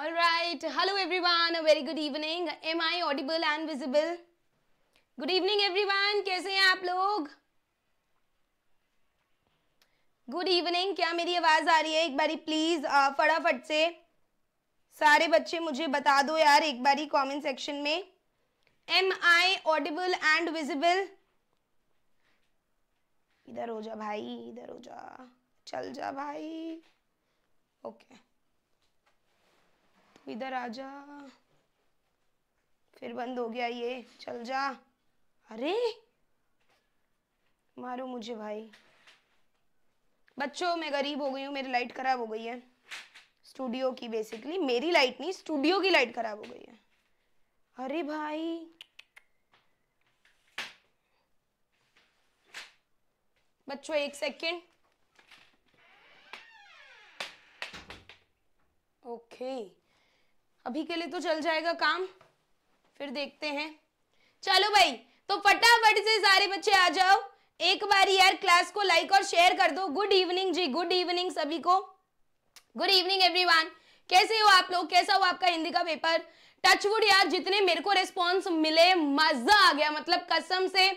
All right. Hello, everyone. A very good evening. Am I audible and visible? Good evening, everyone. कैसे हैं आप लोग good evening क्या मेरी आवाज़ आ रही है एक बारी प्लीज़ फटाफट से सारे बच्चे मुझे बता दो यार एक बारी कमेंट सेक्शन में am I audible and visible इधर हो जा भाई इधर हो जा चल जा भाई ओके okay. इधर आ जा फिर बंद हो गया ये चल जा अरे मारो मुझे भाई बच्चों मैं गरीब हो गई हूँ मेरी लाइट खराब हो गई है स्टूडियो की बेसिकली मेरी लाइट नहीं स्टूडियो की लाइट खराब हो गई है अरे भाई बच्चों एक सेकेंड ओके okay. अभी के लिए तो चल जाएगा काम फिर देखते हैं चलो भाई तो फटाफट से सारे बच्चे आ जाओ एक बार यार क्लास को लाइक और शेयर कर दो गुड इवनिंग जी गुड इवनिंग सभी को गुड इवनिंग एवरीवन कैसे हो आप लोग कैसा हो आपका हिंदी का पेपर टचवुड यार जितने मेरे को रिस्पॉन्स मिले मजा आ गया मतलब कसम से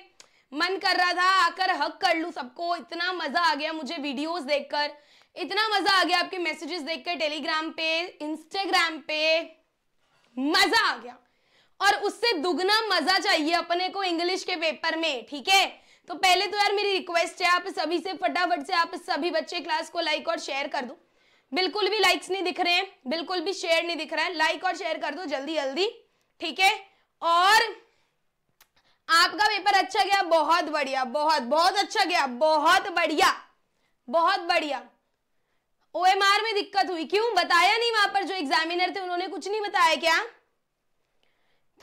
मन कर रहा था आकर हक कर लू सबको इतना मजा आ गया मुझे वीडियोस देखकर इतना मजा आ गया आपके मैसेजेस देखकर टेलीग्राम पे इंस्टाग्राम पे मजा आ गया और उससे दुगना मजा चाहिए अपने को इंग्लिश के पेपर में ठीक है तो पहले तो यार मेरी रिक्वेस्ट है आप सभी से फटाफट से आप सभी बच्चे क्लास को लाइक और शेयर कर दो बिल्कुल भी लाइक्स नहीं दिख रहे हैं बिल्कुल भी शेयर नहीं दिख रहा है लाइक और शेयर कर दो जल्दी जल्दी ठीक है और आपका पेपर अच्छा गया बहुत बढ़िया बहुत बहुत अच्छा गया बहुत बढ़िया बहुत बढ़िया ओएमआर में दिक्कत हुई क्यों बताया नहीं वहां पर जो एग्जामिनर थे उन्होंने कुछ नहीं बताया क्या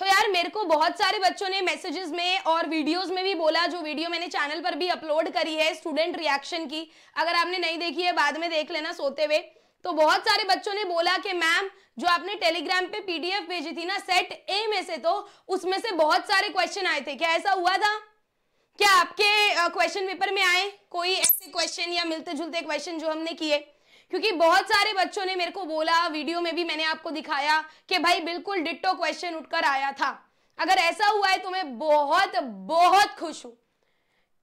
तो यार मेरे को बहुत सारे बच्चों ने मैसेजेस में और वीडियोस में भी बोला जो वीडियो मैंने चैनल पर भी अपलोड करी है स्टूडेंट रिएक्शन की अगर आपने नहीं देखी है बाद में देख लेना सोते हुए तो बहुत सारे बच्चों ने बोला कि मैम जो आपने टेलीग्राम पे पीडीएफ भेजी थी ना सेट ए में से तो उसमें से बहुत सारे क्वेश्चन आए थे क्या ऐसा हुआ था क्या आपके क्वेश्चन पेपर में आए कोई ऐसे क्वेश्चन या मिलते जुलते क्वेश्चन जो हमने किए क्योंकि बहुत सारे बच्चों ने मेरे को बोला वीडियो में भी मैंने आपको दिखाया कि भाई बिल्कुल डिट्टो क्वेश्चन उठकर आया था अगर ऐसा हुआ है तो मैं बहुत बहुत खुश हूं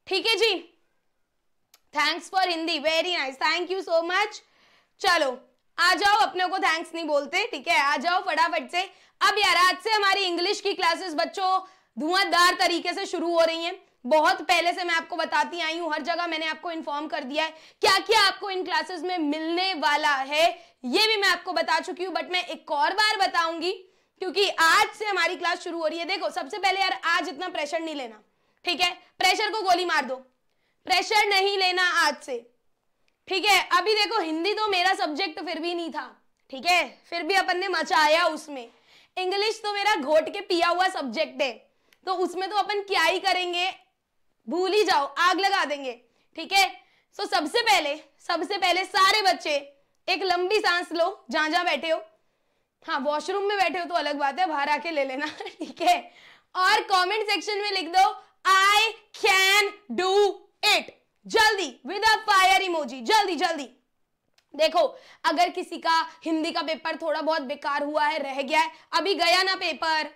ठीक है जी thanks for Hindi very nice thank you so much चलो आ जाओ अपने को थैंक्स नहीं बोलते ठीक है आ जाओ फटाफट से अब यार आज से हमारी इंग्लिश की क्लासेस बच्चों धुआंधार तरीके से शुरू हो रही हैं बहुत पहले से मैं आपको बताती आई हूं हर जगह मैंने आपको इन्फॉर्म कर दिया है क्या क्या आपको इन क्लासेस में मिलने वाला है ये भी मैं आपको बता चुकी हूं बट मैं एक और बार बताऊंगी क्योंकि आज से हमारी क्लास शुरू हो रही है देखो सबसे पहले यार आज इतना प्रेशर नहीं लेना ठीक है प्रेशर को गोली मार दो प्रेशर नहीं लेना आज से ठीक है अभी देखो हिंदी तो मेरा सब्जेक्ट फिर भी नहीं था ठीक है फिर भी अपन ने मचाया उसमें इंग्लिश तो मेरा घोट के पिया हुआ सब्जेक्ट है तो उसमें तो अपन क्या ही करेंगे भूल ही जाओ आग लगा देंगे ठीक है सो सबसे पहले सबसे पहले सारे बच्चे एक लंबी सांस लो जहां जहां बैठे हो हाँ वॉशरूम में बैठे हो तो अलग बात है बाहर आके ले लेना ठीक है और कमेंट सेक्शन में लिख दो आई कैन डू इट जल्दी विद अ फायर इमोजी जल्दी जल्दी देखो अगर किसी का हिंदी का पेपर थोड़ा बहुत बेकार हुआ है रह गया है अभी गया ना पेपर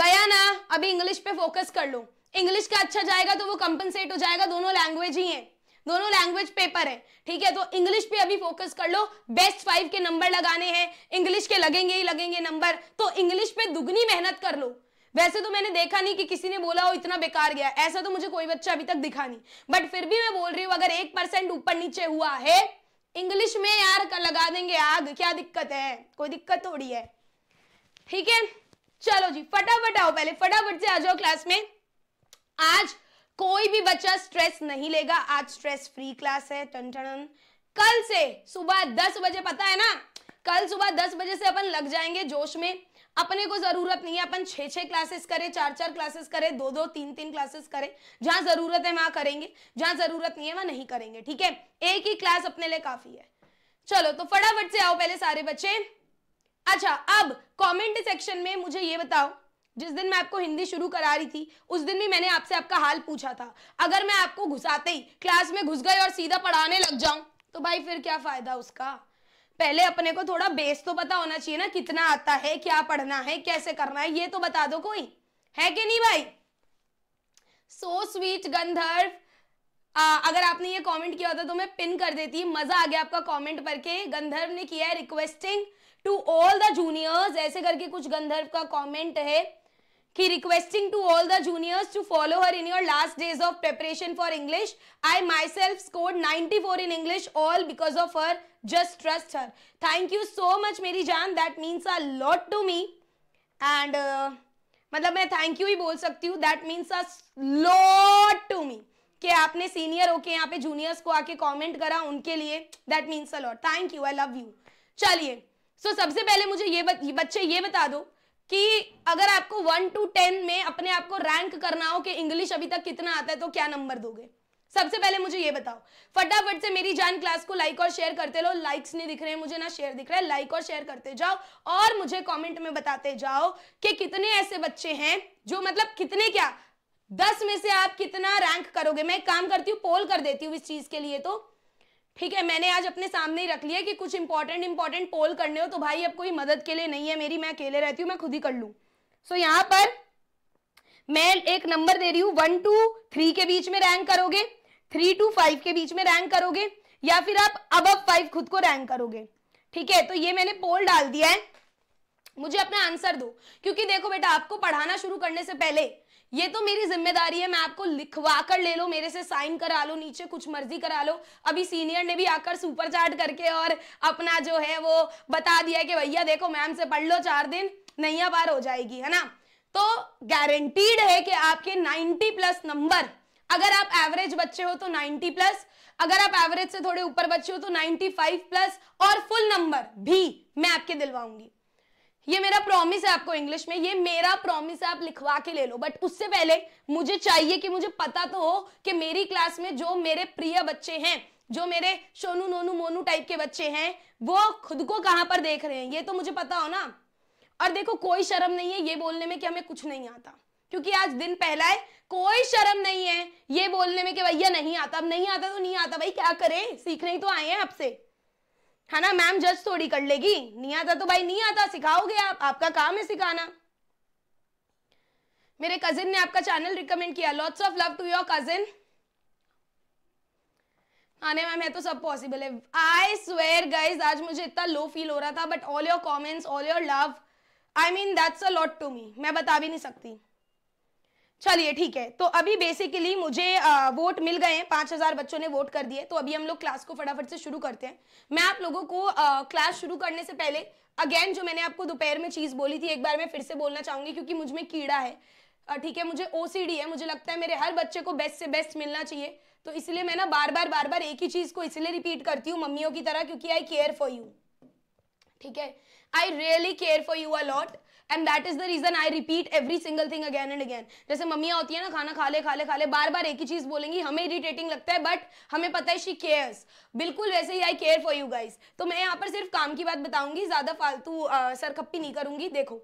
गया ना अभी इंग्लिश पे फोकस कर लो इंग्लिश का अच्छा जाएगा तो वो कंपनसेट हो जाएगा दोनों लैंग्वेज ही है दोनों लैंग्वेज पेपर है ठीक है तो इंग्लिश पे अभी फोकस कर लो बेस्ट फाइव के नंबर लगाने हैं इंग्लिश के लगेंगे ही लगेंगे नंबर तो इंग्लिश पे दुगनी मेहनत कर लो वैसे तो मैंने देखा नहीं कि किसी ने बोला हो इतना बेकार गया ऐसा तो मुझे कोई बच्चा अभी तक दिखा नहीं बट फिर भी मैं बोल रही हूँ अगर एक परसेंट ऊपर नीचे हुआ है इंग्लिश में यार कर लगा देंगे आग क्या दिक्कत है कोई दिक्कत थोड़ी है ठीक है चलो जी फटाफट आओ पहले फटाफट से आ जाओ क्लास में आज कोई भी बच्चा स्ट्रेस नहीं लेगा आज स्ट्रेस फ्री क्लास है टन टन कल से सुबह दस बजे पता है ना कल सुबह दस बजे से अपन लग जाएंगे जोश में अपने को जरूरत नहीं है अपन छे छे क्लासेस करें चार चार क्लासेस करें दो दो तीन तीन क्लासेस करें जहां जरूरत है वहां करेंगे जहां जरूरत नहीं है वहां नहीं करेंगे ठीक है एक ही क्लास अपने लिए काफी है चलो तो फटाफट से आओ पहले सारे बच्चे अच्छा अब कमेंट सेक्शन में मुझे ये बताओ जिस दिन मैं आपको हिंदी शुरू करा रही थी उस दिन भी मैंने आपसे आपका हाल पूछा था अगर मैं आपको घुसाते ही क्लास में घुस गए और सीधा पढ़ाने लग जाऊं तो भाई फिर क्या फायदा उसका पहले अपने को थोड़ा बेस तो पता होना चाहिए ना कितना आता है क्या पढ़ना है कैसे करना है ये तो बता दो कोई है कि नहीं भाई सो स्वीट गंधर्व आ, अगर आपने ये कमेंट किया होता तो मैं पिन कर देती मजा आ गया आपका कमेंट करके गंधर्व ने किया है requesting to all the juniors ऐसे करके कुछ गंधर्व का कमेंट है he requesting to all the juniors to follow her in your last days of preparation for english i myself scored 94 in english all because of her just trust her thank you so much meri jaan that means a lot to me and matlab main thank you hi bol sakti hu that means a lot to me ke aapne senior ho ke yahan pe juniors ko aake comment kara unke liye that means a lot thank you i love you chaliye so sabse pehle mujhe ye बत, ye bata do कि अगर आपको one two ten में अपने आप को rank करना हो कि इंग्लिश अभी तक कितना आता है तो क्या नंबर दोगे सबसे पहले मुझे ये बताओ फटाफट से मेरी जान क्लास को लाइक और शेयर करते लो लाइक्स नहीं दिख रहे हैं मुझे ना शेयर दिख रहा है लाइक और शेयर करते जाओ और मुझे कमेंट में बताते जाओ कि कितने ऐसे बच्चे हैं जो मतलब कितने क्या दस में से आप कितना रैंक करोगे मैं काम करती हूँ पोल कर देती हूँ इस चीज के लिए तो ठीक है मैंने आज अपने सामने ही रख लिया कि कुछ इंपॉर्टेंट इंपॉर्टेंट पोल करने हो तो भाई अब कोई मदद के लिए नहीं है मेरी मैं अकेले रहती हूँ मैं खुद ही कर लू सो so, यहाँ पर मैं एक नंबर दे रही हूँ वन टू थ्री के बीच में रैंक करोगे थ्री टू फाइव के बीच में रैंक करोगे या फिर आप अब फाइव खुद को रैंक करोगे ठीक है तो ये मैंने पोल डाल दिया है मुझे अपना आंसर दो क्योंकि देखो बेटा आपको पढ़ाना शुरू करने से पहले ये तो मेरी जिम्मेदारी है मैं आपको लिखवा कर ले लो मेरे से साइन करा लो नीचे कुछ मर्जी करा लो अभी सीनियर ने भी आकर सुपर चार्ट करके और अपना जो है वो बता दिया कि भैया देखो मैम से पढ़ लो चार दिन नैया पार हो जाएगी है ना तो गारंटीड है कि आपके 90 प्लस नंबर अगर आप एवरेज बच्चे हो तो 90 प्लस अगर आप एवरेज से थोड़े ऊपर बच्चे हो तो 95 प्लस और फुल नंबर भी मैं आपके दिलवाऊंगी ये मेरा प्रॉमिस है आपको इंग्लिश में ये मेरा प्रॉमिस है आप लिखवा के ले लो बट उससे पहले मुझे चाहिए कि मुझे पता तो हो कि मेरी क्लास में जो मेरे प्रिय बच्चे हैं जो मेरे सोनू नोनू मोनू टाइप के बच्चे हैं वो खुद को कहाँ पर देख रहे हैं ये तो मुझे पता हो ना और देखो कोई शर्म नहीं है ये बोलने में कि हमें कुछ नहीं आता क्योंकि आज दिन पहला है कोई शर्म नहीं है ये बोलने में कि भैया नहीं आता अब नहीं आता तो नहीं आता भाई क्या करें सीखने ही तो आए हैं आपसे है ना मैम जज थोड़ी कर लेगी नहीं आता तो भाई नहीं आता सिखाओगे आप आपका काम है सिखाना मेरे कजिन ने आपका चैनल रिकमेंड किया lots of love to your cousin आने मैम है तो सब पॉसिबल है आई स्वेयर गाइज आज मुझे इतना लो फील हो रहा था but all your comments all your love I mean that's a lot to me मैं बता भी नहीं सकती चलिए ठीक है तो अभी बेसिकली मुझे आ, वोट मिल गए हैं पाँच हज़ार बच्चों ने वोट कर दिए तो अभी हम लोग क्लास को फटाफट से शुरू करते हैं मैं आप लोगों को आ, क्लास शुरू करने से पहले अगेन जो मैंने आपको दोपहर में चीज़ बोली थी एक बार मैं फिर से बोलना चाहूँगी क्योंकि मुझ में कीड़ा है ठीक है मुझे ओ है मुझे लगता है मेरे हर बच्चे को बेस्ट से बेस्ट मिलना चाहिए तो इसलिए मैं ना बार बार बार बार एक ही चीज़ को इसलिए रिपीट करती हूँ मम्मियों की तरह क्योंकि आई केयर फॉर यू ठीक है I really care for you a lot and that is the reason I repeat every single thing again and again जैसे मम्मियाँ होती है ना खाना खा ले खा ले खा ले बार बार एक ही चीज बोलेंगी हमें इरिटेटिंग लगता है बट हमें पता है शी केयर्स बिल्कुल वैसे ही I care for you guys तो मैं यहाँ पर सिर्फ काम की बात बताऊंगी ज्यादा फालतू सरखप्पी नहीं करूंगी देखो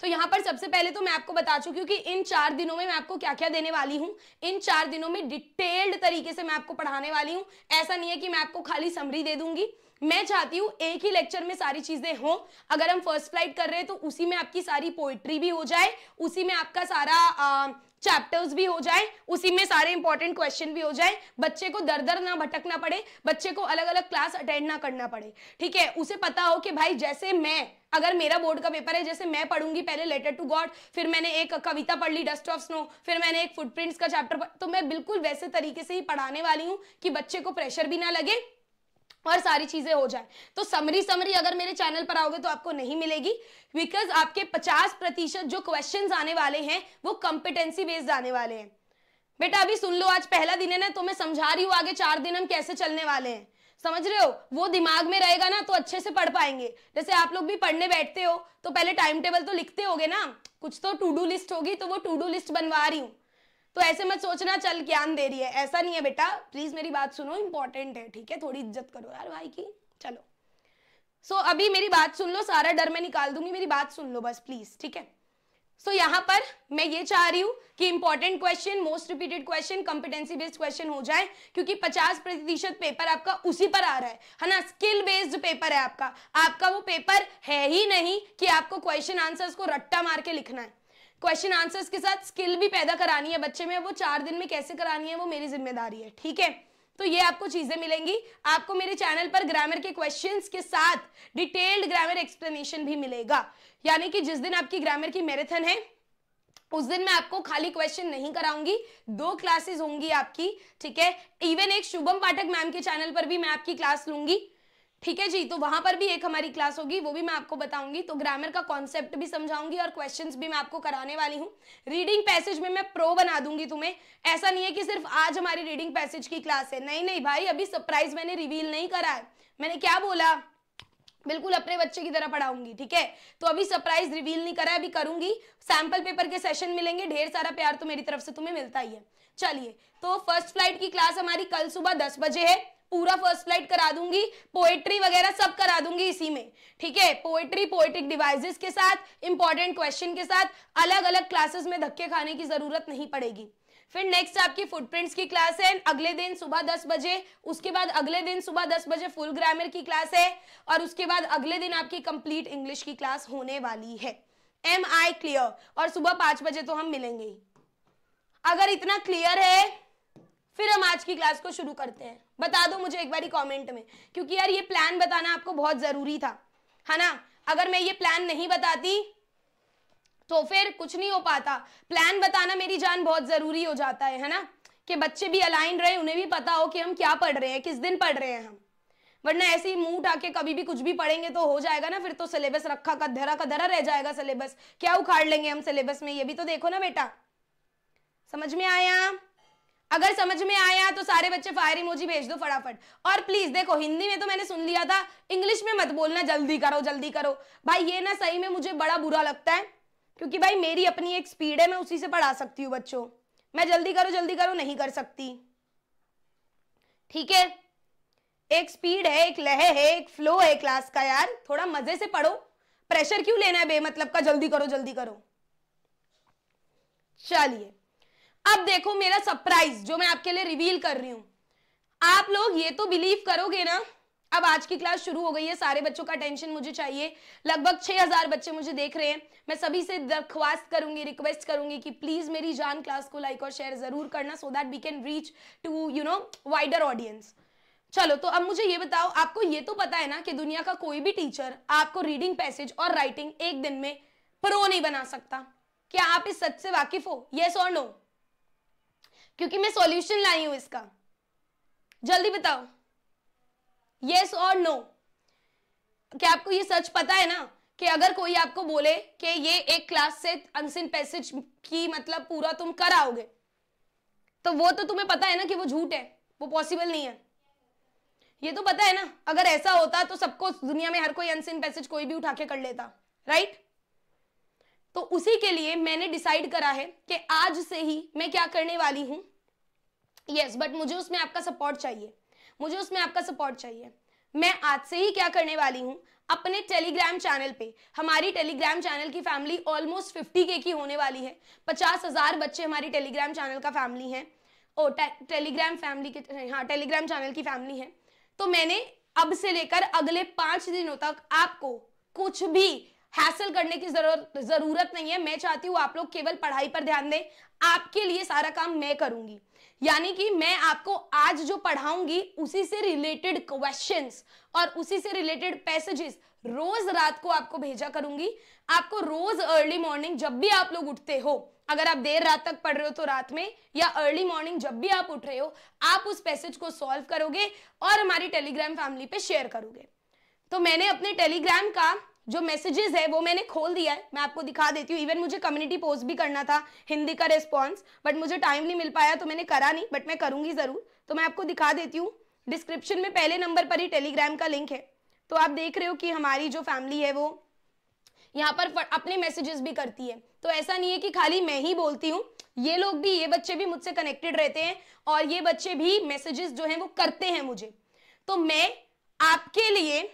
तो यहाँ पर सबसे पहले तो मैं आपको बता चुकी हूँ कि इन चार दिनों में मैं आपको क्या क्या देने वाली हूँ इन चार दिनों में डिटेल्ड तरीके से मैं आपको पढ़ाने वाली हूँ ऐसा नहीं है कि मैं आपको खाली समरी दे दूंगी मैं चाहती हूँ एक ही लेक्चर में सारी चीजें हो अगर हम फर्स्ट फ्लाइट कर रहे हैं तो उसी में आपकी सारी पोइट्री भी हो जाए उसी में आपका सारा आ, चैप्टर्स भी हो जाए उसी में सारे इंपॉर्टेंट क्वेश्चन भी हो जाए बच्चे को दर दर ना भटकना पड़े बच्चे को अलग अलग क्लास अटेंड ना करना पड़े ठीक है उसे पता हो कि भाई जैसे मैं अगर मेरा बोर्ड का पेपर है जैसे मैं पढ़ूंगी पहले लेटर टू गॉड फिर मैंने एक कविता पढ़ ली डस्ट ऑफ स्नो फिर मैंने एक फुटप्रिंट्स का चैप्टर तो मैं बिल्कुल वैसे तरीके से ही पढ़ाने वाली हूँ कि बच्चे को प्रेशर भी ना लगे और सारी चीजें हो जाए तो समरी समरी अगर मेरे चैनल पर आओगे तो आपको नहीं मिलेगी बिकॉज आपके 50 प्रतिशत जो क्वेश्चन आने वाले हैं वो कॉम्पिटेंसी बेस्ड आने वाले हैं बेटा अभी सुन लो आज पहला दिन है ना तो मैं समझा रही हूँ आगे चार दिन हम कैसे चलने वाले हैं समझ रहे हो वो दिमाग में रहेगा ना तो अच्छे से पढ़ पाएंगे जैसे आप लोग भी पढ़ने बैठते हो तो पहले टाइम टेबल तो लिखते होगे ना कुछ तो टू डू लिस्ट होगी तो वो टू डू लिस्ट बनवा रही हूँ तो ऐसे मत सोचना चल ज्ञान दे रही है ऐसा नहीं है बेटा प्लीज मेरी बात सुनो इंपॉर्टेंट है ठीक है थोड़ी इज्जत करो यार भाई की चलो सो so, अभी मेरी बात सुन लो सारा डर मैं निकाल दूंगी मेरी बात सुन लो बस प्लीज ठीक है सो so, यहाँ पर मैं ये चाह रही हूँ कि important question most repeated question competency based question हो जाए क्योंकि 50 प्रतिशत पेपर आपका उसी पर आ रहा है है ना स्किल बेस्ड पेपर है आपका आपका वो पेपर है ही नहीं कि आपको क्वेश्चन आंसर्स को रट्टा मार के लिखना है क्वेश्चन आंसर्स के साथ स्किल भी पैदा करानी है बच्चे में वो चार दिन में कैसे करानी है वो मेरी जिम्मेदारी है ठीक है तो ये आपको चीजें मिलेंगी आपको मेरे चैनल पर ग्रामर के क्वेश्चंस के साथ डिटेल्ड ग्रामर एक्सप्लेनेशन भी मिलेगा यानी कि जिस दिन आपकी ग्रामर की मैराथन है उस दिन मैं आपको खाली क्वेश्चन नहीं कराऊंगी दो क्लासेस होंगी आपकी ठीक है इवन एक शुभम पाठक मैम के चैनल पर भी मैं आपकी क्लास लूंगी ठीक है जी तो वहां पर भी एक हमारी क्लास होगी वो भी मैं आपको बताऊंगी तो ग्रामर का कॉन्सेप्ट भी समझाऊंगी और क्वेश्चन भी मैं आपको कराने वाली हूँ रीडिंग पैसेज में मैं प्रो बना दूंगी तुम्हें ऐसा नहीं है कि सिर्फ आज हमारी रीडिंग पैसेज की क्लास है नहीं नहीं भाई अभी सरप्राइज मैंने रिवील नहीं करा है मैंने क्या बोला बिल्कुल अपने बच्चे की तरह पढ़ाऊंगी ठीक है तो अभी सरप्राइज रिवील नहीं करा अभी करूंगी सैंपल पेपर के सेशन मिलेंगे ढेर सारा प्यार तो मेरी तरफ से तुम्हें मिलता ही है चलिए तो फर्स्ट फ्लाइट की क्लास हमारी कल सुबह दस बजे है पूरा फर्स्ट फ्लाइट करा दूंगी पोएट्री वगैरह सब करा दूंगी इसी में ठीक है पोएट्री पोएटिक डिवाइसेस के साथ इंपॉर्टेंट क्वेश्चन के साथ अलग अलग क्लासेस में धक्के खाने की जरूरत नहीं पड़ेगी फिर नेक्स्ट आपकी फुटप्रिंट्स की क्लास है अगले दिन सुबह दस बजे उसके बाद अगले दिन सुबह दस बजे फुल ग्रामर की क्लास है और उसके बाद अगले दिन आपकी कंप्लीट इंग्लिश की क्लास होने वाली है एम आई क्लियर और सुबह पांच बजे तो हम मिलेंगे ही अगर इतना क्लियर है फिर हम आज की क्लास को शुरू करते हैं बता दो मुझे एक बार कमेंट में क्योंकि यार ये प्लान बताना आपको बहुत ज़रूरी था है ना अगर मैं ये प्लान नहीं बताती तो फिर कुछ नहीं हो पाता प्लान बताना मेरी जान बहुत ज़रूरी हो जाता है है ना कि बच्चे भी अलाइन रहे उन्हें भी पता हो कि हम क्या पढ़ रहे हैं किस दिन पढ़ रहे हैं हम वरना ऐसे ही मुंह उठा के कभी भी कुछ भी पढ़ेंगे तो हो जाएगा ना फिर तो सिलेबस रखा का धरा का धरा रह जाएगा सिलेबस क्या उखाड़ लेंगे हम सिलेबस में ये भी तो देखो ना बेटा समझ में आया अगर समझ में आया तो सारे बच्चे फायर इमोजी भेज दो फटाफट और प्लीज देखो हिंदी में तो मैंने सुन लिया था इंग्लिश में मत बोलना जल्दी करो जल्दी करो भाई ये ना सही में मुझे बड़ा बुरा लगता है क्योंकि भाई मेरी अपनी एक स्पीड है मैं उसी से पढ़ा सकती हूँ बच्चों मैं जल्दी करो जल्दी करो नहीं कर सकती ठीक है एक स्पीड है एक लह है एक फ्लो है क्लास का यार थोड़ा मजे से पढ़ो प्रेशर क्यों लेना है बेमतलब का जल्दी करो जल्दी करो चलिए अब देखो मेरा सरप्राइज जो मैं आपके लिए रिवील कर रही हूं आप लोग ये तो बिलीव करोगे ना अब आज की क्लास शुरू हो गई है सारे बच्चों का टेंशन मुझे चाहिए लगभग 6000 बच्चे मुझे देख रहे हैं मैं सभी से दरख्वास्त करूंगी रिक्वेस्ट करूंगी कि प्लीज मेरी जान क्लास को लाइक और शेयर जरूर करना so that we can reach to you know wider audience चलो तो अब मुझे ये बताओ आपको ये तो पता है ना कि दुनिया का कोई भी टीचर आपको रीडिंग पैसेज और राइटिंग एक दिन में प्रो नहीं बना सकता क्या आप इस सच से वाकिफ हो यस और नो क्योंकि मैं सॉल्यूशन लाई हूं इसका जल्दी बताओ यस और नो क्या आपको ये सच पता है ना कि अगर कोई आपको बोले कि ये एक क्लास से अनसिन पैसेज की मतलब पूरा तुम कर आओगे तो वो तो तुम्हें पता है ना कि वो झूठ है वो पॉसिबल नहीं है ये तो पता है ना अगर ऐसा होता तो सबको दुनिया में हर कोई अनसिन पैसेज कोई भी उठा के कर लेता राइट तो उसी के लिए मैंने डिसाइड करा है कि आज से ही मैं क्या करने वाली हूँ यस yes, बट मुझे उसमें आपका सपोर्ट चाहिए मुझे उसमें आपका सपोर्ट चाहिए मैं आज से ही क्या करने वाली हूँ अपने टेलीग्राम चैनल पे हमारी टेलीग्राम चैनल की फैमिली ऑलमोस्ट फिफ्टी के की होने वाली है पचास हजार बच्चे हमारी टेलीग्राम चैनल का फैमिली है ओ टे, टेलीग्राम फैमिली के हाँ टेलीग्राम चैनल की फैमिली है तो मैंने अब से लेकर अगले पांच दिनों तक आपको कुछ भी हैसल करने की जरूरत नहीं है मैं चाहती हूँ आप लोग केवल पढ़ाई पर ध्यान दें आपके लिए सारा काम मैं करूंगी यानी कि मैं आपको आज जो पढ़ाऊंगी उसी से रिलेटेड क्वेश्चंस और उसी से रिलेटेड पैसेजेस रोज रात को आपको भेजा करूंगी आपको रोज अर्ली मॉर्निंग जब भी आप लोग उठते हो अगर आप देर रात तक पढ़ रहे हो तो रात में या अर्ली मॉर्निंग जब भी आप उठ रहे हो आप उस पैसेज को सॉल्व करोगे और हमारी टेलीग्राम फैमिली पे शेयर करोगे तो मैंने अपने टेलीग्राम का जो मैसेजेस है वो मैंने खोल दिया है मैं आपको दिखा देती हूँ इवन मुझे कम्युनिटी पोस्ट भी करना था हिंदी का रिस्पॉन्स बट मुझे टाइम नहीं मिल पाया तो मैंने करा नहीं बट मैं करूंगी ज़रूर तो मैं आपको दिखा देती हूँ डिस्क्रिप्शन में पहले नंबर पर ही टेलीग्राम का लिंक है तो आप देख रहे हो कि हमारी जो फैमिली है वो यहाँ पर अपने मैसेजेस भी करती है तो ऐसा नहीं है कि खाली मैं ही बोलती हूँ ये लोग भी ये बच्चे भी मुझसे कनेक्टेड रहते हैं और ये बच्चे भी मैसेजेस जो हैं वो करते हैं मुझे तो मैं आपके लिए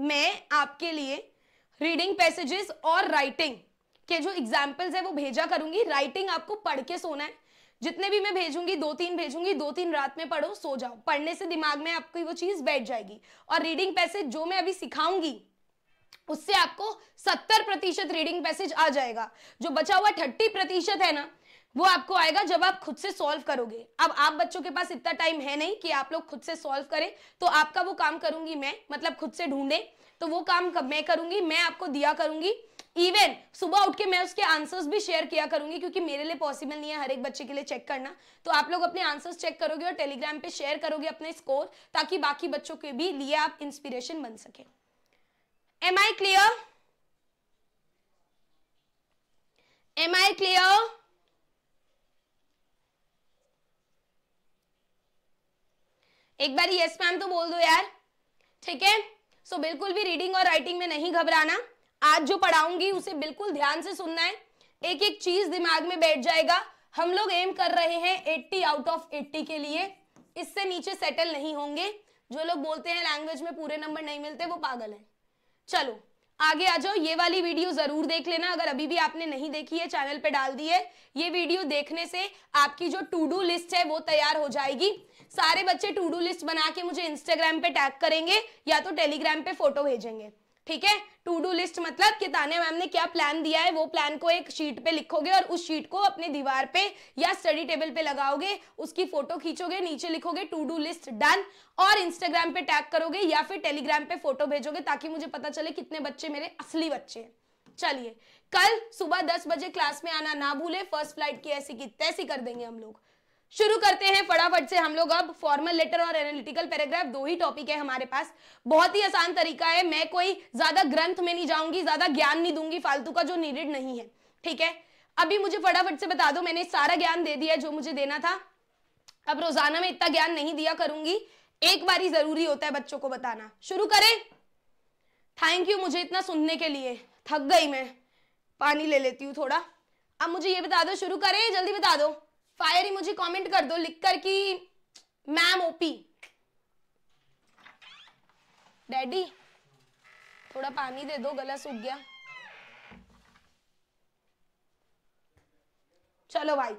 मैं आपके लिए रीडिंग पैसेजेस और राइटिंग के जो एग्जाम्पल्स है वो भेजा करूंगी राइटिंग आपको पढ़ के सोना है जितने भी मैं भेजूंगी दो तीन भेजूंगी दो तीन रात में पढ़ो सो जाओ पढ़ने से दिमाग में आपकी वो चीज बैठ जाएगी और रीडिंग पैसेज जो मैं अभी सिखाऊंगी उससे आपको सत्तर प्रतिशत रीडिंग पैसेज आ जाएगा जो बचा हुआ थर्टी प्रतिशत है ना वो आपको आएगा जब आप खुद से सॉल्व करोगे अब आप बच्चों के पास इतना टाइम है नहीं कि आप लोग खुद से सॉल्व करें तो आपका वो काम करूंगी मैं मतलब खुद से ढूंढे तो वो काम कब मैं करूंगी मैं आपको दिया करूंगी इवन सुबह उठ के मैं उसके आंसर्स भी शेयर किया करूंगी क्योंकि मेरे लिए पॉसिबल नहीं है हर एक बच्चे के लिए चेक करना तो आप लोग अपने आंसर्स चेक करोगे और टेलीग्राम पे शेयर करोगे अपने स्कोर ताकि बाकी बच्चों के भी लिए आप इंस्पिरेशन बन सके am I clear am I clear एक बार यस मैम तो बोल दो यार ठीक है सो बिल्कुल भी रीडिंग और राइटिंग में नहीं घबराना आज जो पढ़ाऊंगी उसे बिल्कुल ध्यान से सुनना है एक एक चीज दिमाग में बैठ जाएगा हम लोग एम कर रहे हैं एट्टी आउट ऑफ एट्टी के लिए इससे नीचे सेटल नहीं होंगे जो लोग बोलते हैं लैंग्वेज में पूरे नंबर नहीं मिलते वो पागल है चलो आगे आ जाओ ये वाली वीडियो जरूर देख लेना अगर अभी भी आपने नहीं देखी है चैनल पे डाल दी है ये वीडियो देखने से आपकी जो टू डू लिस्ट है वो तैयार हो जाएगी सारे बच्चे टू डू लिस्ट बना के मुझे इंस्टाग्राम पे टैग करेंगे या तो टेलीग्राम पे फोटो भेजेंगे ठीक है टू डू लिस्ट मतलब कि ताने मैम ने क्या प्लान दिया है वो प्लान को एक शीट पे लिखोगे और उस शीट को अपने दीवार पे या स्टडी टेबल पे लगाओगे उसकी फोटो खींचोगे नीचे लिखोगे टू डू लिस्ट डन और इंस्टाग्राम पे टैग करोगे या फिर टेलीग्राम पे फोटो भेजोगे ताकि मुझे पता चले कितने बच्चे मेरे असली बच्चे हैं चलिए कल सुबह दस बजे क्लास में आना ना भूले फर्स्ट फ्लाइट की ऐसी की तैसी कर देंगे हम लोग शुरू करते हैं फटाफट से हम लोग अब फॉर्मल लेटर और एनालिटिकल पैराग्राफ दो ही टॉपिक है हमारे पास बहुत ही आसान तरीका है मैं कोई ज्यादा ग्रंथ में नहीं जाऊंगी ज्यादा ज्ञान नहीं दूंगी फालतू का जो नीडेड नहीं है ठीक है अभी मुझे फटाफट से बता दो मैंने सारा ज्ञान दे दिया जो मुझे देना था अब रोजाना में इतना ज्ञान नहीं दिया करूंगी एक बारी जरूरी होता है बच्चों को बताना शुरू करें थैंक यू मुझे इतना सुनने के लिए थक गई मैं पानी ले लेती हूँ थोड़ा अब मुझे ये बता दो शुरू करें जल्दी बता दो फायर मुझे कमेंट कर दो लिख कर की मैम ओपी डैडी थोड़ा पानी दे दो गला सूख गया चलो भाई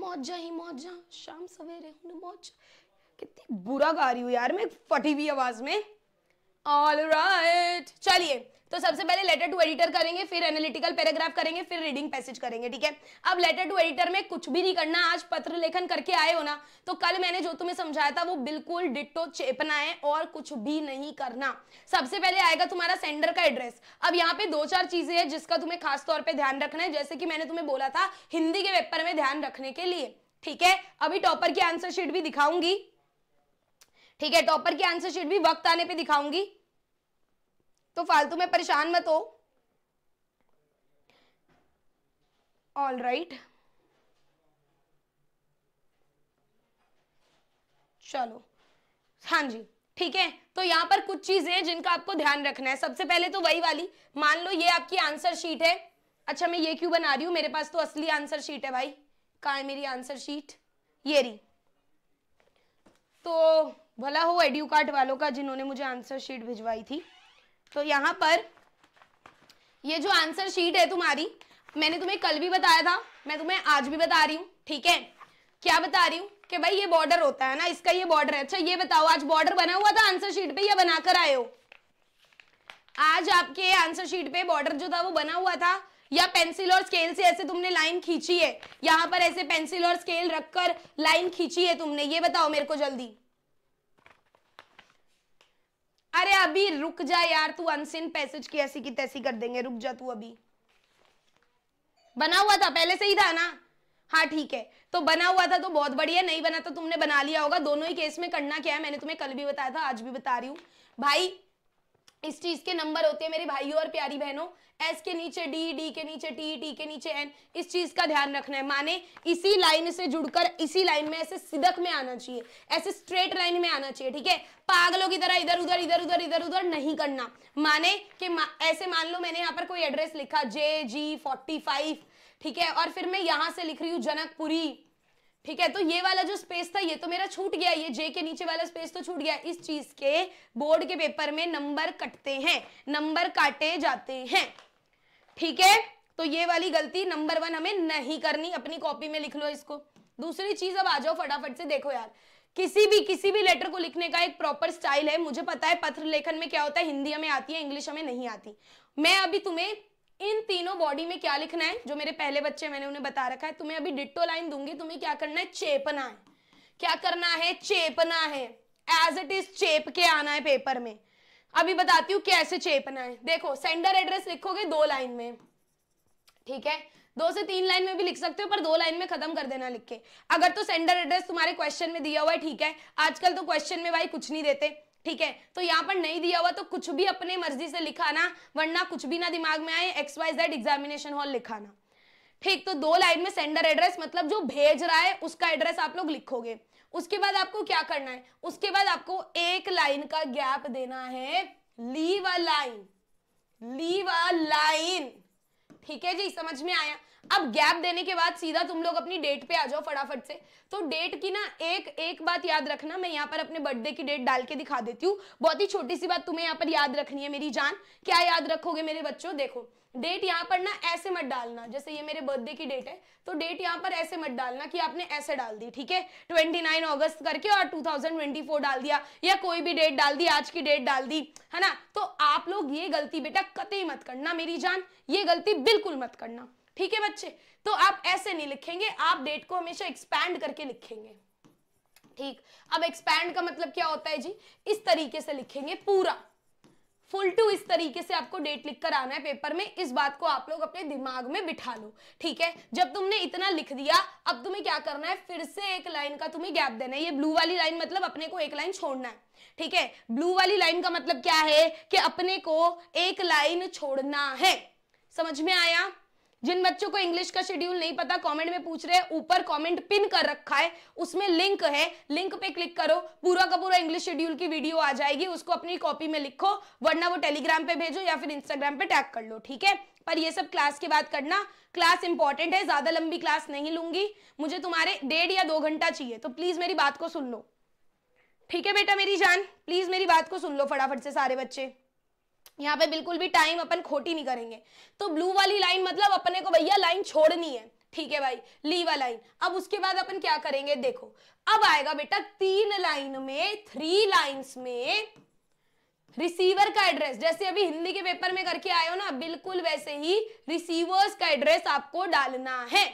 मौजा ही मौजा शाम सवेरे हूं मौज कितनी बुरा गा रही हूँ यार मैं फटी हुई आवाज में ऑल राइट right. चलिए तो सबसे पहले लेटर टू एडिटर करेंगे फिर एनालिटिकल पैराग्राफ करेंगे फिर रीडिंग पैसेज करेंगे ठीक है अब लेटर टू एडिटर में कुछ भी नहीं करना आज पत्र लेखन करके आए हो ना तो कल मैंने जो तुम्हें समझाया था वो बिल्कुल डिट्टो चेपना है और कुछ भी नहीं करना सबसे पहले आएगा तुम्हारा सेंडर का एड्रेस अब यहाँ पे दो चार चीजें है जिसका तुम्हें खास तौर पर ध्यान रखना है जैसे कि मैंने तुम्हें बोला था हिंदी के पेपर में ध्यान रखने के लिए ठीक है अभी टॉपर की आंसर शीट भी दिखाऊंगी ठीक है टॉपर की आंसर शीट भी वक्त आने पे दिखाऊंगी तो फालतू में परेशान मत हो ऑल राइट right. चलो हाँ जी ठीक है तो यहां पर कुछ चीजें जिनका आपको ध्यान रखना है सबसे पहले तो वही वाली मान लो ये आपकी आंसर शीट है अच्छा मैं ये क्यों बना रही हूँ मेरे पास तो असली आंसर शीट है भाई कहा है मेरी आंसर शीट ये री तो भला हो एड्यू कार्ड वालों का जिन्होंने मुझे आंसर शीट भिजवाई थी तो यहाँ पर ये जो आंसर शीट है तुम्हारी मैंने तुम्हें कल भी बताया था मैं तुम्हें आज भी बता रही हूँ ठीक है क्या बता रही हूँ कि भाई ये बॉर्डर होता है ना इसका ये बॉर्डर है अच्छा ये बताओ आज बॉर्डर बना हुआ था आंसर शीट पे या बनाकर आए हो आज आपके आंसर शीट पे बॉर्डर जो था वो बना हुआ था या पेंसिल और स्केल से ऐसे तुमने लाइन खींची है यहाँ पर ऐसे पेंसिल और स्केल रखकर लाइन खींची है तुमने ये बताओ मेरे को जल्दी अरे अभी रुक जा यार तू अनसिन पैसेज की ऐसी की तैसी कर देंगे रुक जा तू अभी बना हुआ था पहले से ही था ना हाँ ठीक है तो बना हुआ था तो बहुत बढ़िया नहीं बना तो तुमने बना लिया होगा दोनों ही केस में करना क्या है मैंने तुम्हें कल भी बताया था आज भी बता रही हूँ भाई इस चीज के नंबर होते हैं मेरे भाइयों और प्यारी बहनों एस के नीचे डी डी के नीचे टी टी के नीचे एन इस चीज का ध्यान रखना है माने इसी लाइन से जुड़कर इसी लाइन में ऐसे सिदक में आना चाहिए ऐसे स्ट्रेट लाइन में आना चाहिए ठीक है पागलों की तरह इधर उधर इधर उधर इधर उधर नहीं करना माने कि मा, ऐसे मान लो मैंने यहाँ पर कोई एड्रेस लिखा जे जी फोर्टी फाइव ठीक है और फिर मैं यहां से लिख रही हूँ जनकपुरी ठीक है तो ये वाला जो स्पेस था ये तो मेरा छूट गया ये जे के नीचे वाला स्पेस तो छूट गया इस चीज के बोर्ड के पेपर में नंबर कटते हैं नंबर काटे जाते हैं ठीक है तो ये वाली गलती नंबर वन हमें नहीं करनी अपनी कॉपी में लिख लो इसको दूसरी चीज अब आ जाओ फटाफट से देखो यार किसी भी किसी भी लेटर को लिखने का एक प्रॉपर स्टाइल है मुझे पता है पत्र लेखन में क्या होता है हिंदी हमें आती है इंग्लिश हमें नहीं आती मैं अभी तुम्हें इन तीनों बॉडी में क्या लिखना है जो मेरे पहले बच्चे मैंने उन्हें बता रखा है तुम्हें अभी डिट्टो लाइन दूंगी तुम्हें क्या करना है चेपना है क्या करना है चेपना है एज इट इज चेप के आना है पेपर में अभी बताती हूँ कैसे चेपना है देखो सेंडर एड्रेस लिखोगे दो लाइन में ठीक है दो से तीन लाइन में भी लिख सकते हो पर दो लाइन में खत्म कर देना लिख के अगर तो सेंडर एड्रेस तुम्हारे क्वेश्चन में दिया हुआ है ठीक है आजकल तो क्वेश्चन में भाई कुछ नहीं देते ठीक है तो यहाँ पर नहीं दिया हुआ तो कुछ भी अपने मर्जी से लिखाना वरना कुछ भी ना दिमाग में आए X Y Z examination hall लिखाना ठीक तो दो लाइन में सेंडर एड्रेस मतलब जो भेज रहा है उसका एड्रेस आप लोग लिखोगे उसके बाद आपको क्या करना है उसके बाद आपको एक लाइन का गैप देना है leave a line leave a line ठीक है जी समझ में आया अब गैप देने के बाद सीधा तुम लोग अपनी डेट पे आ जाओ फटाफट से तो डेट की ना एक एक बात याद रखना मैं यहाँ पर अपने बर्थडे की डेट डाल के दिखा देती हूँ बहुत ही छोटी सी बात तुम्हें यहाँ पर याद रखनी है मेरी जान क्या याद रखोगे मेरे बच्चों देखो डेट यहाँ पर ना ऐसे मत डालना जैसे ये मेरे बर्थडे की डेट है तो डेट यहाँ पर ऐसे मत डालना कि आपने ऐसे डाल दी ठीक है 29 अगस्त करके और 2024 डाल दिया या कोई भी डेट डाल दी आज की डेट डाल दी है ना तो आप लोग ये गलती बेटा कतई मत करना मेरी जान ये गलती बिल्कुल मत करना ठीक है बच्चे तो आप ऐसे नहीं लिखेंगे आप डेट को हमेशा एक्सपैंड करके लिखेंगे ठीक अब एक्सपैंड का मतलब क्या होता है जी इस तरीके से लिखेंगे पूरा फुल टू इस तरीके से आपको डेट लिख कर आना है पेपर में इस बात को आप लोग अपने दिमाग में बिठा लो ठीक है जब तुमने इतना लिख दिया अब तुम्हें क्या करना है फिर से एक लाइन का तुम्हें गैप देना है ये ब्लू वाली लाइन मतलब अपने को एक लाइन छोड़ना है ठीक है ब्लू वाली लाइन का मतलब क्या है कि अपने को एक लाइन छोड़ना है समझ में आया जिन बच्चों को इंग्लिश का शेड्यूल नहीं पता कमेंट में पूछ रहे हैं ऊपर कमेंट पिन कर रखा है उसमें लिंक है लिंक पे क्लिक करो पूरा का पूरा इंग्लिश शेड्यूल की वीडियो आ जाएगी उसको अपनी कॉपी में लिखो वरना वो टेलीग्राम पे भेजो या फिर इंस्टाग्राम पे टैग कर लो ठीक है पर ये सब क्लास की बात करना क्लास इंपॉर्टेंट है ज्यादा लंबी क्लास नहीं लूंगी मुझे तुम्हारे डेढ़ या दो घंटा चाहिए तो प्लीज मेरी बात को सुन लो ठीक है बेटा मेरी जान प्लीज मेरी बात को सुन लो फटाफट से सारे बच्चे यहाँ पे बिल्कुल भी टाइम अपन खोटी नहीं करेंगे तो ब्लू वाली लाइन मतलब अपने को भैया लाइन छोड़नी है ठीक है भाई लीवा लाइन अब उसके बाद अपन क्या करेंगे देखो अब आएगा बेटा तीन लाइन में थ्री लाइंस में रिसीवर का एड्रेस जैसे अभी हिंदी के पेपर में करके आए हो ना बिल्कुल वैसे ही रिसीवर्स का एड्रेस आपको डालना है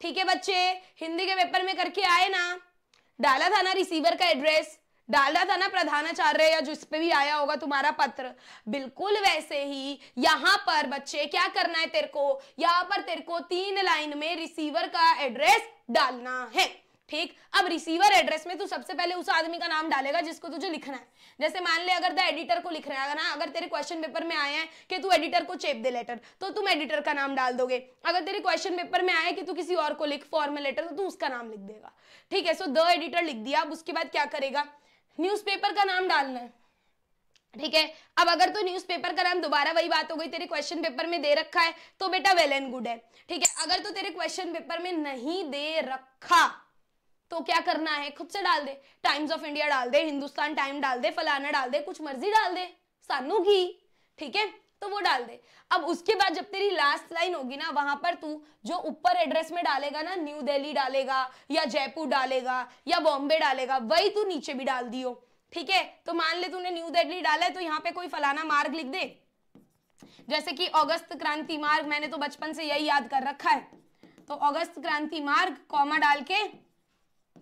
ठीक है बच्चे हिंदी के पेपर में करके आए ना डाला था ना रिसीवर का एड्रेस डाला था ना प्रधानाचार्य या जिस पे भी आया होगा तुम्हारा पत्र बिल्कुल वैसे ही यहाँ पर बच्चे क्या करना है तेरे को यहाँ पर तेरे को तीन लाइन में रिसीवर का एड्रेस डालना है ठीक अब रिसीवर एड्रेस में तू सबसे पहले उस आदमी का नाम डालेगा जिसको तुझे लिखना है जैसे मान ले अगर द एडिटर को लिख रहा है ना अगर तेरे क्वेश्चन पेपर में आया है कि तू एडिटर को चेप दे लेटर तो तुम एडिटर का नाम डाल दोगे अगर तेरे क्वेश्चन पेपर में आया कि तू किसी और को लिख फॉर्मल लेटर तो तू उसका नाम लिख देगा ठीक है सो द एडिटर लिख दिया अब उसके बाद क्या करेगा न्यूज़पेपर का नाम डालना है ठीक है अब अगर तो न्यूज़पेपर का नाम दोबारा वही बात हो गई तेरे क्वेश्चन पेपर में दे रखा है तो बेटा वेल एंड गुड है ठीक है अगर तो तेरे क्वेश्चन पेपर में नहीं दे रखा तो क्या करना है खुद से डाल दे टाइम्स ऑफ इंडिया डाल दे हिंदुस्तान टाइम डाल दे फलाना डाल दे कुछ मर्जी डाल दे सानू की ठीक है तो वो डाल दे अब उसके बाद जब तेरी लास्ट लाइन होगी ना वहां पर तू जो ऊपर एड्रेस में डालेगा ना न्यू दिल्ली डालेगा या जयपुर डालेगा या बॉम्बे डालेगा वही तू नीचे भी डाल दियो ठीक है तो मान ले तूने न्यू दिल्ली डाला है तो यहाँ पे कोई फलाना मार्ग लिख दे जैसे कि अगस्त क्रांति मार्ग मैंने तो बचपन से यही याद कर रखा है तो अगस्त क्रांति मार्ग कॉमा डाल के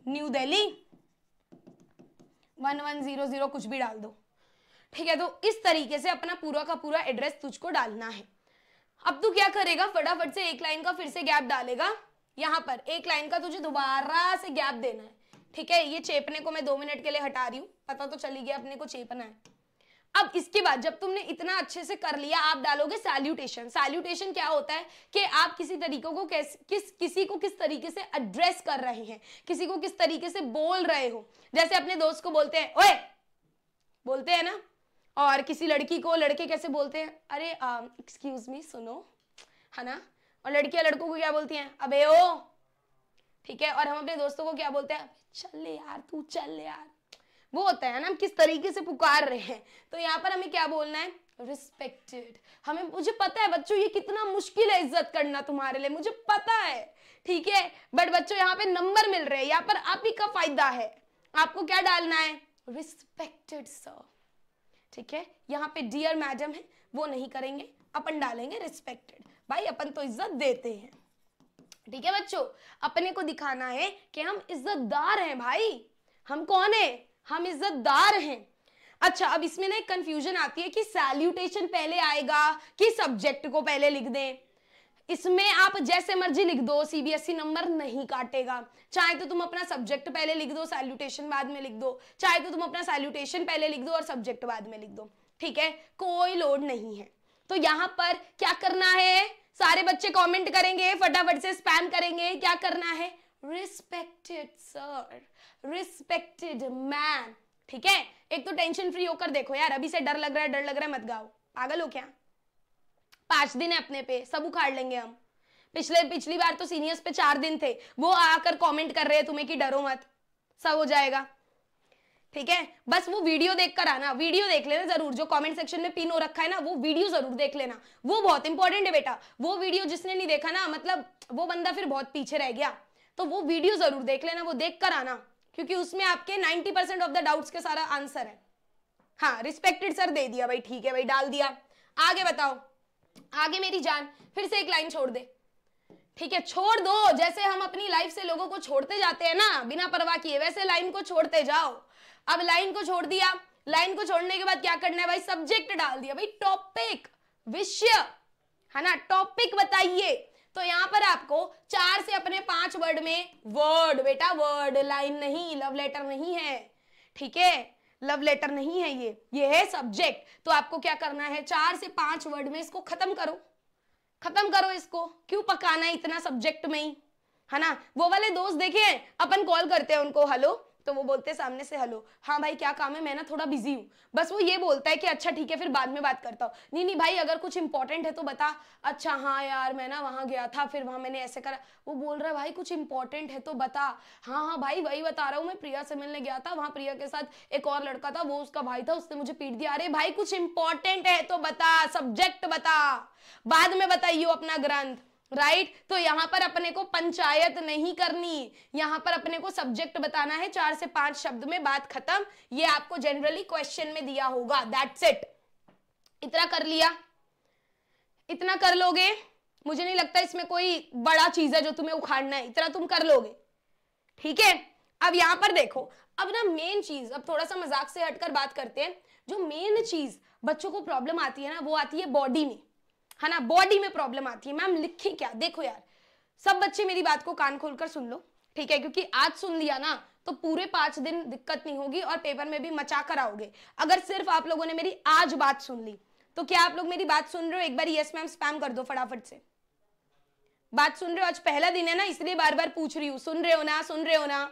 New Delhi one one zero zero कुछ भी डाल दो ठीक है तो इस तरीके से अपना पूरा का पूरा एड्रेस तुझको डालना है अब तू क्या करेगा फटाफट से एक लाइन का फिर से गैप डालेगा यहाँ पर एक लाइन का तुझे दोबारा से गैप देना है ठीक है ये चेपने को मैं दो मिनट के लिए हटा रही हूँ पता तो चली गया अपने को चेपना है अब इसके बाद जब तुमने इतना अच्छे से कर लिया आप डालोगे सैल्यूटेशन सैल्यूटेशन क्या होता है कि आप किसी तरीके को कैस, किस किसी को किस तरीके से एड्रेस कर रहे हैं किसी को किस तरीके से बोल रहे हो जैसे अपने दोस्त को बोलते हैं ओए बोलते हैं ना और किसी लड़की को लड़के कैसे बोलते हैं अरे एक्सक्यूज um, मी सुनो है ना और लड़कियां लड़कों को क्या बोलती हैं अबे ओ ठीक है और हम अपने दोस्तों को क्या बोलते हैं चल यार तू चल यार वो होता है ना हम किस तरीके से पुकार रहे हैं तो यहाँ पर हमें क्या बोलना है रिस्पेक्टेड हमें मुझे पता है बच्चों ये कितना मुश्किल है इज्जत करना तुम्हारे लिए मुझे पता है ठीक है बट बच्चों यहाँ पे नंबर मिल रहे हैं यहाँ पर आप ही का फायदा है आपको क्या डालना है रिस्पेक्टेड सर ठीक है यहाँ पे डियर मैडम है वो नहीं करेंगे अपन डालेंगे रिस्पेक्टेड भाई अपन तो इज्जत देते हैं ठीक है बच्चों अपने को दिखाना है कि हम इज्जतदार हैं भाई हम कौन है हम इज्जतदार हैं अच्छा अब इसमें ना एक कंफ्यूजन आती है कि सैल्यूटेशन पहले आएगा कि सब्जेक्ट को पहले लिख दें इसमें आप जैसे मर्जी लिख दो सीबीएसई e नंबर नहीं काटेगा चाहे तो तुम अपना सब्जेक्ट पहले लिख दो सैल्यूटेशन बाद में लिख दो चाहे तो तुम अपना सैल्यूटेशन पहले लिख दो और सब्जेक्ट बाद में लिख दो ठीक है कोई लोड नहीं है तो यहाँ पर क्या करना है सारे बच्चे कमेंट करेंगे फटाफट से स्पैम करेंगे क्या करना है रिस्पेक्टेड सर रिस्पेक्टेड मैन ठीक है एक तो टेंशन फ्री होकर देखो यार अभी से डर लग रहा है डर लग रहा है मत गाओ पागल हो क्या पांच दिन है अपने पे सब उखाड़ लेंगे हम पिछले पिछली बार तो सीनियर्स पे चार दिन थे वो आकर कमेंट कर रहे हैं तुम्हें कि डरो मत सब हो जाएगा ठीक है बस वो वीडियो देख कर आना वीडियो देख लेना जरूर जो कमेंट सेक्शन में पिन हो रखा है ना वो वीडियो जरूर देख लेना वो बहुत इंपॉर्टेंट है बेटा वो वीडियो जिसने नहीं देखा ना मतलब वो बंदा फिर बहुत पीछे रह गया तो वो वीडियो जरूर देख लेना वो देख कर आना क्योंकि उसमें आपके ninety percent of the doubts के सारा आंसर है हाँ रिस्पेक्टेड सर दे दिया भाई ठीक है भाई डाल दिया आगे बताओ आगे मेरी जान फिर से एक लाइन छोड़ दे ठीक है छोड़ दो जैसे हम अपनी लाइफ से लोगों को छोड़ते जाते हैं ना बिना परवाह किए वैसे लाइन को छोड़ते जाओ अब लाइन को छोड़ दिया लाइन को छोड़ने के बाद क्या करना है भाई सब्जेक्ट डाल दिया भाई टॉपिक विषय है ना टॉपिक बताइए तो यहाँ पर आपको चार से अपने पांच वर्ड में वर्ड बेटा वर्ड लाइन नहीं लव लेटर नहीं है ठीक है लव लेटर नहीं है ये ये है सब्जेक्ट तो आपको क्या करना है चार से पांच वर्ड में इसको खत्म करो खत्म करो इसको क्यों पकाना है इतना सब्जेक्ट में ही है ना वो वाले दोस्त देखे अपन कॉल करते हैं उनको हेलो तो वो बोलते हैं सामने से हेलो हाँ भाई क्या काम है मैं ना थोड़ा बिजी हूँ बस वो ये बोलता है कि अच्छा ठीक है फिर बाद में बात करता हूँ नहीं नहीं भाई अगर कुछ इंपॉर्टेंट है तो बता अच्छा हाँ यार मैं ना वहाँ गया था फिर वहाँ मैंने ऐसे करा वो बोल रहा है भाई कुछ इंपॉर्टेंट है तो बता हाँ हाँ भाई वही बता रहा हूँ मैं प्रिया से मिलने गया था वहाँ प्रिया के साथ एक और लड़का था वो उसका भाई था उसने मुझे पीट दिया अरे भाई कुछ इंपॉर्टेंट है तो बता सब्जेक्ट बता बाद में बताइयो अपना ग्रंथ राइट right? तो यहां पर अपने को पंचायत नहीं करनी यहां पर अपने को सब्जेक्ट बताना है चार से पांच शब्द में बात खत्म ये आपको जनरली क्वेश्चन में दिया होगा दैट्स इट इतना कर लिया इतना कर लोगे मुझे नहीं लगता इसमें कोई बड़ा चीज है जो तुम्हें उखाड़ना है इतना तुम कर लोगे ठीक है अब यहां पर देखो अब ना मेन चीज अब थोड़ा सा मजाक से हटकर बात करते हैं जो मेन चीज बच्चों को प्रॉब्लम आती है ना वो आती है बॉडी में है ना बॉडी में प्रॉब्लम आती है मैम लिखे क्या देखो यार सब बच्चे मेरी बात को कान खोलकर सुन लो ठीक है क्योंकि आज सुन लिया ना तो पूरे पांच दिन दिक्कत नहीं होगी और पेपर में भी मचा कर आओगे अगर सिर्फ आप लोगों ने मेरी आज बात सुन ली तो क्या आप लोग मेरी बात सुन रहे हो एक बार यस मैम स्पैम कर दो फटाफट से बात सुन रहे हो आज पहला दिन है ना इसलिए बार बार पूछ रही हूँ सुन रहे हो ना सुन रहे हो ना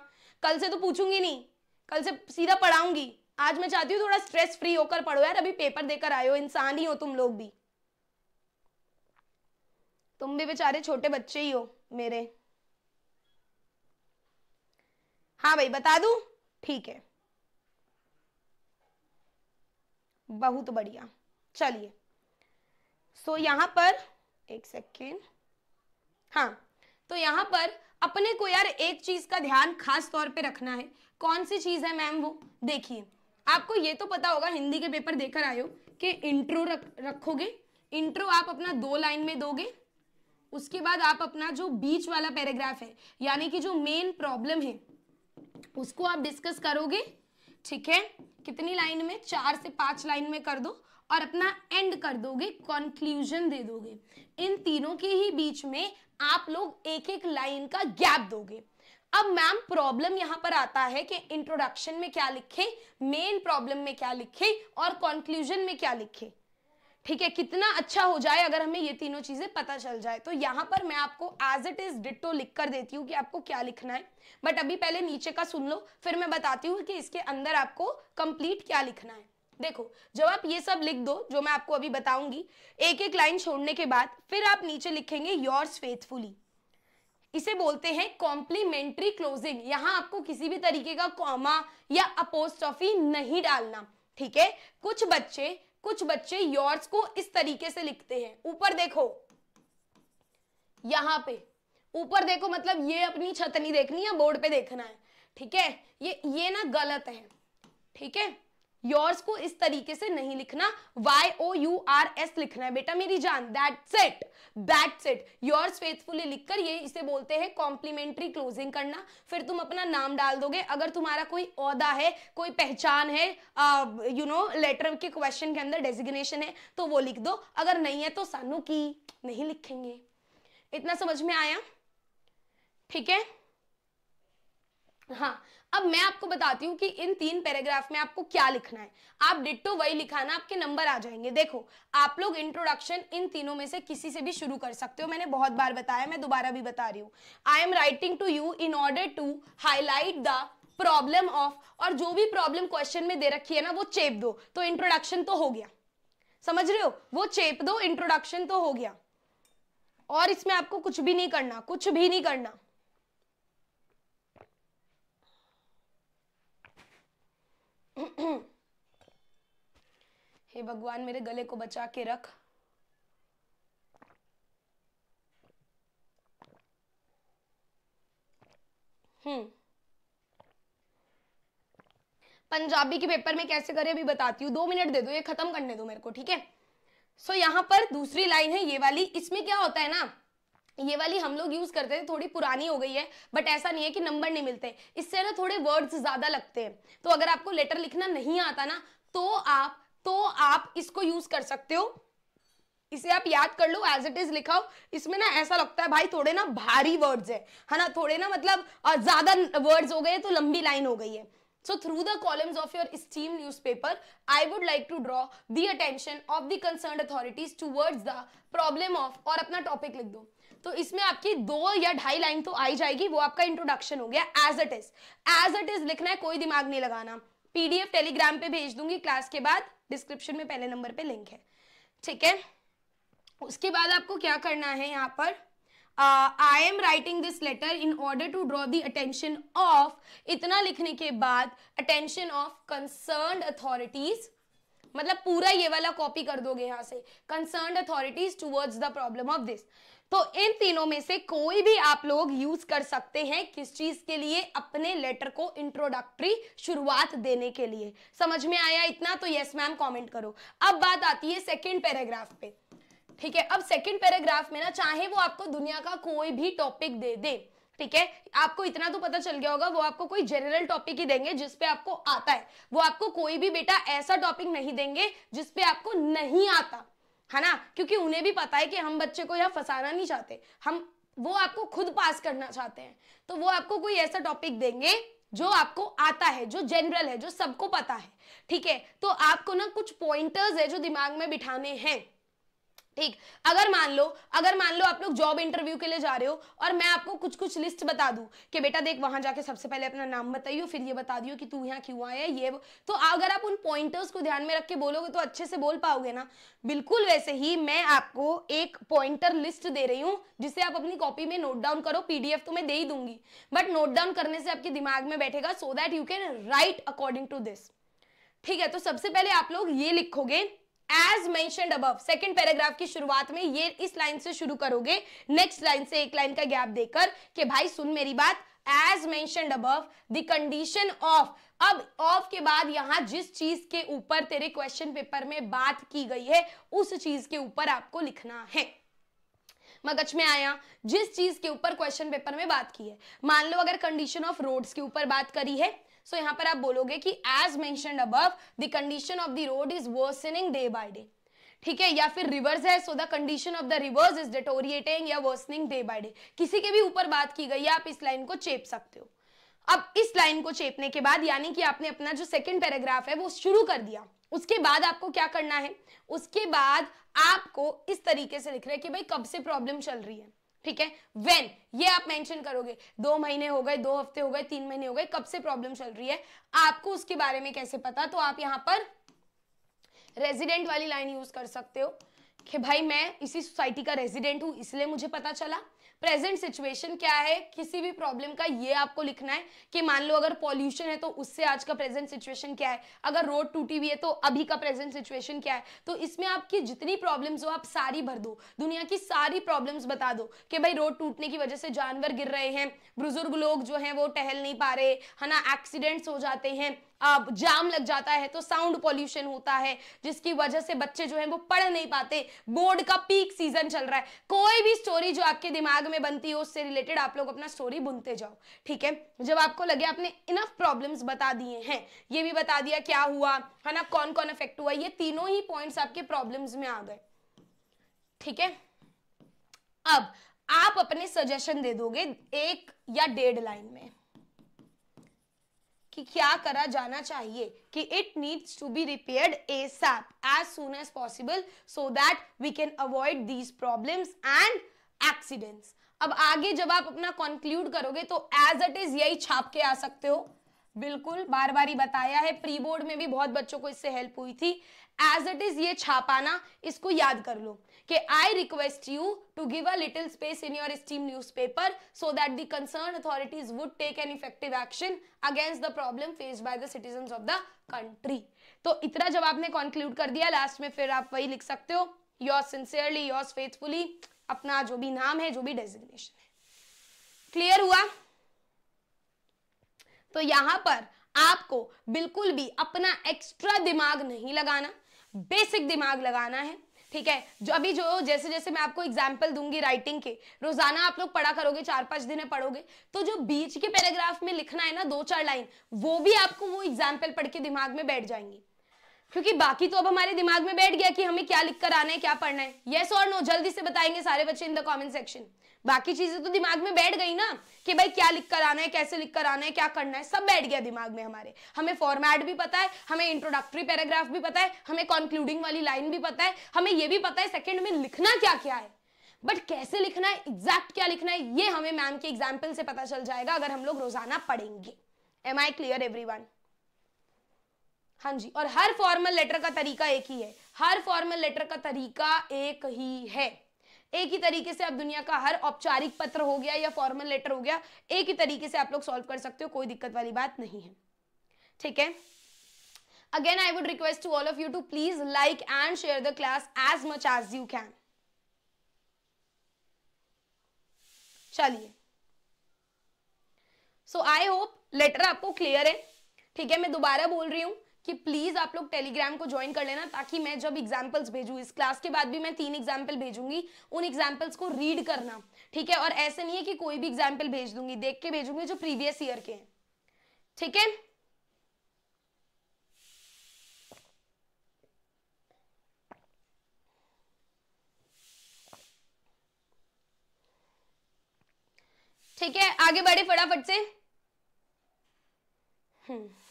कल से तो पूछूंगी नहीं कल से सीधा पढ़ाऊंगी आज मैं चाहती हूँ थोड़ा स्ट्रेस फ्री होकर पढ़ो यार अभी पेपर देकर आयो इंसान ही हो तुम लोग भी तुम भी बेचारे छोटे बच्चे ही हो मेरे हाँ भाई बता दू ठीक है बहुत बढ़िया चलिए सो यहां पर एक सेकेंड हाँ तो यहां पर अपने को यार एक चीज का ध्यान खास तौर पे रखना है कौन सी चीज है मैम वो देखिए आपको ये तो पता होगा हिंदी के पेपर देकर आयो कि इंट्रो रख रखोगे इंट्रो आप अपना दो लाइन में दोगे उसके बाद आप अपना जो बीच वाला पैराग्राफ है यानी कि जो मेन प्रॉब्लम है उसको आप डिस्कस करोगे ठीक है कितनी लाइन में चार से पांच लाइन में कर दो और अपना एंड कर दोगे कंक्लूजन दे दोगे इन तीनों के ही बीच में आप लोग एक एक लाइन का गैप दोगे अब मैम प्रॉब्लम यहां पर आता है कि इंट्रोडक्शन में क्या लिखे मेन प्रॉब्लम में क्या लिखे और कंक्लूजन में क्या लिखे ठीक है कितना अच्छा हो जाए अगर हमें ये तीनों चीजें पता चल जाए तो यहाँ पर मैं आपको एज इट इज डिटो लिख कर देती हूँ कि आपको क्या लिखना है बट अभी पहले नीचे का सुन लो फिर मैं बताती हूँ कि इसके अंदर आपको कंप्लीट क्या लिखना है देखो जब आप ये सब लिख दो जो मैं आपको अभी बताऊंगी एक एक लाइन छोड़ने के बाद फिर आप नीचे लिखेंगे योर्स फेथफुली इसे बोलते हैं कॉम्प्लीमेंट्री क्लोजिंग यहाँ आपको किसी भी तरीके का कॉमा या अपोस्टॉफी नहीं डालना ठीक है कुछ बच्चे कुछ बच्चे योर्स को इस तरीके से लिखते हैं ऊपर देखो यहां पे ऊपर देखो मतलब ये अपनी छतनी देखनी है बोर्ड पे देखना है ठीक है ये ये ना गलत है ठीक है योर्स को इस तरीके से नहीं लिखना Y O U R S लिखना है बेटा मेरी जान that's it that's it yours faithfully लिखकर ये इसे बोलते हैं कॉम्प्लीमेंट्री क्लोजिंग करना फिर तुम अपना नाम डाल दोगे अगर तुम्हारा कोई औदा है कोई पहचान है यू नो लेटर के क्वेश्चन के अंदर डेजिग्नेशन है तो वो लिख दो अगर नहीं है तो सानू की नहीं लिखेंगे इतना समझ में आया ठीक है हाँ अब मैं आपको बताती हूँ कि इन तीन पैराग्राफ में आपको क्या लिखना है आप डिट्टो वही लिखाना आपके नंबर आ जाएंगे देखो आप लोग इंट्रोडक्शन इन तीनों में से किसी से भी शुरू कर सकते हो मैंने बहुत बार बताया मैं दोबारा भी बता रही हूँ I am writing to you in order to highlight the problem of और जो भी प्रॉब्लम क्वेश्चन में दे रखी है ना वो चेप दो तो इंट्रोडक्शन तो हो गया समझ रहे हो वो चेप दो इंट्रोडक्शन तो हो गया और इसमें आपको कुछ भी नहीं करना कुछ भी नहीं करना हे भगवान मेरे गले को बचा के रख हम्म पंजाबी के पेपर में कैसे करें अभी बताती हूँ दो मिनट दे दो ये खत्म करने दो मेरे को ठीक है सो यहाँ पर दूसरी लाइन है ये वाली इसमें क्या होता है ना ये वाली हम लोग यूज करते थे थोड़ी पुरानी हो गई है बट ऐसा नहीं है कि नंबर नहीं मिलते इससे ना थोड़े वर्ड्स ज्यादा लगते हैं तो अगर आपको लेटर लिखना नहीं आता ना तो आप तो आप इसको यूज कर सकते हो इसे आप याद कर लो एज इट इज लिखाओ इसमें ना ऐसा लगता है भाई थोड़े ना भारी वर्ड्स है है ना थोड़े ना मतलब ज्यादा वर्ड्स हो गए तो लंबी लाइन हो गई है So through the columns of your esteemed newspaper, I would like to draw the attention of the concerned authorities towards the problem of और अपना टॉपिक लिख दो तो इसमें आपकी दो या ढाई लाइन तो आई जाएगी वो आपका इंट्रोडक्शन हो गया as it is as it is लिखना है कोई दिमाग नहीं लगाना पीडीएफ टेलीग्राम पे भेज दूंगी क्लास के बाद डिस्क्रिप्शन में पहले नंबर पे लिंक है ठीक है उसके बाद आपको क्या करना है यहाँ पर I am writing this letter in order to draw the attention of इतना लिखने के बाद अटेंशन ऑफ कंसर्न अथॉरिटीज मतलब पूरा ये वाला कॉपी कर दोगे यहाँ से concern authorities towards the problem of this तो इन तीनों में से कोई भी आप लोग यूज कर सकते हैं किस चीज के लिए अपने लेटर को इंट्रोडक्टरी शुरुआत देने के लिए समझ में आया इतना तो यस मैम कमेंट करो अब बात आती है सेकंड पैराग्राफ पे ठीक है अब सेकंड पैराग्राफ में ना चाहे वो आपको दुनिया का कोई भी टॉपिक दे दे ठीक है आपको इतना तो पता चल गया होगा वो आपको कोई जनरल टॉपिक ही देंगे जिसपे आपको आता है वो आपको कोई भी बेटा ऐसा टॉपिक नहीं देंगे जिसपे आपको नहीं आता है ना क्योंकि उन्हें भी पता है कि हम बच्चे को यहाँ फंसाना नहीं चाहते हम वो आपको खुद पास करना चाहते हैं तो वो आपको कोई ऐसा टॉपिक देंगे जो आपको आता है जो जनरल है जो सबको पता है ठीक है तो आपको ना कुछ पॉइंटर्स है जो दिमाग में बिठाने हैं ठीक अगर मान लो अगर मान लो आप लोग जॉब इंटरव्यू के लिए जा रहे हो और मैं आपको कुछ कुछ लिस्ट बता दूं कि बेटा देख वहां जाके सबसे पहले अपना नाम बताइयो फिर ये बता दियो कि तू यहाँ क्यों आया ये तो अगर आप उन पॉइंटर्स को ध्यान में रख के बोलोगे तो अच्छे से बोल पाओगे ना बिल्कुल वैसे ही मैं आपको एक पॉइंटर लिस्ट दे रही हूँ जिसे आप अपनी कॉपी में नोट डाउन करो पीडीएफ तो मैं दे ही दूंगी बट नोट डाउन करने से आपके दिमाग में बैठेगा so that you can write according to this ठीक है तो सबसे पहले आप लोग ये लिखोगे एज मैं अब सेकेंड पैराग्राफ की शुरुआत में ये इस लाइन से शुरू करोगे नेक्स्ट लाइन से एक लाइन का गैप देकर कि भाई सुन मेरी बात एज मैं अब द कंडीशन ऑफ अब ऑफ के बाद यहां जिस चीज के ऊपर तेरे क्वेश्चन पेपर में बात की गई है उस चीज के ऊपर आपको लिखना है मगज में आया जिस चीज के ऊपर क्वेश्चन पेपर में बात की है मान लो अगर कंडीशन ऑफ रोड्स के ऊपर बात करी है सो so, यहाँ पर आप बोलोगे कि एज मैं above the condition of the road is worsening day by day ठीक है या फिर रिवर्स है so the condition of the rivers is deteriorating या वर्सनिंग डे बाय डे किसी के भी ऊपर बात की गई है आप इस लाइन को चेप सकते हो अब इस लाइन को चेपने के बाद यानी कि आपने अपना जो सेकंड पैराग्राफ है वो शुरू कर दिया उसके बाद आपको क्या करना है उसके बाद आपको इस तरीके से लिख रहे हैं कि भाई कब से प्रॉब्लम चल रही है ठीक है वेन ये आप मेंशन करोगे दो महीने हो गए दो हफ्ते हो गए तीन महीने हो गए कब से प्रॉब्लम चल रही है आपको उसके बारे में कैसे पता तो आप यहाँ पर रेजिडेंट वाली लाइन यूज कर सकते हो कि भाई मैं इसी सोसाइटी का रेजिडेंट हूं इसलिए मुझे पता चला प्रेजेंट सिचुएशन क्या है किसी भी प्रॉब्लम का ये आपको लिखना है कि मान लो अगर पॉल्यूशन है तो उससे आज का प्रेजेंट सिचुएशन क्या है अगर रोड टूटी हुई है तो अभी का प्रेजेंट सिचुएशन क्या है तो इसमें आपकी जितनी प्रॉब्लम्स हो आप सारी भर दो दुनिया की सारी प्रॉब्लम्स बता दो कि भाई रोड टूटने की वजह से जानवर गिर रहे हैं बुजुर्ग लोग जो हैं वो टहल नहीं पा रहे है ना एक्सीडेंट्स हो जाते हैं जाम लग जाता है तो साउंड पॉल्यूशन होता है जिसकी वजह से बच्चे जो है वो पढ़ नहीं पाते बोर्ड का पीक सीजन चल रहा है कोई भी स्टोरी जो आपके दिमाग में बनती हो उससे रिलेटेड आप लोग अपना स्टोरी बुनते जाओ ठीक है जब आपको लगे आपने इनफ प्रॉब्लम्स बता दिए हैं ये भी बता दिया क्या हुआ है ना कौन कौन इफेक्ट हुआ ये तीनों ही पॉइंट्स आपके प्रॉब्लम्स में आ गए ठीक है अब आप अपने सजेशन दे दोगे एक या डेढ़ लाइन में कि क्या करा जाना चाहिए कि it needs to be repaired ASAP as soon as possible so that we can avoid these problems and accidents अब आगे जब आप अपना कंक्लूड करोगे तो एज इट इज यही छाप के आ सकते हो बिल्कुल बार बार ही बताया है प्री बोर्ड में भी बहुत बच्चों को इससे हेल्प हुई थी एज इट इज ये छापाना इसको याद कर लो कि I request you to give a little space in your esteem news paper so that the concern authorities would take an effective action against the problem face by the citizen of the country तो इतना जब आपने conclude कर दिया last में फिर आप वही लिख सकते हो योर सिंसियरली योर फेथफुली अपना जो भी नाम है जो भी डेजिग्नेशन है क्लियर हुआ तो यहां पर आपको बिल्कुल भी अपना एक्स्ट्रा दिमाग नहीं लगाना बेसिक दिमाग लगाना है ठीक है जो अभी जो जैसे जैसे मैं आपको एग्जाम्पल दूंगी राइटिंग के रोजाना आप लोग पढ़ा करोगे चार पांच दिन पढ़ोगे तो जो बीच के पैराग्राफ में लिखना है ना दो चार लाइन वो भी आपको वो एग्जाम्पल पढ़ के दिमाग में बैठ जाएंगी क्योंकि बाकी तो अब हमारे दिमाग में बैठ गया कि हमें क्या लिख कर आना है क्या पढ़ना है येस और नो जल्दी से बताएंगे सारे बच्चे इन द कॉमेंट सेक्शन बाकी चीजें तो दिमाग में बैठ गई ना कि भाई क्या लिख कर आना है कैसे लिख कर आना है क्या करना है सब बैठ गया दिमाग में हमारे हमें फॉर्मेट भी पता है हमें इंट्रोडक्टरी पैराग्राफ भी पता है हमें कॉन्क्लूडिंग वाली लाइन भी पता है हमें ये भी पता है सेकेंड में लिखना क्या क्या है बट कैसे लिखना है एग्जैक्ट क्या लिखना है ये हमें मैम के एग्जाम्पल से पता चल जाएगा अगर हम लोग रोजाना पढ़ेंगे एम आई क्लियर एवरी हाँ जी और हर फॉर्मल लेटर का तरीका एक ही है हर फॉर्मल लेटर का तरीका एक ही है एक ही तरीके से आप दुनिया का हर औपचारिक पत्र हो गया या फॉर्मल लेटर हो गया एक ही तरीके से आप लोग सॉल्व कर सकते हो कोई दिक्कत वाली बात नहीं है ठीक है again I would request to all of you to please like and share the class as much as you can चलिए सो आई होप लेटर आपको क्लियर है ठीक है मैं दोबारा बोल रही हूं कि प्लीज़ आप लोग टेलीग्राम को ज्वाइन कर लेना ताकि मैं जब एग्जाम्पल्स भेजू इस क्लास के बाद भी मैं तीन एग्जाम्पल भेजूंगी उन एग्जाम्पल्स को रीड करना ठीक है और ऐसे नहीं है कि कोई भी एग्जाम्पल भेज दूंगी देख के भेजूंगी जो प्रीवियस ईयर के हैं ठीक है ठीक है आगे बढ़े फटाफट से हम्म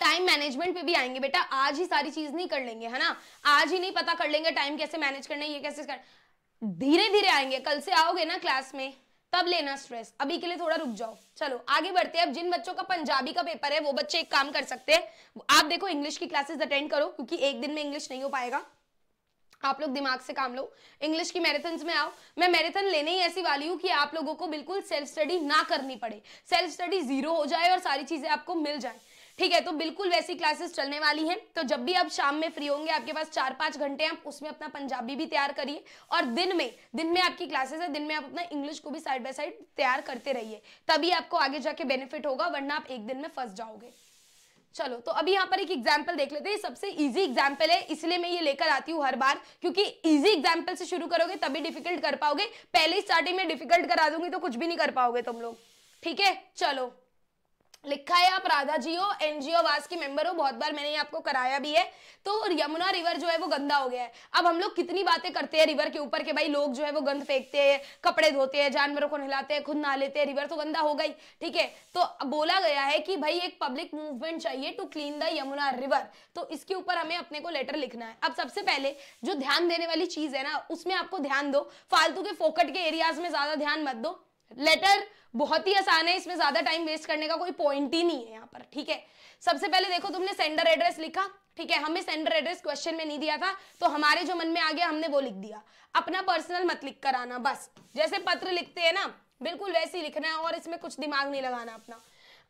टाइम मैनेजमेंट पे भी आएंगे बेटा आज ही सारी चीज नहीं कर लेंगे है ना आज ही नहीं पता कर लेंगे टाइम कैसे मैनेज करना ये कैसे कर धीरे धीरे आएंगे कल से आओगे ना क्लास में तब लेना स्ट्रेस अभी के लिए थोड़ा रुक जाओ चलो आगे बढ़ते हैं अब जिन बच्चों का पंजाबी का पेपर है वो बच्चे एक काम कर सकते हैं आप देखो इंग्लिश की क्लासेस अटेंड करो क्योंकि एक दिन में इंग्लिश नहीं हो पाएगा आप लोग दिमाग से काम लो इंग्लिश की मैराथन में आओ मैं मैराथन लेने ही ऐसी वाली हूँ कि आप लोगों को बिल्कुल सेल्फ स्टडी ना करनी पड़े सेल्फ स्टडी जीरो हो जाए और सारी चीजें आपको मिल जाए ठीक है तो बिल्कुल वैसी क्लासेस चलने वाली हैं तो जब भी आप शाम में फ्री होंगे आपके पास चार पांच घंटे आप उसमें अपना पंजाबी भी तैयार करिए और दिन में दिन में आपकी क्लासेस है दिन में आप अपना इंग्लिश को भी साइड बाय साइड तैयार करते रहिए तभी आपको आगे जाके बेनिफिट होगा वरना आप एक दिन में फंस जाओगे चलो तो अभी यहाँ पर एक एग्जाम्पल देख लेते हैं सबसे इजी एग्जाम्पल है इसलिए मैं ये लेकर आती हूँ हर बार क्योंकि इजी एग्जाम्पल से शुरू करोगे तभी डिफिकल्ट कर पाओगे पहले स्टार्टिंग में डिफिकल्ट करा दूंगी तो कुछ भी नहीं कर पाओगे तुम लोग ठीक है चलो लिखा है आप राधा जी हो एनजीओ वास की मेंबर हो बहुत बार मैंने आपको कराया भी है तो यमुना रिवर जो है वो गंदा हो गया है अब हम लोग कितनी बातें करते हैं रिवर के ऊपर के भाई लोग जो है वो गंद फेंकते हैं कपड़े धोते हैं जानवरों को नहलाते हैं खुद नहा लेते हैं रिवर तो गंदा हो गई ठीक है तो बोला गया है कि भाई एक पब्लिक मूवमेंट चाहिए to clean the Yamuna river तो इसके ऊपर हमें अपने को लेटर लिखना है अब सबसे पहले जो ध्यान देने वाली चीज है ना उसमें आपको ध्यान दो फालतू के फोकट के एरियाज में ज्यादा ध्यान मत दो लेटर बहुत ही आसान है इसमें ज्यादा टाइम वेस्ट करने का कोई पॉइंट ही नहीं है यहाँ पर ठीक है सबसे पहले देखो तुमने सेंडर एड्रेस लिखा ठीक है हमें सेंडर एड्रेस क्वेश्चन में नहीं दिया था तो हमारे जो मन में आ गया हमने वो लिख दिया अपना पर्सनल मत लिख कर आना बस जैसे पत्र लिखते हैं ना बिल्कुल वैसे ही लिखना है और इसमें कुछ दिमाग नहीं लगाना अपना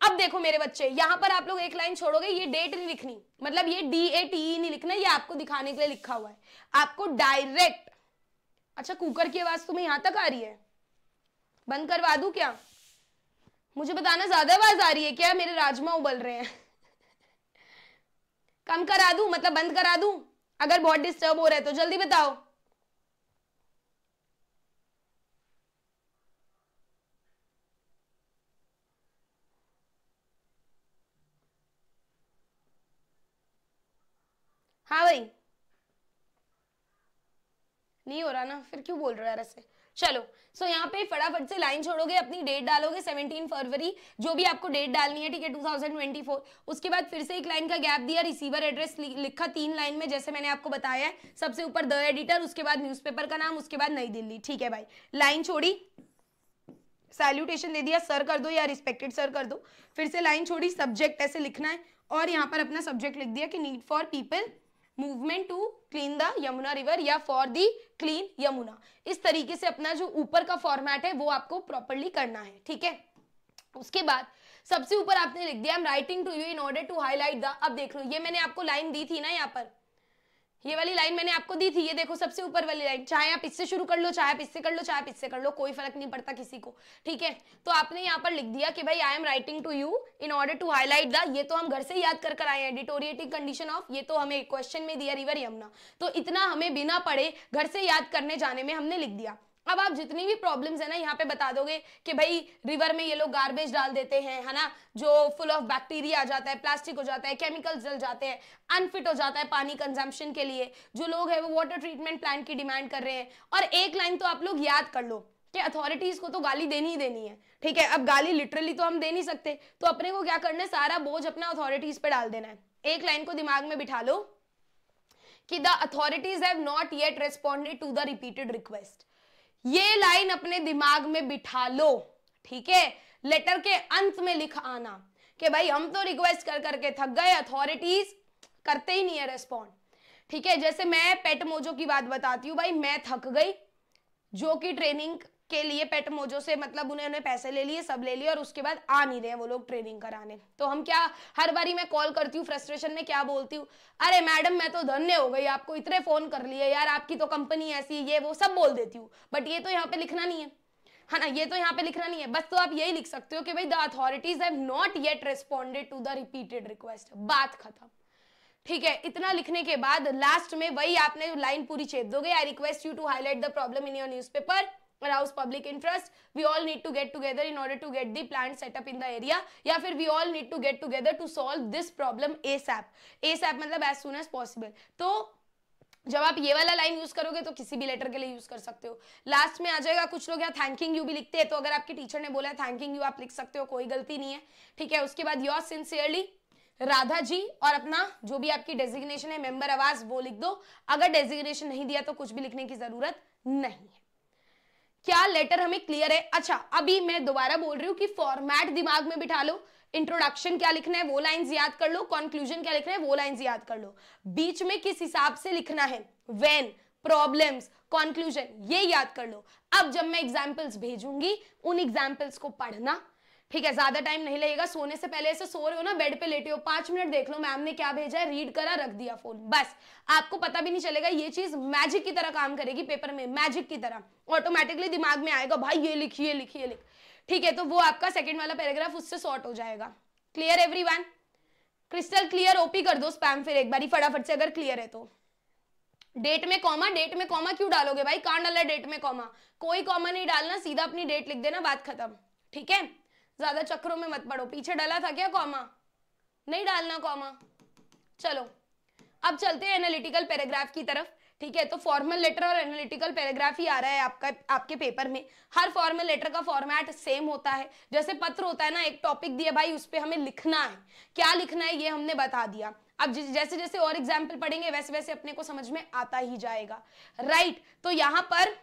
अब देखो मेरे बच्चे यहाँ पर आप लोग एक लाइन छोड़ोगे ये डेट नहीं लिखनी मतलब ये डी ए टी ई नहीं लिखना ये आपको दिखाने के लिए लिखा हुआ है आपको डायरेक्ट अच्छा कुकर की आवाज तुम्हें यहां तक आ रही है बंद करवा दू क्या मुझे बताना ज्यादा आवाज आ रही है क्या मेरे राजमा उबल रहे हैं कम करा दू मतलब बंद करा दू अगर बहुत डिस्टर्ब हो रहा है तो जल्दी बताओ हाँ भाई नहीं हो रहा ना फिर क्यों बोल रहा है ऐसे चलो सो so, यहाँ पे फटाफट से लाइन छोड़ोगे अपनी डेट डालोगे 17 फरवरी जो भी आपको डेट डालनी है ठीक है 2024 उसके बाद फिर से एक लाइन का गैप दिया रिसीवर एड्रेस लिखा तीन लाइन में जैसे मैंने आपको बताया है सबसे ऊपर द एडिटर उसके बाद न्यूज़पेपर का नाम उसके बाद नई दिल्ली ठीक है भाई लाइन छोड़ी सैल्यूटेशन दे दिया सर कर दो या रिस्पेक्टेड सर कर दो फिर से लाइन छोड़ी सब्जेक्ट ऐसे लिखना है और यहाँ पर अपना सब्जेक्ट लिख दिया कि need for people movement to clean the Yamuna river या फॉर दी क्लीन यमुना इस तरीके से अपना जो ऊपर का फॉर्मेट है वो आपको प्रॉपरली करना है ठीक है उसके बाद सबसे ऊपर आपने लिख दिया I am writing to you in order to highlight the अब देख लो ये मैंने आपको लाइन दी थी ना यहाँ पर ये वाली लाइन मैंने आपको दी थी ये देखो सबसे ऊपर वाली लाइन चाहे आप इससे शुरू कर लो चाहे आप इससे कर लो चाहे आप इससे कर लो कोई फर्क नहीं पड़ता किसी को ठीक है तो आपने यहाँ पर लिख दिया कि भाई I am writing to you in order to highlight the ये तो हम घर से याद कर कर आए हैं डिटोरिएटिंग कंडीशन ऑफ ये तो हमें क्वेश्चन में दिया रिवर यमुना तो इतना हमें बिना पढ़े घर से याद करने जाने में हमने लिख दिया अब आप जितनी भी प्रॉब्लम्स है ना यहाँ पे बता दोगे कि भाई रिवर में ये लोग गार्बेज डाल देते हैं है ना जो फुल ऑफ बैक्टीरिया आ जाता है प्लास्टिक हो जाता है केमिकल्स जल जाते हैं अनफिट हो जाता है पानी कंजम्पशन के लिए जो लोग हैं वो वाटर ट्रीटमेंट प्लांट की डिमांड कर रहे हैं और एक लाइन तो आप लोग याद कर लो कि अथॉरिटीज को तो गाली देनी ही देनी है ठीक है अब गाली लिटरली तो हम दे नहीं सकते तो अपने को क्या करना है सारा बोझ अपना अथॉरिटीज पे डाल देना है एक लाइन को दिमाग में बिठा लो कि the authorities have not yet responded to the repeated request ये लाइन अपने दिमाग में बिठा लो ठीक है लेटर के अंत में लिख आना कि भाई हम तो रिक्वेस्ट कर करके थक गए अथॉरिटीज करते ही नहीं है रेस्पॉन्ड ठीक है जैसे मैं पेट मोजो की बात बताती हूँ भाई मैं थक गई जो कि ट्रेनिंग के लिए पेट मोजो से मतलब उन्हें उन्हें पैसे ले लिए सब ले लिए और उसके बाद आ नहीं रहे हैं वो लोग ट्रेनिंग कराने तो हम क्या हर बारी मैं कॉल करती हूँ फ्रस्ट्रेशन में क्या बोलती हूँ अरे मैडम मैं तो धन्य हो गई आपको इतने फ़ोन कर लिए यार आपकी तो कंपनी ऐसी ये वो सब बोल देती हूँ बट ये तो यहाँ पे लिखना नहीं है है हाँ ना ये तो यहाँ पे लिखना नहीं है बस तो आप यही लिख सकते हो कि भाई the authorities have not yet responded to the repeated request बात खत्म ठीक है इतना लिखने के बाद लास्ट में वही आपने लाइन पूरी छेद दोगे I request you to highlight the problem in your newspaper arouse public interest we all need to get together in order to get the plant set up in the area या फिर we all need to get together to solve this problem asap asap मतलब as soon as possible तो जब आप ये वाला line use करोगे तो किसी भी लेटर के लिए यूज कर सकते हो लास्ट में आ जाएगा कुछ लोग यहाँ थैंकिंग यू भी लिखते हैं तो अगर आपके टीचर ने बोला है थैंकिंग यू आप लिख सकते हो कोई गलती नहीं है ठीक है उसके बाद योर सिंसियरली राधा जी और अपना जो भी आपकी डेजिग्नेशन है मेंबर आवाज वो लिख दो अगर डेजिग्नेशन नहीं दिया तो कुछ भी लिखने की जरूरत नहीं है क्या लेटर हमें क्लियर है अच्छा अभी मैं दोबारा बोल रही हूँ कि फॉर्मेट दिमाग में बिठा लो इंट्रोडक्शन क्या लिखना है वो लाइंस याद कर लो कॉन्क्लूजन क्या लिखना है वो लाइंस याद कर लो बीच में किस हिसाब से लिखना है वेन प्रॉब्लम्स कॉन्क्लूजन ये याद कर लो अब जब मैं एग्जाम्पल्स भेजूंगी उन एग्जाम्पल्स को पढ़ना ठीक है ज्यादा टाइम नहीं लगेगा सोने से पहले ऐसे सो रहे हो ना बेड पे लेटे हो पांच मिनट देख लो मैम ने क्या भेजा है रीड करा रख दिया फोन बस आपको पता भी नहीं चलेगा ये चीज मैजिक की तरह काम करेगी पेपर में मैजिक की तरह ऑटोमेटिकली दिमाग में आएगा भाई ये लिखिए लिखिए लिख ठीक है तो वो आपका सेकेंड वाला पैराग्राफ उससे सॉर्ट हो जाएगा clear every crystal clear OP कर दो स्पैम फिर एक बार फटाफट से अगर क्लियर है तो डेट में कॉमा डेट में कॉमा क्यों डालोगे भाई कहाँ डाला डेट में कॉमा कोई कॉमा नहीं डालना सीधा अपनी डेट लिख देना बात खत्म ठीक है ज्यादा चक्रों में मत पड़ो पीछे डाला था क्या कॉमा नहीं डालना कॉमा चलो अब चलते हैं एनालिटिकल पैराग्राफ की तरफ ठीक है तो फॉर्मल लेटर और एनालिटिकल पैराग्राफ ही आ रहा है आपका आपके पेपर में हर फॉर्मल लेटर का फॉर्मेट सेम होता है जैसे पत्र होता है ना एक टॉपिक दिया भाई उस पर हमें लिखना है क्या लिखना है ये हमने बता दिया अब जैसे जैसे और एग्जाम्पल पढ़ेंगे वैसे वैसे अपने को समझ में आता ही जाएगा राइट तो यहाँ पर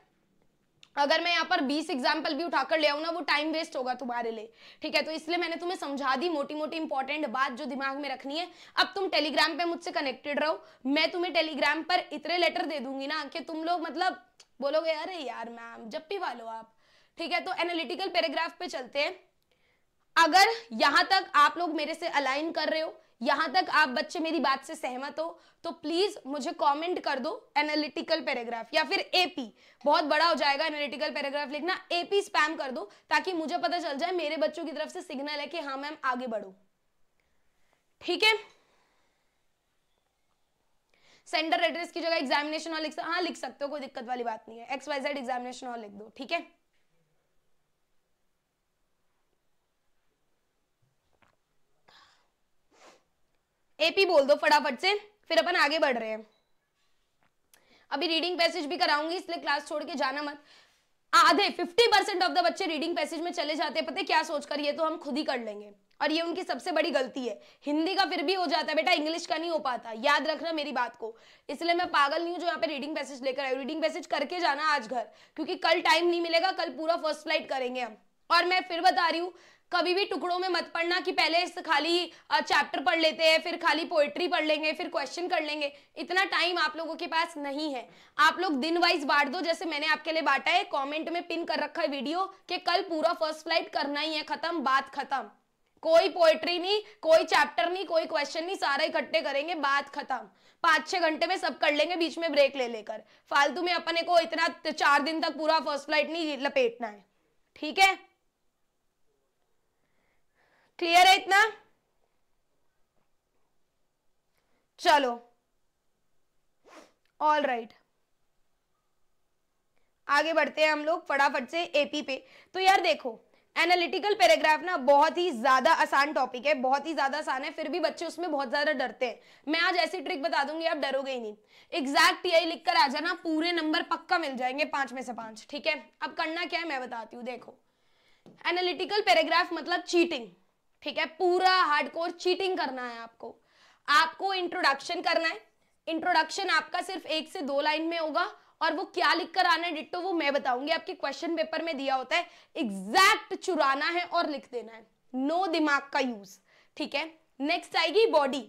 अगर मैं यहाँ पर 20 एग्जाम्पल भी उठाकर ले आऊँ ना वो टाइम वेस्ट होगा तुम्हारे लिए ठीक है तो इसलिए मैंने तुम्हें समझा दी मोटी मोटी इंपॉर्टेंट बात जो दिमाग में रखनी है अब तुम टेलीग्राम पे मुझसे कनेक्टेड रहो मैं तुम्हें टेलीग्राम पर इतने लेटर दे दूंगी ना कि तुम लोग मतलब बोलोगे अरे यार मैम जब भी वालो आप ठीक है तो एनालिटिकल पैराग्राफ पे चलते हैं अगर यहाँ तक आप लोग मेरे से अलाइन कर रहे हो यहाँ तक आप बच्चे मेरी बात से सहमत हो तो प्लीज मुझे कमेंट कर दो एनालिटिकल पैराग्राफ या फिर एपी बहुत बड़ा हो जाएगा एनालिटिकल पैराग्राफ लिखना एपी स्पैम कर दो ताकि मुझे पता चल जाए मेरे बच्चों की तरफ से सिग्नल है कि हाँ मैम आगे बढ़ो ठीक है सेंटर एड्रेस की जगह एग्जामिनेशन हॉल लिख हाँ लिख सकते हो कोई दिक्कत वाली बात नहीं है X Y Z examination hall लिख दो ठीक है एपी बोल दो फटाफट से फिर अपन आगे बढ़ रहे हैं अभी रीडिंग पैसेज भी कराऊंगी इसलिए क्लास छोड़ के जाना मत आधे फिफ्टी परसेंट ऑफ द बच्चे रीडिंग पैसेज में चले जाते हैं पता है क्या सोचकर ये तो हम खुद ही कर लेंगे और ये उनकी सबसे बड़ी गलती है हिंदी का फिर भी हो जाता है बेटा इंग्लिश का नहीं हो पाता याद रखना मेरी बात को इसलिए मैं पागल नहीं हूँ जो यहाँ पे रीडिंग पैसेज लेकर आई रीडिंग पैसेज करके जाना आज घर क्योंकि कल टाइम नहीं मिलेगा कल पूरा फर्स्ट फ्लाइट करेंगे हम और मैं फिर बता रही हूँ कभी भी टुकड़ों में मत पढ़ना कि पहले इस खाली चैप्टर पढ़ लेते हैं फिर खाली पोएट्री पढ़ लेंगे फिर क्वेश्चन कर लेंगे इतना टाइम आप लोगों के पास नहीं है आप लोग दिन वाइज बांट दो जैसे मैंने आपके लिए बांटा है कॉमेंट में पिन कर रखा है वीडियो कि कल पूरा फर्स्ट फ्लाइट करना ही है खत्म बात खत्म कोई पोएट्री नहीं कोई चैप्टर नहीं कोई क्वेश्चन नहीं सारे इकट्ठे करेंगे बात खत्म पांच छह घंटे में सब कर लेंगे बीच में ब्रेक ले लेकर फालतू में अपने को इतना चार दिन तक पूरा फर्स्ट फ्लाइट नहीं लपेटना है ठीक है क्लियर है इतना चलो ऑल राइट right. आगे बढ़ते हैं हम लोग फटाफट से एपी पे तो यार देखो एनालिटिकल पैराग्राफ ना बहुत ही ज्यादा आसान टॉपिक है बहुत ही ज्यादा आसान है फिर भी बच्चे उसमें बहुत ज्यादा डरते हैं मैं आज ऐसी ट्रिक बता दूंगी आप डरोगे ही नहीं एग्जैक्ट टीआई लिखकर आ जाना पूरे नंबर पक्का मिल जाएंगे पांच में से पांच ठीक है अब करना क्या है मैं बताती हूँ देखो एनालिटिकल पैराग्राफ मतलब चीटिंग ठीक है पूरा हार्डकोर चीटिंग करना है आपको आपको इंट्रोडक्शन करना है इंट्रोडक्शन आपका सिर्फ एक से दो लाइन में होगा और वो क्या लिख कर आना है डिट्टो वो मैं बताऊंगी आपके क्वेश्चन पेपर में दिया होता है एग्जैक्ट चुराना है और लिख देना है नो दिमाग का यूज ठीक है नेक्स्ट आएगी बॉडी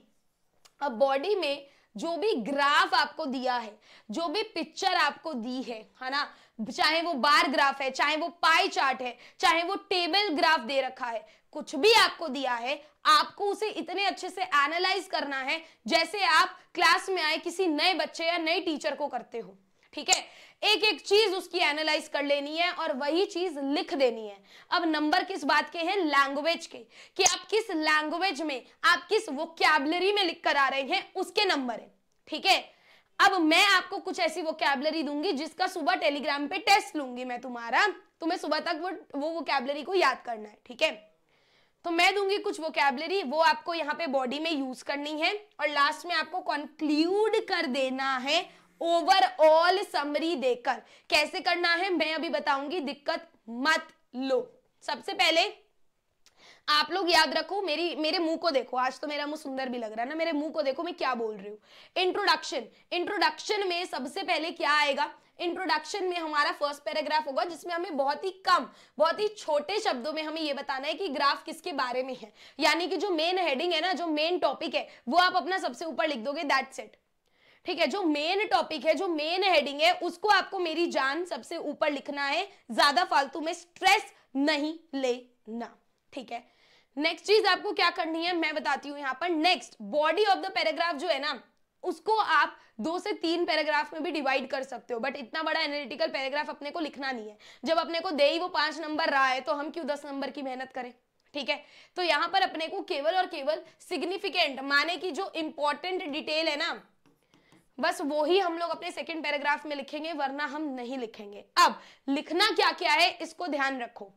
अब बॉडी में जो भी ग्राफ आपको दिया है जो भी पिक्चर आपको दी है है ना चाहे वो बार ग्राफ है चाहे वो पाई चार्ट है चाहे वो टेबल ग्राफ दे रखा है कुछ भी आपको दिया है आपको उसे इतने अच्छे से एनालाइज करना है जैसे आप क्लास में आए किसी नए बच्चे या नए टीचर को करते हो ठीक है एक एक चीज उसकी एनालाइज कर लेनी है और वही चीज लिख देनी है अब नंबर किस बात के हैं लैंग्वेज के कि आप किस लैंग्वेज में आप किस वोकैबलरी में लिख कर आ रहे हैं उसके नंबर है ठीक है अब मैं आपको कुछ ऐसी वोकैबलरी दूंगी जिसका सुबह टेलीग्राम पे टेस्ट लूंगी मैं तुम्हारा तुम्हें सुबह तक वो वो वोकैबलरी को याद करना है ठीक है तो मैं दूंगी कुछ वोकैबलरी वो आपको यहाँ पे बॉडी में यूज करनी है और लास्ट में आपको कंक्लूड कर देना है ओवरऑल समरी देकर कैसे करना है मैं अभी बताऊंगी दिक्कत मत लो सबसे पहले आप लोग याद रखो मेरी मेरे मुंह को देखो आज तो मेरा मुंह सुंदर भी लग रहा है ना मेरे मुंह को देखो मैं क्या बोल रही हूँ इंट्रोडक्शन इंट्रोडक्शन में सबसे पहले क्या आएगा इंट्रोडक्शन में हमारा फर्स्ट पैराग्राफ होगा जिसमें हमें बहुत ही कम बहुत ही छोटे शब्दों में हमें ये बताना है कि ग्राफ किसके बारे में है यानी कि जो मेन हेडिंग है ना जो मेन टॉपिक है वो आप अपना सबसे ऊपर लिख दोगे दैट सेट ठीक है जो मेन टॉपिक है जो मेन हेडिंग है उसको आपको मेरी जान सबसे ऊपर लिखना है ज्यादा फालतू में स्ट्रेस नहीं लेना ठीक है नेक्स्ट चीज आपको क्या करनी है मैं बताती हूँ यहाँ पर next body of the paragraph जो है ना उसको आप दो से तीन पैराग्राफ में भी डिवाइड कर सकते हो बट इतना बड़ा एनालिटिकल पैराग्राफ अपने को लिखना नहीं है जब अपने को दे ही वो पांच नंबर रहा है तो हम क्यों दस नंबर की मेहनत करें ठीक है तो यहाँ पर अपने को केवल और केवल सिग्निफिकेंट माने की जो इंपॉर्टेंट डिटेल है ना बस वो ही हम लोग अपने सेकेंड पैराग्राफ में लिखेंगे वरना हम नहीं लिखेंगे अब लिखना क्या क्या है इसको ध्यान रखो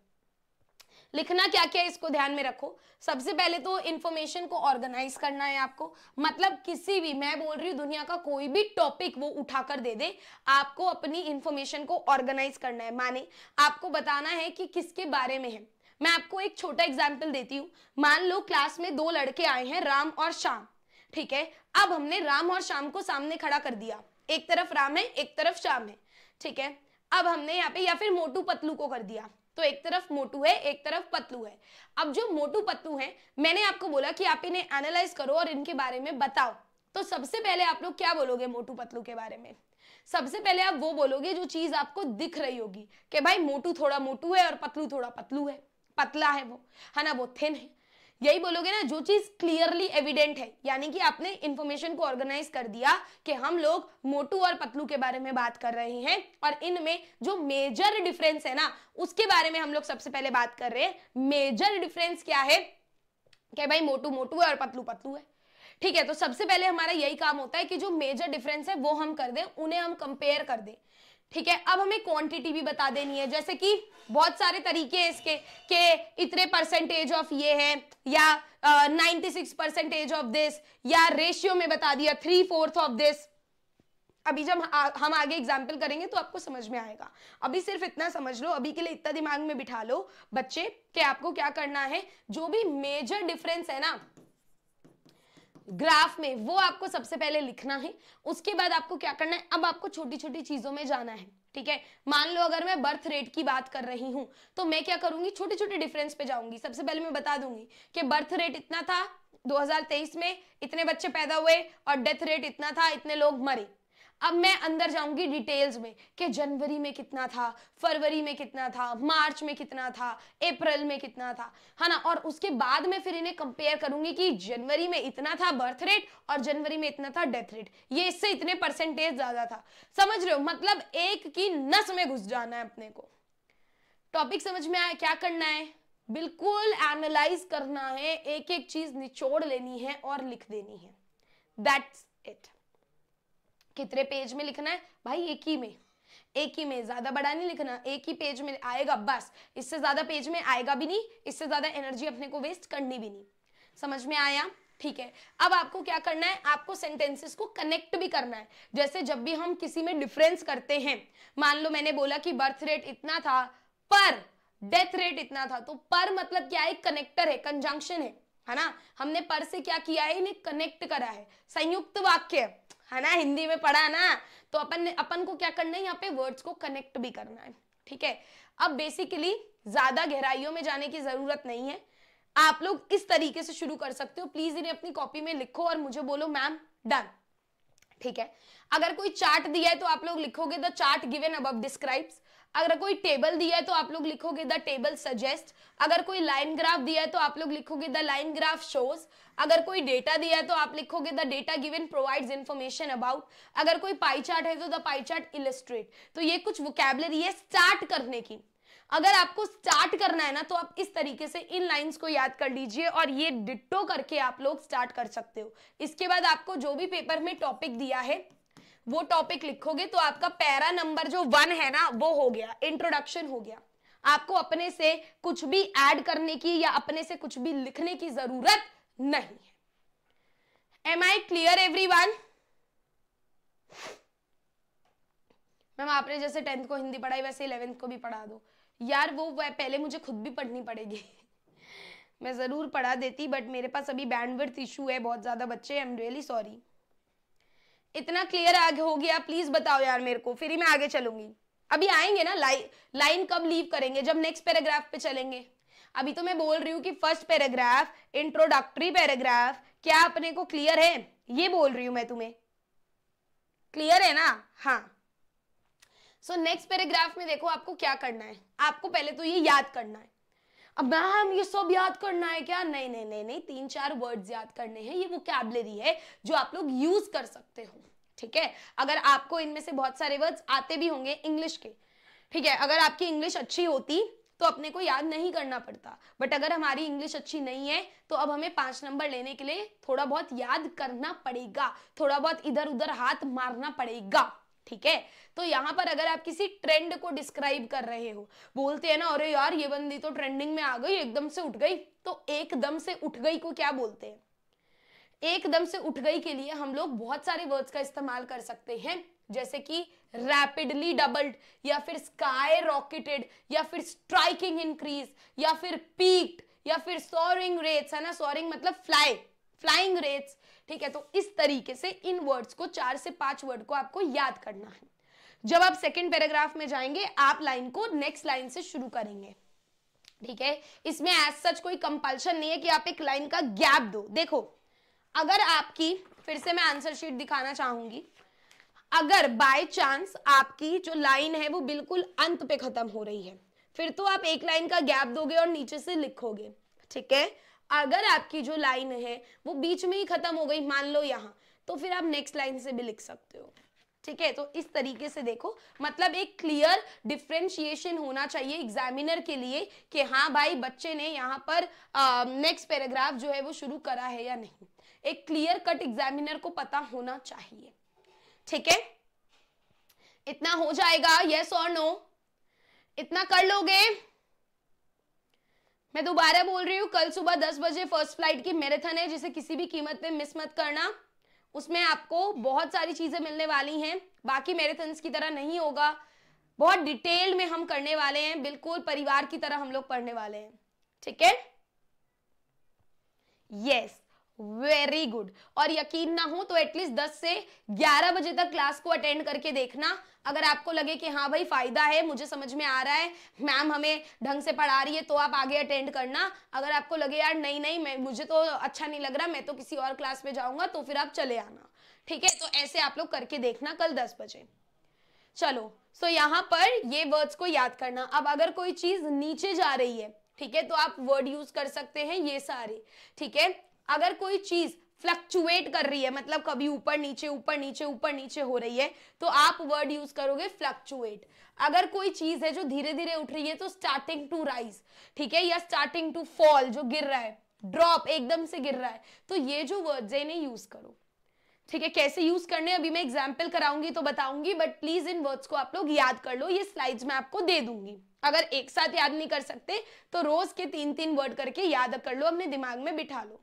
लिखना क्या क्या है इसको ध्यान में रखो सबसे पहले तो इन्फॉर्मेशन को ऑर्गेनाइज करना है आपको मतलब किसी भी मैं बोल रही हूँ दुनिया का कोई भी टॉपिक वो उठाकर दे दे आपको अपनी इन्फॉर्मेशन को ऑर्गेनाइज करना है माने आपको बताना है कि किसके बारे में है मैं आपको एक छोटा एग्जाम्पल देती हूँ मान लो क्लास में दो लड़के आए हैं राम और श्याम ठीक है अब हमने राम और श्याम को सामने खड़ा कर दिया एक तरफ राम है एक तरफ श्याम है ठीक है अब हमने यहाँ पे या फिर मोटू पतलू को कर दिया तो एक तरफ मोटू है एक तरफ पतलू है अब जो मोटू पतलू है मैंने आपको बोला कि आप इन्हें एनालाइज करो और इनके बारे में बताओ तो सबसे पहले आप लोग क्या बोलोगे मोटू पतलू के बारे में सबसे पहले आप वो बोलोगे जो चीज आपको दिख रही होगी कि भाई मोटू थोड़ा मोटू है और पतलू थोड़ा पतलू है पतला है वो है हाँ ना वो थिन है यही बोलोगे ना जो चीज क्लियरली एविडेंट है यानी कि आपने इंफॉर्मेशन को ऑर्गेनाइज कर दिया कि हम लोग मोटू और पतलू के बारे में बात कर रहे हैं और इनमें जो मेजर डिफरेंस है ना उसके बारे में हम लोग सबसे पहले बात कर रहे हैं मेजर डिफरेंस क्या है कि भाई मोटू मोटू है और पतलू पतलू है ठीक है तो सबसे पहले हमारा यही काम होता है कि जो मेजर डिफरेंस है वो हम कर दें उन्हें हम कंपेयर कर दें ठीक है अब हमें क्वांटिटी भी बता देनी है जैसे कि बहुत सारे तरीके हैं इसके के इतने परसेंटेज ऑफ ये है या ninety six percentage of this या रेशियो में बता दिया थ्री फोर्थ ऑफ दिस अभी जब हम आगे एग्जाम्पल करेंगे तो आपको समझ में आएगा अभी सिर्फ इतना समझ लो अभी के लिए इतना दिमाग में बिठा लो बच्चे कि आपको क्या करना है जो भी मेजर डिफरेंस है ना ग्राफ में वो आपको सबसे पहले लिखना है उसके बाद आपको क्या करना है अब आपको छोटी छोटी चीजों में जाना है ठीक है मान लो अगर मैं बर्थ रेट की बात कर रही हूं तो मैं क्या करूंगी छोटे छोटे डिफरेंस पे जाऊंगी सबसे पहले मैं बता दूंगी कि बर्थ रेट इतना था 2023 में इतने बच्चे पैदा हुए और डेथ रेट इतना था इतने लोग मरे अब मैं अंदर जाऊंगी डिटेल्स में कि जनवरी में कितना था फरवरी में कितना था मार्च में कितना था अप्रैल में कितना था है ना और उसके बाद में फिर इन्हें कंपेयर करूंगी कि जनवरी में इतना था बर्थ रेट और जनवरी में इतना था डेथ रेट ये इससे इतने परसेंटेज ज्यादा था समझ रहे हो मतलब एक की नस में घुस जाना है अपने को टॉपिक समझ में आया क्या करना है बिल्कुल एनालाइज करना है एक एक चीज निचोड़ लेनी है और लिख देनी है दैट्स इट कितने पेज में लिखना है भाई एक ही में एक ही में ज़्यादा बड़ा नहीं लिखना एक ही पेज में आएगा बस इससे ज़्यादा पेज में आएगा भी नहीं इससे ज़्यादा एनर्जी अपने को वेस्ट करनी भी नहीं समझ में आया ठीक है अब आपको क्या करना है आपको सेंटेंसेस को कनेक्ट भी करना है जैसे जब भी हम किसी में डिफरेंस करते हैं मान लो मैंने बोला कि बर्थ रेट इतना था पर डेथ रेट इतना था तो पर मतलब क्या है कनेक्टर है कंजंक्शन है है ना हमने पर से क्या किया है इन्हें कनेक्ट करा है संयुक्त वाक्य है ना हिंदी में पढ़ा ना तो अपन ने अपन को क्या करना है यहाँ पे वर्ड्स को कनेक्ट भी करना है ठीक है अब बेसिकली ज्यादा गहराइयों में जाने की जरूरत नहीं है आप लोग इस तरीके से शुरू कर सकते हो प्लीज इन्हें अपनी कॉपी में लिखो और मुझे बोलो मैम डन ठीक है अगर कोई चार्ट दिया है तो आप लोग लिखोगे the chart given above describes अगर कोई टेबल दिया है तो आप लोग लिखोगे द टेबल सजेस्ट अगर कोई लाइन ग्राफ दिया है तो आप लोग लिखोगे द लाइन ग्राफ शोज अगर कोई डेटा दिया है तो आप लिखोगे the data given provides information about अगर कोई पाई चार्ट है तो द पाई चार्ट इलस्ट्रेट तो ये कुछ वोकेबलरी है स्टार्ट करने की अगर आपको स्टार्ट करना है ना तो आप इस तरीके से इन लाइंस को याद कर लीजिए और ये डिट्टो करके आप लोग स्टार्ट कर सकते हो इसके बाद आपको जो भी पेपर में टॉपिक दिया है वो टॉपिक लिखोगे तो आपका पैरा नंबर जो वन है ना वो हो गया इंट्रोडक्शन हो गया आपको अपने से कुछ भी ऐड करने की या अपने से कुछ भी लिखने की जरूरत नहीं है am I clear everyone ma'am आपने जैसे टेंथ को हिंदी पढ़ाई वैसे इलेवेंथ को भी पढ़ा दो यार वो वह पहले मुझे खुद भी पढ़नी पड़ेगी मैं ज़रूर पढ़ा देती बट मेरे पास अभी बैंडवर्थ इशू है बहुत ज़्यादा बच्चे आई एम रियली सॉरी इतना क्लियर आगे हो गया प्लीज बताओ यार मेरे को फिर ही मैं आगे चलूंगी अभी आएंगे ना लाइन लाइन कब लीव करेंगे जब नेक्स्ट पैराग्राफ पे चलेंगे अभी तो मैं बोल रही हूँ कि फर्स्ट पैराग्राफ इंट्रोडक्टरी पैराग्राफ क्या अपने को क्लियर है ये बोल रही हूँ मैं तुम्हें क्लियर है ना हाँ सो नेक्स्ट पैराग्राफ में देखो आपको क्या करना है आपको पहले तो ये याद करना है अब मैम ये सब याद करना है क्या नहीं नहीं नहीं नहीं तीन चार वर्ड्स याद करने हैं ये वोकेबलरी है जो आप लोग यूज कर सकते हो ठीक है अगर आपको इनमें से बहुत सारे वर्ड्स आते भी होंगे इंग्लिश के ठीक है अगर आपकी इंग्लिश अच्छी होती तो अपने को याद नहीं करना पड़ता बट अगर हमारी इंग्लिश अच्छी नहीं है तो अब हमें पांच नंबर लेने के लिए थोड़ा बहुत याद करना पड़ेगा थोड़ा बहुत इधर उधर हाथ मारना पड़ेगा ठीक है तो यहाँ पर अगर आप किसी ट्रेंड को डिस्क्राइब कर रहे हो बोलते हैं ना अरे यार ये बंदी तो ट्रेंडिंग में आ गई एकदम से उठ गई तो एकदम से उठ गई को क्या बोलते हैं एकदम से उठ गई के लिए हम लोग बहुत सारे वर्ड्स का इस्तेमाल कर सकते हैं जैसे कि रैपिडली डबल्ड या फिर स्काई रॉकेटेड या फिर स्ट्राइकिंग इंक्रीज या फिर पीक्ड या फिर सोरिंग रेट्स है ना सोरिंग मतलब फ्लाई फ्लाइंग रेट्स ठीक है तो इस तरीके से इन वर्ड्स को चार से पांच वर्ड को आपको याद करना है जब आप सेकेंड पैराग्राफ में जाएंगे आप लाइन को नेक्स्ट लाइन से शुरू करेंगे ठीक है इसमें एज सच कोई कंपल्शन नहीं है कि आप एक लाइन का गैप दो देखो अगर आपकी फिर से मैं आंसर शीट दिखाना चाहूंगी अगर बाय चांस आपकी जो लाइन है वो बिल्कुल अंत पे खत्म हो रही है फिर तो आप एक लाइन का गैप दोगे और नीचे से लिखोगे ठीक है अगर आपकी जो लाइन है वो बीच में ही खत्म हो गई मान लो यहाँ तो फिर आप नेक्स्ट लाइन से भी लिख सकते हो ठीक है तो इस तरीके से देखो मतलब एक क्लियर डिफ्रेंशिएशन होना चाहिए एग्जामिनर के लिए कि हाँ भाई बच्चे ने यहाँ पर नेक्स्ट पैराग्राफ जो है वो शुरू करा है या नहीं एक क्लियर कट एग्जामिनर को पता होना चाहिए ठीक है इतना हो जाएगा यस और नो इतना कर लोगे मैं दोबारा बोल रही हूँ कल सुबह दस बजे फर्स्ट फ्लाइट की मैराथन है जिसे किसी भी कीमत पे मिस मत करना उसमें आपको बहुत सारी चीजें मिलने वाली हैं बाकी मैराथन की तरह नहीं होगा बहुत डिटेल में हम करने वाले हैं बिल्कुल परिवार की तरह हम लोग पढ़ने वाले हैं ठीक है यस वेरी गुड और यकीन ना हो तो एटलीस्ट 10 से 11 बजे तक क्लास को अटेंड करके देखना अगर आपको लगे कि हाँ भाई फायदा है मुझे समझ में आ रहा है मैम हमें ढंग से पढ़ा रही है तो आप आगे अटेंड करना अगर आपको लगे यार नहीं नहीं मैं मुझे तो अच्छा नहीं लग रहा मैं तो किसी और क्लास में जाऊंगा तो फिर आप चले आना ठीक है तो ऐसे आप लोग करके देखना कल दस बजे चलो सो यहाँ पर ये वर्ड्स को याद करना अब अगर कोई चीज नीचे जा रही है ठीक है तो आप वर्ड यूज कर सकते हैं ये सारे ठीक है अगर कोई चीज फ्लक्चुएट कर रही है मतलब कभी ऊपर नीचे ऊपर नीचे ऊपर नीचे हो रही है तो आप वर्ड यूज करोगे फ्लक्चुएट अगर कोई चीज है जो धीरे धीरे उठ रही है तो स्टार्टिंग टू राइज ठीक है या स्टार्टिंग टू फॉल जो गिर रहा है ड्रॉप एकदम से गिर रहा है तो ये जो वर्ड्स है इन्हें यूज करो ठीक है कैसे यूज करने अभी मैं एग्जाम्पल कराऊंगी तो बताऊंगी बट प्लीज इन वर्ड्स को आप लोग याद कर लो ये स्लाइड्स में आपको दे दूंगी अगर एक साथ याद नहीं कर सकते तो रोज के तीन तीन वर्ड करके याद कर लो अपने दिमाग में बिठा लो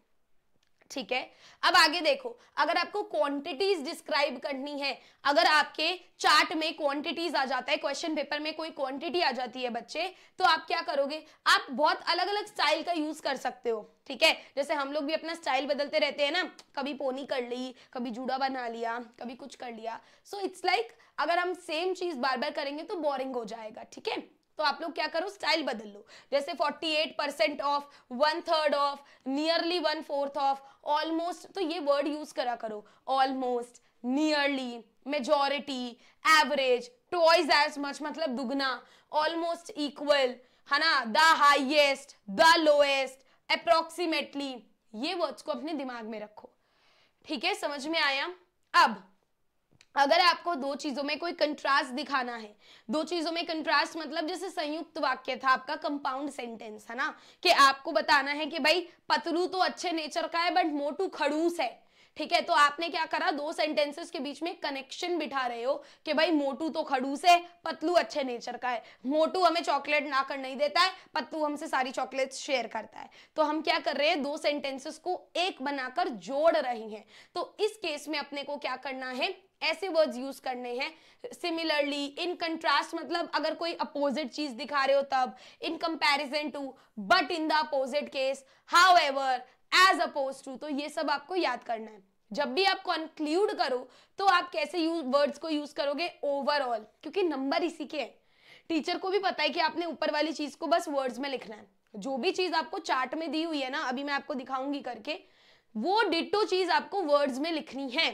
ठीक है अब आगे देखो अगर आपको क्वांटिटीज डिस्क्राइब करनी है अगर आपके चार्ट में क्वांटिटीज आ जाता है क्वेश्चन पेपर में कोई क्वांटिटी आ जाती है बच्चे तो आप क्या करोगे आप बहुत अलग अलग स्टाइल का यूज कर सकते हो ठीक है जैसे हम लोग भी अपना स्टाइल बदलते रहते हैं ना कभी पोनी कर ली कभी जूड़ा बना लिया कभी कुछ कर लिया सो इट्स लाइक अगर हम सेम चीज बार बार करेंगे तो बोरिंग हो जाएगा ठीक है तो आप लोग क्या करो स्टाइल बदल लो जैसे 48 percent of one third of nearly one fourth of almost तो ये वर्ड यूज करा करो almost nearly majority average twice as much मतलब दुगना ऑलमोस्ट इक्वल है ना the highest the lowest approximately ये वर्ड्स को अपने दिमाग में रखो ठीक है समझ में आया अब अगर आपको दो चीजों में कोई कंट्रास्ट दिखाना है दो चीजों में कंट्रास्ट मतलब जैसे संयुक्त वाक्य था आपका कंपाउंड सेंटेंस है ना कि आपको बताना है कि भाई पतलू तो अच्छे नेचर का है बट मोटू खड़ूस है ठीक है तो आपने क्या करा दो सेंटेंसेस के बीच में कनेक्शन बिठा रहे हो कि भाई मोटू तो खड़ूस है पतलू अच्छे नेचर का है मोटू हमें चॉकलेट ना कर नहीं देता है पतलू हमसे सारी चॉकलेट शेयर करता है तो हम क्या कर रहे हैं दो सेंटेंसेस को एक बनाकर जोड़ रहे हैं तो इस केस में अपने को क्या करना है ऐसे वर्ड्स यूज करने हैं सिमिलरली इन कंट्रास्ट मतलब अगर कोई अपोजिट चीज दिखा रहे हो तब in comparison to but in the opposite case however as oppose to तो ये सब आपको याद करना है जब भी आप कंक्लूड करो तो आप कैसे यूज वर्ड्स को यूज करोगे ओवरऑल क्योंकि नंबर इसी के हैं टीचर को भी पता है कि आपने ऊपर वाली चीज को बस वर्ड्स में लिखना है जो भी चीज आपको चार्ट में दी हुई है ना अभी मैं आपको दिखाऊंगी करके वो डिटो चीज आपको वर्ड्स में लिखनी है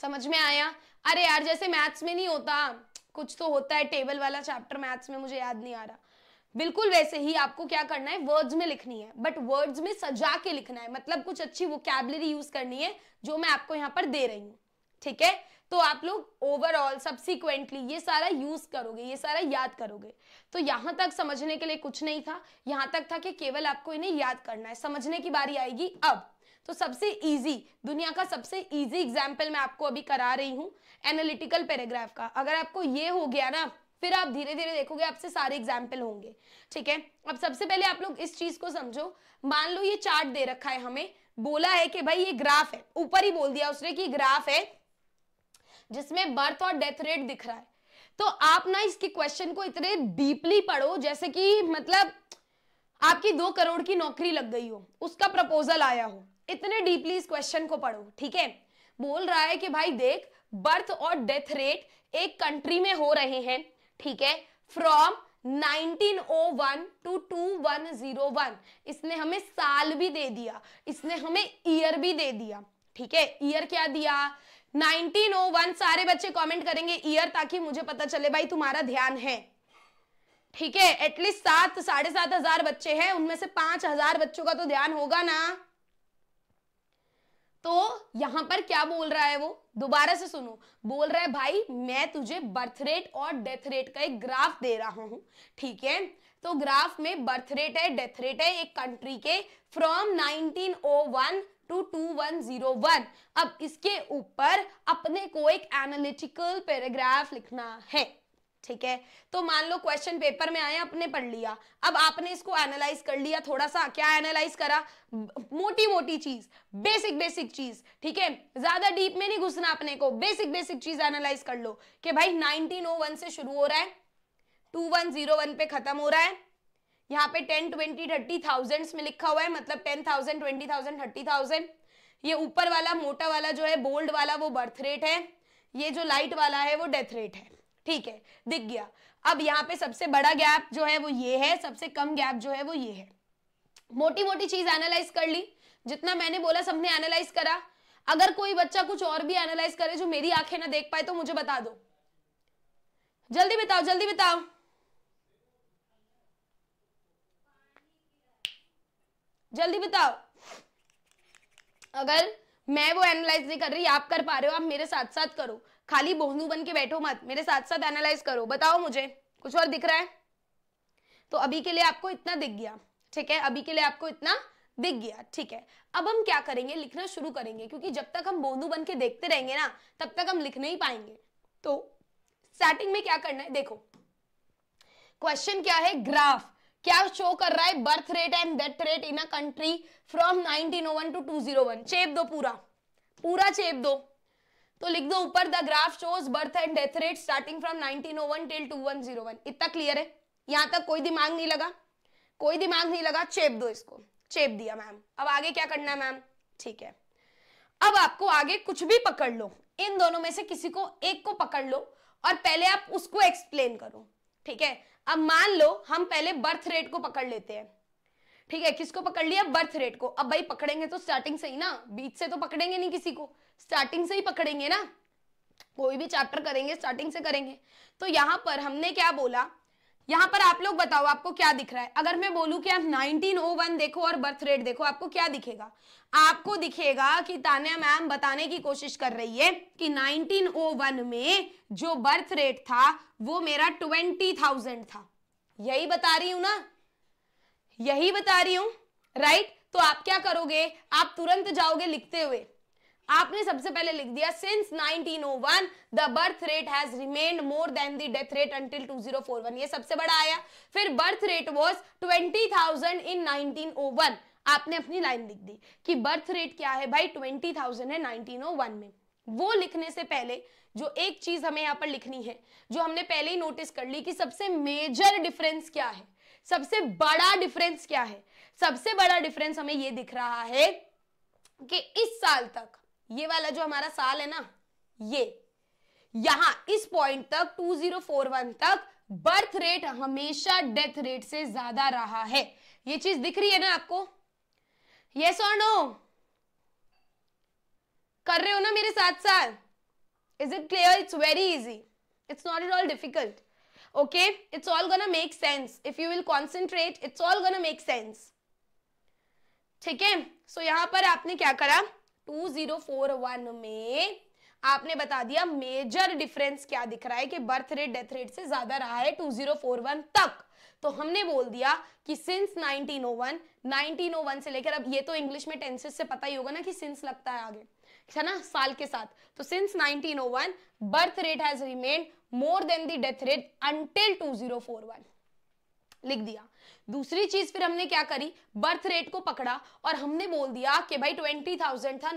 समझ में आया अरे यार जैसे मैथ्स में नहीं होता कुछ तो होता है टेबल वाला चैप्टर मैथ्स में मुझे याद नहीं आ रहा बिल्कुल वैसे ही आपको क्या करना है वर्ड्स में लिखनी है बट वर्ड्स में सजा के लिखना है मतलब कुछ अच्छी कैबलरी यूज करनी है जो मैं आपको यहाँ पर दे रही हूँ ठीक है तो आप लोग ओवरऑल सब्सिक्वेंटली ये सारा यूज करोगे ये सारा याद करोगे तो यहाँ तक समझने के लिए कुछ नहीं था यहाँ तक था कि केवल आपको इन्हें याद करना है समझने की बारी आएगी अब तो सबसे इजी दुनिया का सबसे इजी एग्जाम्पल मैं आपको अभी करा रही हूँ एनालिटिकल पैराग्राफ का अगर आपको ये हो गया ना फिर आप धीरे धीरे देखोगे आपसे सारे एग्जाम्पल होंगे ठीक है अब सबसे पहले आप लोग इस चीज को समझो मान लो ये चार्ट दे रखा है हमें बोला है कि भाई ये ग्राफ है ऊपर ही बोल दिया उसने कि ग्राफ है जिसमें बर्थ और डेथ रेट दिख रहा है तो आप ना इसके क्वेश्चन को इतने डीपली पढ़ो जैसे कि मतलब आपकी दो करोड़ की नौकरी लग गई हो उसका प्रपोजल आया हो इतने डीपली इस क्वेश्चन को पढ़ो ठीक है बोल रहा है कि भाई देख बर्थ और डेथ रेट एक कंट्री में हो रहे हैं ठीक है फ्रॉम 1901 टू 2101 इसने हमें साल भी दे दिया इसने हमें ईयर भी दे दिया ठीक है ईयर क्या दिया 1901 सारे बच्चे कमेंट करेंगे ईयर ताकि मुझे पता चले भाई तुम्हारा ध्यान है ठीक है एटलीस्ट सात साढ़े सात हजार बच्चे हैं उनमें से पांच हजार बच्चों का तो ध्यान होगा ना तो यहां पर क्या बोल रहा है वो दोबारा से सुनो बोल रहा है भाई मैं तुझे बर्थ रेट और डेथ रेट का एक ग्राफ दे रहा हूं ठीक है तो ग्राफ में बर्थ रेट है डेथ रेट है एक कंट्री के फ्रॉम 1901 टू 2101 अब इसके ऊपर अपने को एक एनालिटिकल पैराग्राफ लिखना है ठीक है तो मान लो क्वेश्चन पेपर में आया आपने पढ़ लिया अब आपने इसको एनालाइज कर लिया थोड़ा सा क्या एनालाइज करा मोटी मोटी चीज बेसिक बेसिक चीज ठीक है ज्यादा डीप में नहीं घुसना अपने को बेसिक बेसिक चीज एनालाइज कर लो कि भाई 1901 से शुरू हो रहा है 2101 पे खत्म हो रहा है यहाँ पे टेन ट्वेंटी थर्टी थाउजेंड में लिखा हुआ है मतलब ten thousand twenty thousand thirty thousand ये ऊपर वाला मोटा वाला जो है बोल्ड वाला वो बर्थ रेट है ये जो लाइट वाला है वो डेथ रेट है ठीक है दिख गया अब यहाँ पे सबसे बड़ा गैप जो है वो ये है सबसे कम गैप जो है वो ये है मोटी मोटी चीज एनालाइज कर ली जितना मैंने बोला सबने एनालाइज करा अगर कोई बच्चा कुछ और भी एनालाइज करे जो मेरी आंखें ना देख पाए तो मुझे बता दो जल्दी बताओ जल्दी बताओ जल्दी बताओ अगर मैं वो एनालाइज नहीं कर रही आप कर पा रहे हो आप मेरे साथ साथ करो खाली बोहनू बन के बैठो मत मेरे साथ साथ एनालाइज करो बताओ मुझे कुछ और दिख रहा है तो अभी के लिए आपको इतना दिख गया ठीक है अभी के लिए आपको इतना दिख गया ठीक है अब हम क्या करेंगे लिखना शुरू करेंगे क्योंकि जब तक हम बोनू बन के देखते रहेंगे ना तब तक हम लिख नहीं पाएंगे तो स्टार्टिंग में क्या करना है देखो क्वेश्चन क्या है ग्राफ क्या शो कर रहा है birth rate and death rate in a country from 1901 to 201 चेप दो पूरा पूरा चेप दो तो लिख दो ऊपर the graph shows birth and death rate starting from 1901 till 2101 इतना क्लियर है यहां तक कोई दिमाग नहीं लगा कोई दिमाग नहीं लगा चेप दो इसको चेप दिया मैम अब आगे क्या करना है मैम ठीक है अब आपको आगे कुछ भी पकड़ लो इन दोनों में से किसी को एक को पकड़ लो और पहले आप उसको एक्सप्लेन करो ठीक है अब मान लो हम पहले बर्थ रेट को पकड़ लेते हैं ठीक है किसको पकड़ लिया बर्थ रेट को अब भाई पकड़ेंगे तो स्टार्टिंग से ही ना बीच से तो पकड़ेंगे नहीं किसी को स्टार्टिंग से ही पकड़ेंगे ना कोई भी चैप्टर करेंगे स्टार्टिंग से करेंगे तो यहाँ पर हमने क्या बोला यहाँ पर आप लोग बताओ आपको क्या दिख रहा है अगर मैं बोलूँ कि आप 1901 देखो और बर्थ रेट देखो आपको क्या दिखेगा आपको दिखेगा कि तान्या मैम बताने की कोशिश कर रही है कि 1901 में जो बर्थ रेट था वो मेरा 20,000 था यही बता रही हूँ ना यही बता रही हूं राइट तो आप क्या करोगे आप तुरंत जाओगे लिखते हुए आपने सबसे पहले लिख दिया since 1901 the birth rate has remained more than the death rate until 2041 ये सबसे बड़ा आया फिर बर्थ रेट वाज 20000 इन 1901 आपने अपनी लाइन लिख दी कि बर्थ रेट क्या है भाई 20000 है 1901 में वो लिखने से पहले जो एक चीज हमें यहां पर लिखनी है जो हमने पहले ही नोटिस कर ली कि सबसे मेजर डिफरेंस क्या है सबसे बड़ा डिफरेंस क्या है सबसे बड़ा डिफरेंस हमें ये दिख रहा है कि इस साल तक ये वाला जो हमारा साल है ना ये यहां इस पॉइंट तक 2041 तक बर्थ रेट हमेशा डेथ रेट से ज्यादा रहा है ये चीज दिख रही है ना आपको यस और नो कर रहे हो ना मेरे साथ साथ is it clear it's very easy it's not it all difficult okay it's all gonna make sense if you will concentrate it's all gonna make sense ठीक है सो यहां पर आपने क्या करा 2041 में आपने बता दिया मेजर डिफरेंस क्या दिख रहा है कि बर्थ रेट डेथ रेट से ज्यादा रहा है 2041 तक तो हमने बोल दिया कि सिंस 1901 1901 से लेकर अब ये तो इंग्लिश में टेंसेस से पता ही होगा ना कि सिंस लगता है आगे है ना साल के साथ तो since 1901 birth rate has remain more than the death rate until 2041 लिख दिया दूसरी चीज फिर हमने क्या करी बर्थ रेट को पकड़ा और हमने बोल दिया कि भाई ट्वेंटी थाउजेंड था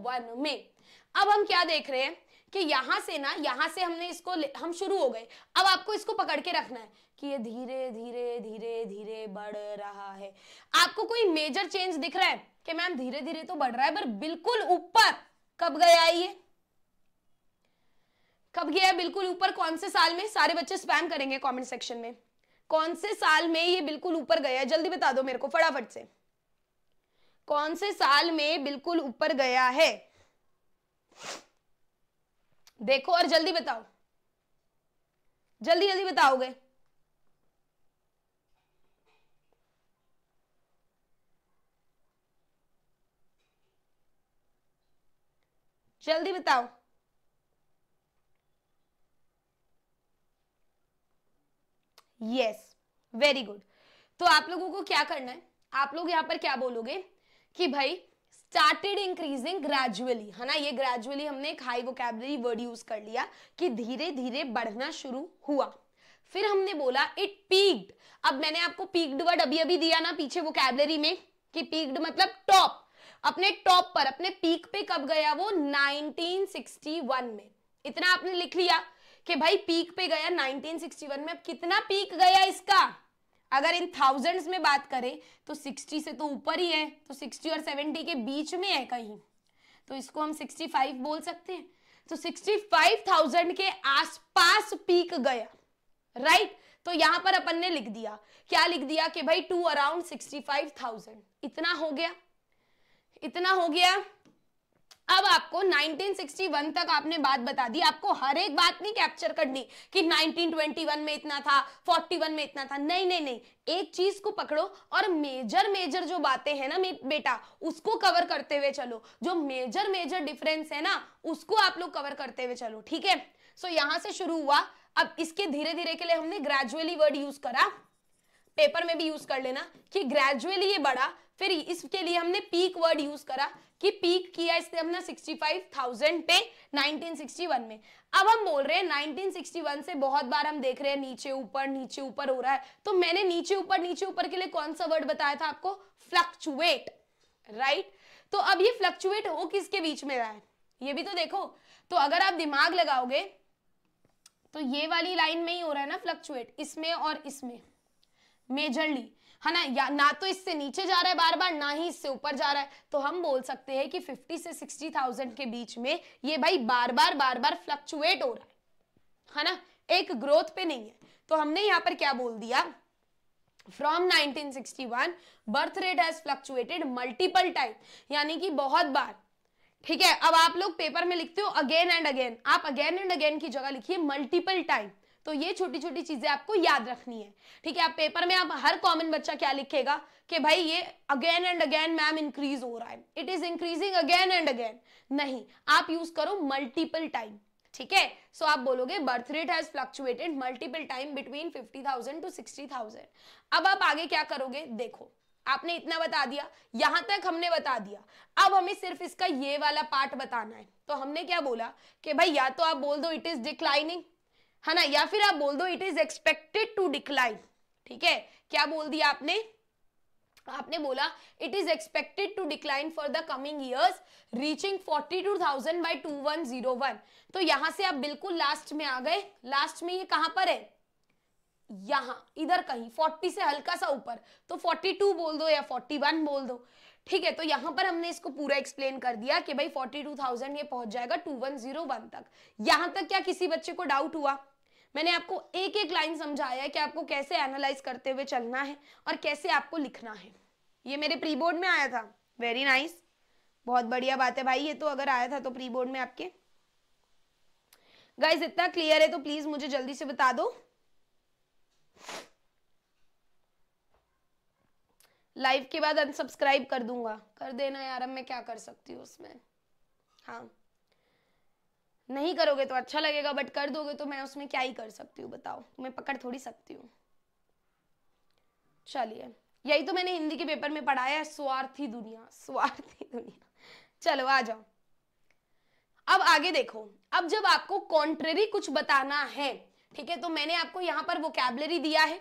वन में अब हम क्या देख रहे हैं कि यहां से ना यहां से हमने इसको हम शुरू हो गए अब आपको इसको पकड़ के रखना है कि ये धीरे धीरे धीरे धीरे बढ़ रहा है आपको कोई मेजर चेंज दिख रहा है कि मैम धीरे धीरे तो बढ़ रहा है पर बिल्कुल ऊपर कब गया ये कब गया बिल्कुल ऊपर कौन से साल में सारे बच्चे स्पैम करेंगे कमेंट सेक्शन में कौन से साल में ये बिल्कुल ऊपर गया है जल्दी बता दो मेरे को फटाफट से कौन से साल में बिल्कुल ऊपर गया है देखो और जल्दी बताओ जल्दी जल्दी बताओगे जल्दी बताओ यस वेरी गुड तो आप लोगों को क्या करना है आप लोग यहाँ पर क्या बोलोगे कि भाई स्टार्टेड इंक्रीजिंग ग्रेजुअली है ना ये ग्रेजुअली हमने एक हाई वोकेबलरी वर्ड यूज कर लिया कि धीरे धीरे बढ़ना शुरू हुआ फिर हमने बोला इट पीक्ड अब मैंने आपको पीक्ड वर्ड अभी अभी दिया ना पीछे वोकेबलरी में कि पीक्ड मतलब टॉप अपने टॉप पर अपने पीक पे कब गया वो 1961 में इतना आपने लिख लिया कि भाई पीक पे गया 1961 में अब कितना पीक गया इसका अगर इन थाउजेंड्स में बात करें तो 60 से तो ऊपर ही है तो 60 और 70 के बीच में है कहीं तो इसको हम 65 बोल सकते हैं तो 65,000 के आसपास पीक गया राइट right? तो यहां पर अपन ने लिख दिया क्या लिख दिया कि भाई टू अराउंड 65,000 इतना हो गया इतना हो गया अब आपको 1961 तक आपने बात बता दी आपको हर एक बात नहीं कैप्चर करनी कि 1921 में इतना था 41 में इतना था नहीं नहीं नहीं एक चीज को पकड़ो और मेजर मेजर जो बातें हैं ना बेटा उसको कवर करते हुए चलो जो मेजर मेजर डिफरेंस है ना उसको आप लोग कवर करते हुए चलो ठीक है सो यहां से शुरू हुआ अब इसके धीरे धीरे के लिए हमने ग्रेजुअली वर्ड यूज करा पेपर में भी यूज कर लेना कि ग्रेजुअली ये बढ़ा फिर इसके लिए हमने पीक वर्ड यूज करा कि पीक किया इसने अपना 65,000 पे 1961 में अब हम बोल रहे हैं 1961 से बहुत बार हम देख रहे हैं नीचे ऊपर नीचे ऊपर हो रहा है तो मैंने नीचे ऊपर नीचे ऊपर के लिए कौन सा वर्ड बताया था आपको फ्लक्चुएट राइट तो अब ये फ्लक्चुएट हो किसके बीच में रहा है ये भी तो देखो तो अगर आप दिमाग लगाओगे तो ये वाली लाइन में ही हो रहा है ना फ्लक्चुएट इसमें और इसमें मेजरली है ना या ना तो इससे नीचे जा रहा है बार बार ना ही इससे ऊपर जा रहा है तो हम बोल सकते हैं कि 50 से 60,000 के बीच में ये भाई बार बार बार बार फ्लक्चुएट हो रहा है है ना एक ग्रोथ पे नहीं है तो हमने यहाँ पर क्या बोल दिया from 1961 birth rate has fluctuated multiple time यानी कि बहुत बार ठीक है अब आप लोग पेपर में लिखते हो अगेन एंड अगेन आप अगेन एंड अगेन की जगह लिखिए मल्टीपल टाइम तो ये छोटी छोटी चीजें आपको याद रखनी है ठीक है आप पेपर में आप हर कॉमन बच्चा क्या लिखेगा कि भाई ये again and again ma'am increase हो रहा है it is increasing again and again नहीं आप यूज करो मल्टीपल टाइम ठीक है सो आप बोलोगे birth rate has fluctuated multiple time between fifty thousand to sixty thousand अब आप आगे क्या करोगे देखो आपने इतना बता दिया यहां तक हमने बता दिया अब हमें सिर्फ इसका ये वाला पार्ट बताना है तो हमने क्या बोला कि भाई या तो आप बोल दो इट इज डिक्लाइनिंग है ना या फिर आप बोल दो it is expected to decline ठीक है क्या बोल दिया आपने आपने बोला it is expected to decline for the coming years reaching 42,000 by 2101 तो यहां से आप बिल्कुल लास्ट में आ गए लास्ट में ये कहां पर है यहां इधर कहीं 40 से हल्का सा ऊपर तो 42 बोल दो या 41 बोल दो ठीक है तो यहां पर हमने इसको पूरा एक्सप्लेन कर दिया कि भाई 42,000 ये पहुंच जाएगा 2101 तक यहां तक क्या किसी बच्चे को डाउट हुआ मैंने आपको एक एक लाइन समझाया है कि आपको कैसे एनालाइज करते हुए चलना है और कैसे आपको लिखना है ये मेरे प्री बोर्ड में आया था वेरी नाइस nice. बहुत बढ़िया बात है भाई ये तो अगर आया था तो प्री बोर्ड में आपके गाइज इतना क्लियर है तो प्लीज मुझे जल्दी से बता दो लाइव के बाद अनसब्सक्राइब कर दूंगा कर देना यार अब मैं क्या कर सकती हूँ उसमें हाँ नहीं करोगे तो अच्छा लगेगा बट कर दोगे तो मैं उसमें क्या ही कर सकती हूँ बताओ मैं पकड़ थोड़ी सकती हूँ चलिए यही तो मैंने हिंदी के पेपर में पढ़ाया है स्वार्थी दुनिया स्वार्थी दुनिया चलो आ जाओ अब आगे देखो अब जब आपको कॉन्ट्रेरी कुछ बताना है ठीक है तो मैंने आपको यहाँ पर वोकेबलरी दिया है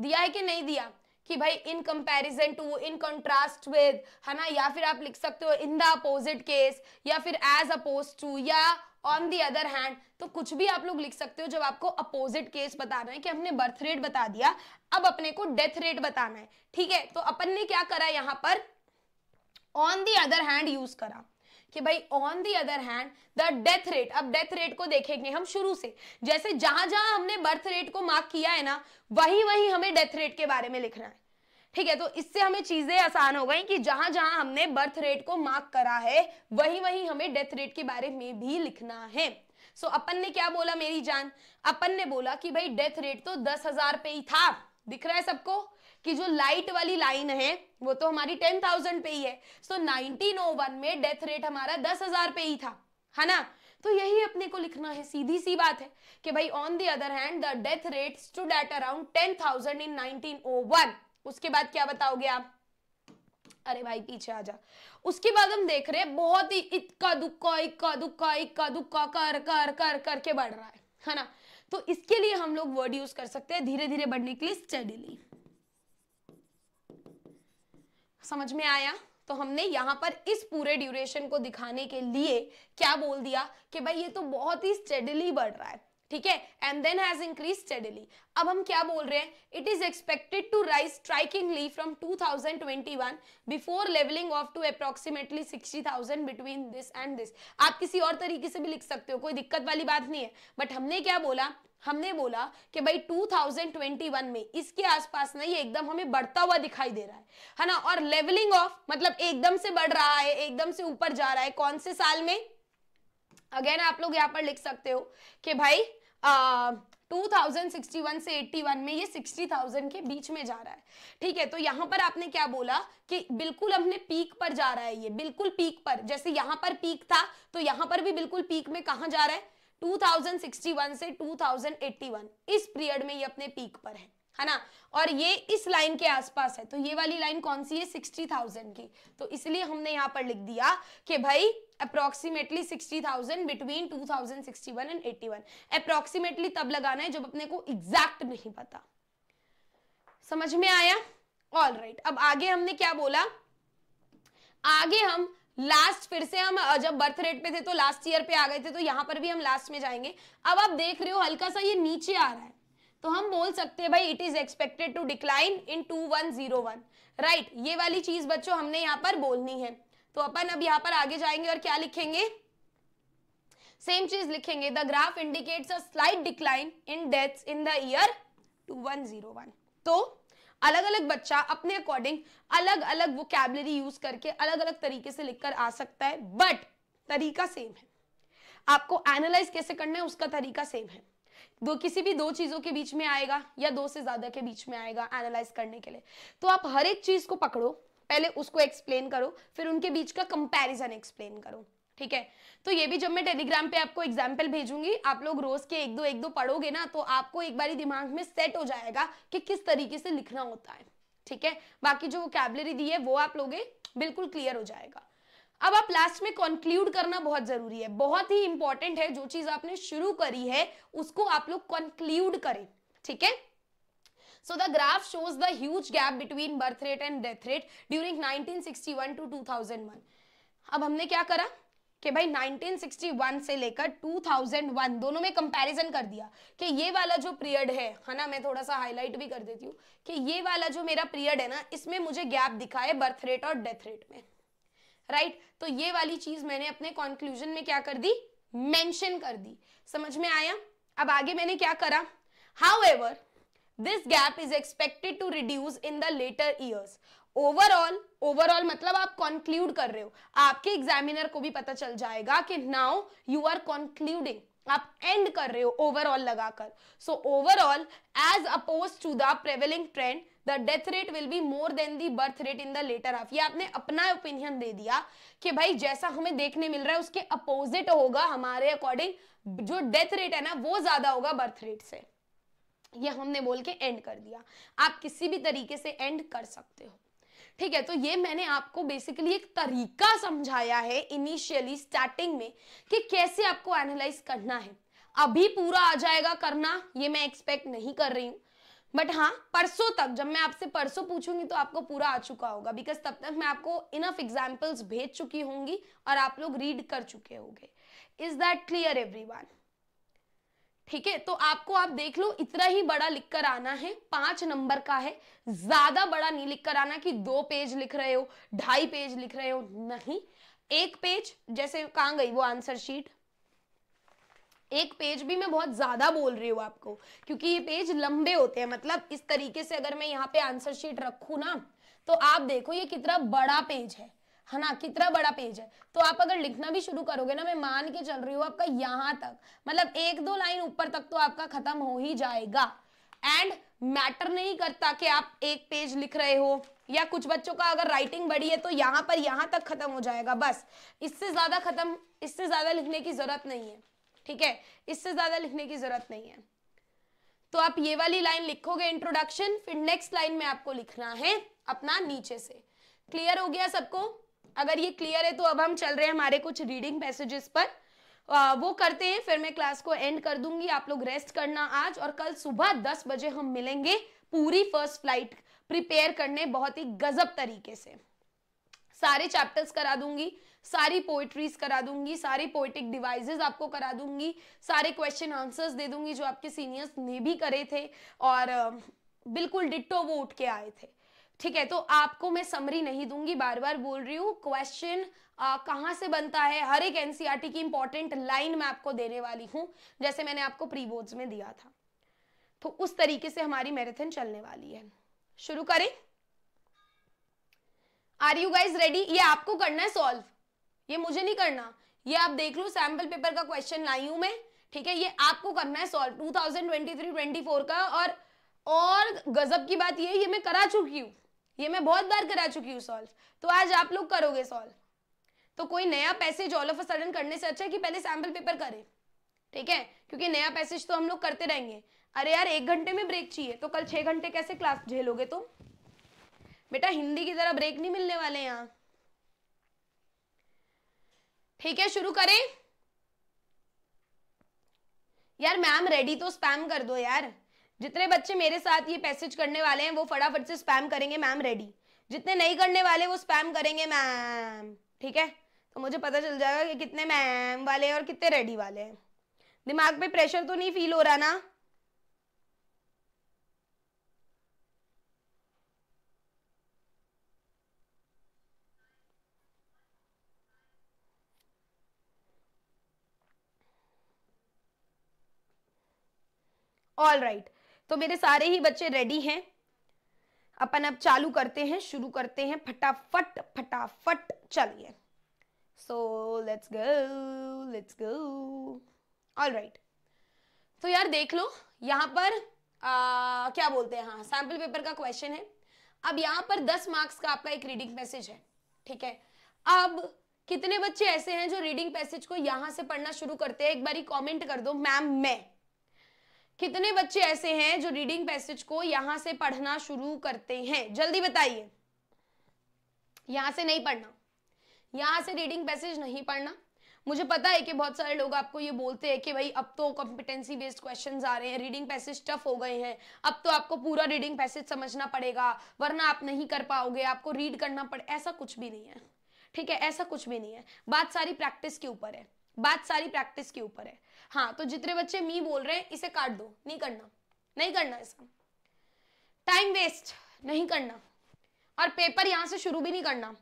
दिया है कि नहीं दिया कि भाई in comparison to in contrast with है ना या फिर आप लिख सकते हो इन द अपोजिट केस या फिर एज अपोज टू या ऑन दी अदर हैंड तो कुछ भी आप लोग लिख सकते हो जब आपको अपोजिट केस बताना है कि हमने बर्थ रेट बता दिया अब अपने को डेथ रेट बताना है ठीक है तो अपन ने क्या करा यहाँ पर on the other hand use करा कि भाई on the other hand the death rate अब डेथ रेट को देखेंगे हम शुरू से जैसे जहां जहां हमने बर्थ रेट को मार्क किया है ना वही वही हमें डेथ रेट के बारे में लिखना है ठीक है तो इससे हमें चीजें आसान हो गई कि जहां जहां हमने बर्थ रेट को मार्क करा है वही वही हमें डेथ रेट के बारे में भी लिखना है सो so, अपन ने क्या बोला मेरी जान अपन ने बोला कि भाई डेथ रेट तो दस हजार पे ही था दिख रहा है सबको कि जो लाइट वाली लाइन है वो तो हमारी टेन थाउजेंड पे ही है सो नाइनटीन ओ वन में डेथ रेट हमारा दस हजार पे ही था है ना तो यही अपने को लिखना है सीधी सी बात है कि भाई on the other hand the death rate stood at around ten thousand in nineteen o one उसके बाद क्या बताओगे आप अरे भाई पीछे आ जा उसके बाद हम देख रहे हैं बहुत ही इक्का दुक्का इक्का दुक्का इक्का दुक्का कर कर कर करके बढ़ रहा है है ना तो इसके लिए हम लोग वर्ड यूज कर सकते हैं धीरे धीरे बढ़ने के लिए स्टडीली समझ में आया तो हमने यहाँ पर इस पूरे ड्यूरेशन को दिखाने के लिए क्या बोल दिया कि भाई ये तो बहुत ही स्टेडिली बढ़ रहा है ठीक है and then has increase steadily अब हम क्या बोल रहे हैं it is expected to rise strikingly from 2021 before leveling off to approximately 60,000 between this and this आप किसी और तरीके से भी लिख सकते हो कोई दिक्कत वाली बात नहीं है बट हमने क्या बोला हमने बोला कि भाई 2021 में इसके आसपास ना ये एकदम हमें बढ़ता हुआ दिखाई दे रहा है है ना और लेवलिंग ऑफ मतलब एकदम से बढ़ रहा है एकदम से ऊपर जा रहा है कौन से साल में अगेन आप लोग यहां पर लिख सकते हो कि भाई 2021 2061 से 81 में ये 60,000 के बीच में जा रहा है ठीक है तो यहाँ पर आपने क्या बोला कि बिल्कुल हमने पीक पर जा रहा है ये बिल्कुल पीक पर जैसे यहाँ पर पीक था तो यहाँ पर भी बिल्कुल पीक में कहा जा रहा है 2061 से 2081 इस पीरियड में ये अपने पीक पर है है ना और ये इस लाइन के आसपास है तो ये वाली लाइन कौन सी है सिक्सटी थाउजेंड की तो इसलिए हमने यहाँ पर लिख दिया कि भाई approximately sixty thousand between two thousand sixty one and eighty one approximately तब लगाना है जब अपने को एग्जैक्ट नहीं पता समझ में आया ऑल राइट right. अब आगे हमने क्या बोला आगे हम लास्ट फिर से हम जब बर्थ रेट पे थे तो लास्ट ईयर पे आ गए थे तो यहाँ पर भी हम लास्ट में जाएंगे अब आप देख रहे हो हल्का सा ये नीचे आ रहा है तो हम बोल सकते हैं भाई it is expected to decline in two one zero one right ये वाली चीज बच्चों हमने यहाँ पर बोलनी है तो अपन अब यहाँ पर आगे जाएंगे और क्या लिखेंगे सेम चीज लिखेंगे the graph indicates a slight decline in deaths in the year 2101 तो अलग अलग बच्चा अपने अकॉर्डिंग अलग अलग वोकेबलरी यूज करके अलग अलग तरीके से लिखकर आ सकता है बट तरीका सेम है आपको एनालाइज कैसे करना है उसका तरीका सेम है दो किसी भी दो चीजों के बीच में आएगा या दो से ज्यादा के बीच में आएगा एनालाइज करने के लिए तो आप हर एक चीज को पकड़ो पहले उसको एक्सप्लेन करो फिर उनके बीच का कंपैरिजन एक्सप्लेन करो ठीक है तो ये भी जब मैं टेलीग्राम पे आपको एग्जाम्पल भेजूंगी आप लोग रोज के एक दो एक दो पढ़ोगे ना तो आपको एक बार दिमाग में सेट हो जाएगा कि किस तरीके से लिखना होता है ठीक है बाकी जो वो कैबलरी दी है वो आप लोगे बिल्कुल क्लियर हो जाएगा अब आप लास्ट में कंक्लूड करना बहुत जरूरी है बहुत ही इंपॉर्टेंट है जो चीज आपने शुरू करी है उसको आप लोग कंक्लूड करें ठीक है so the graph shows the huge gap between birth rate and death rate during 1961 to 2001. अब हमने क्या करा कि भाई 1961 से लेकर 2001 दोनों में कंपैरिजन कर दिया कि ये वाला जो पीरियड है है ना मैं थोड़ा सा हाईलाइट भी कर देती हूँ कि ये वाला जो मेरा पीरियड है ना इसमें मुझे गैप दिखा है बर्थ रेट और डेथ रेट में राइट right? तो ये वाली चीज मैंने अपने कॉन्क्लूजन में क्या कर दी मेंशन कर दी समझ में आया अब आगे मैंने क्या करा however this gap is expected to reduce in the later years overall overall मतलब आप कंक्लूड कर रहे हो आपके एग्जामिनर को भी पता चल जाएगा कि नाउ यू आर कंक्लूडिंग आप एंड कर रहे हो ओवरऑल लगाकर so overall as oppose to the prevailing trend the death rate will be more than the birth rate in the latter half ये आपने अपना ओपिनियन दे दिया कि भाई जैसा हमें देखने मिल रहा है उसके अपोजिट होगा हमारे अकॉर्डिंग जो डेथ रेट है ना वो ज्यादा होगा बर्थ रेट से ये हमने बोल के एंड कर दिया आप किसी भी तरीके से एंड कर सकते हो ठीक है तो ये मैंने आपको बेसिकली एक तरीका समझाया है इनिशियली स्टार्टिंग में कि कैसे आपको एनालाइज करना है अभी पूरा आ जाएगा करना ये मैं एक्सपेक्ट नहीं कर रही हूँ बट हाँ परसों तक जब मैं आपसे परसों पूछूंगी तो आपको पूरा आ चुका होगा बिकॉज तब तक मैं आपको इनफ एग्जाम्पल्स भेज चुकी होंगी और आप लोग रीड कर चुके होंगे is that clear everyone ठीक है तो आपको आप देख लो इतना ही बड़ा लिख कर आना है पांच नंबर का है ज्यादा बड़ा नहीं लिख कर आना कि दो पेज लिख रहे हो ढाई पेज लिख रहे हो नहीं एक पेज जैसे कहां गई वो आंसर शीट एक पेज भी मैं बहुत ज्यादा बोल रही हूँ आपको क्योंकि ये पेज लंबे होते हैं मतलब इस तरीके से अगर मैं यहाँ पे आंसर शीट रखू ना तो आप देखो ये कितना बड़ा पेज है है हाँ ना कितना बड़ा पेज है तो आप अगर लिखना भी शुरू करोगे ना मैं मान के चल रही हूँ आपका यहाँ तक मतलब एक दो लाइन ऊपर तक तो आपका खत्म हो ही जाएगा एंड मैटर नहीं करता कि आप एक पेज लिख रहे हो या कुछ बच्चों का अगर राइटिंग बड़ी है तो यहाँ पर यहाँ तक खत्म हो जाएगा बस इससे ज्यादा खत्म इससे ज्यादा लिखने की जरूरत नहीं है ठीक है इससे ज्यादा लिखने की जरूरत नहीं है तो आप ये वाली लाइन लिखोगे इंट्रोडक्शन फिर नेक्स्ट लाइन में आपको लिखना है अपना नीचे से क्लियर हो गया सबको अगर ये क्लियर है तो अब हम चल रहे हैं हमारे कुछ रीडिंग पैसेजेस पर आ, वो करते हैं फिर मैं क्लास को एंड कर दूंगी आप लोग रेस्ट करना आज और कल सुबह दस बजे हम मिलेंगे पूरी फर्स्ट फ्लाइट प्रिपेयर करने बहुत ही गजब तरीके से सारे चैप्टर्स करा दूंगी सारी पोइट्रीज करा दूंगी सारी पोइटिक डिवाइसेस आपको करा दूंगी सारे क्वेश्चन आंसर्स दे दूंगी जो आपके सीनियर्स ने भी करे थे और बिल्कुल डिट्टो वो उठ के आए थे ठीक है तो आपको मैं समरी नहीं दूंगी बार बार बोल रही हूँ क्वेश्चन कहाँ से बनता है हर एक एनसीईआरटी e की इंपॉर्टेंट लाइन मैं आपको देने वाली हूँ जैसे मैंने आपको प्री बोर्ड में दिया था तो उस तरीके से हमारी मैराथन चलने वाली है शुरू करें आर यू गाइज रेडी ये आपको करना है सॉल्व ये मुझे नहीं करना ये आप देख लो सैम्पल पेपर का क्वेश्चन लाई हूं मैं ठीक है ये आपको करना है सॉल्व 2023-24 का और और गजब की बात ये ये मैं करा चुकी हूँ ये मैं बहुत बार करा चुकी हूँ सॉल्व तो आज आप लोग करोगे सॉल्व तो कोई नया passage all of a sudden करने से अच्छा है कि पहले सैम्पल पेपर करें ठीक है क्योंकि नया पैसेज तो हम लोग करते रहेंगे अरे यार एक घंटे में ब्रेक चाहिए तो कल छः घंटे कैसे क्लास झेलोगे तुम तो? बेटा हिंदी की तरह ब्रेक नहीं मिलने वाले यहाँ ठीक है शुरू करें यार मैम रेडी तो स्पैम कर दो यार जितने बच्चे मेरे साथ ये पैसेज करने वाले हैं वो फटाफट से स्पैम करेंगे मैम रेडी जितने नहीं करने वाले वो स्पैम करेंगे मैम ठीक है तो मुझे पता चल जाएगा कि कितने मैम वाले और कितने रेडी वाले हैं दिमाग पे प्रेशर तो नहीं फील हो रहा ना ऑल राइट तो मेरे सारे ही बच्चे रेडी हैं अपन अब चालू करते हैं शुरू करते हैं फटाफट फटाफट चलिए so let's go let's go all right तो यार देख लो यहाँ पर आ, क्या बोलते हैं हाँ सैम्पल पेपर का क्वेश्चन है अब यहाँ पर दस मार्क्स का आपका एक रीडिंग मैसेज है ठीक है अब कितने बच्चे ऐसे हैं जो रीडिंग पैसेज को यहां से पढ़ना शुरू करते हैं एक बारी कमेंट कर दो मैम मैं कितने बच्चे ऐसे हैं जो रीडिंग पैसेज को यहां से पढ़ना शुरू करते हैं जल्दी बताइए यहां से नहीं पढ़ना यहां से रीडिंग पैसेज नहीं पढ़ना मुझे पता है कि बहुत सारे लोग आपको ये बोलते हैं कि भाई अब तो कॉम्पिटेंसी बेस्ड क्वेश्चंस आ रहे हैं रीडिंग पैसेज टफ हो गए हैं अब तो आपको पूरा रीडिंग पैसेज समझना पड़ेगा वरना आप नहीं कर पाओगे आपको रीड करना पड़े ऐसा कुछ भी नहीं है ठीक है ऐसा कुछ भी नहीं है बात सारी प्रैक्टिस के ऊपर है बात सारी प्रैक्टिस के ऊपर है हाँ तो जितने बच्चे मी बोल रहे हैं इसे काट दो नहीं करना नहीं करना ऐसा टाइम वेस्ट नहीं करना और पेपर यहाँ से शुरू भी नहीं करना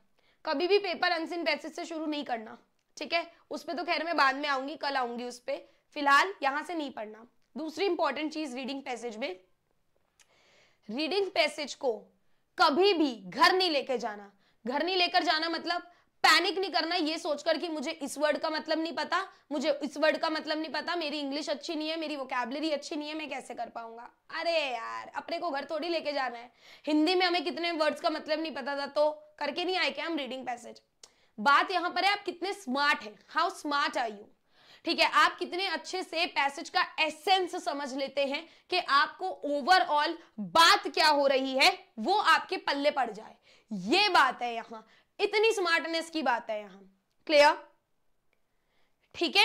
कभी भी पेपर अनसिन पैसेज से शुरू नहीं करना ठीक है उस पर तो खैर मैं बाद में आऊंगी कल आऊंगी उस पर फिलहाल यहाँ से नहीं पढ़ना दूसरी इंपॉर्टेंट चीज रीडिंग पैसेज में रीडिंग पैसेज को कभी भी घर नहीं लेके जाना घर नहीं लेकर जाना मतलब पैनिक नहीं करना ये सोचकर कि मुझे इस वर्ड का मतलब नहीं पता मुझे इस वर्ड का मतलब नहीं पता मेरी इंग्लिश अच्छी नहीं है मेरी वोकेबलरी अच्छी नहीं है मैं कैसे कर पाऊंगा अरे यार अपने को घर थोड़ी लेके जाना है हिंदी में हमें कितने वर्ड्स का मतलब नहीं पता था तो करके नहीं आए क्या हम रीडिंग पैसेज बात यहाँ पर है आप कितने स्मार्ट है हाउ स्मार्ट आर यू ठीक है आप कितने अच्छे से पैसेज का एसेंस समझ लेते हैं कि आपको ओवरऑल बात क्या हो रही है वो आपके पल्ले पड़ जाए ये बात है यहाँ इतनी स्मार्टनेस की बात है यहां क्लियर ठीक है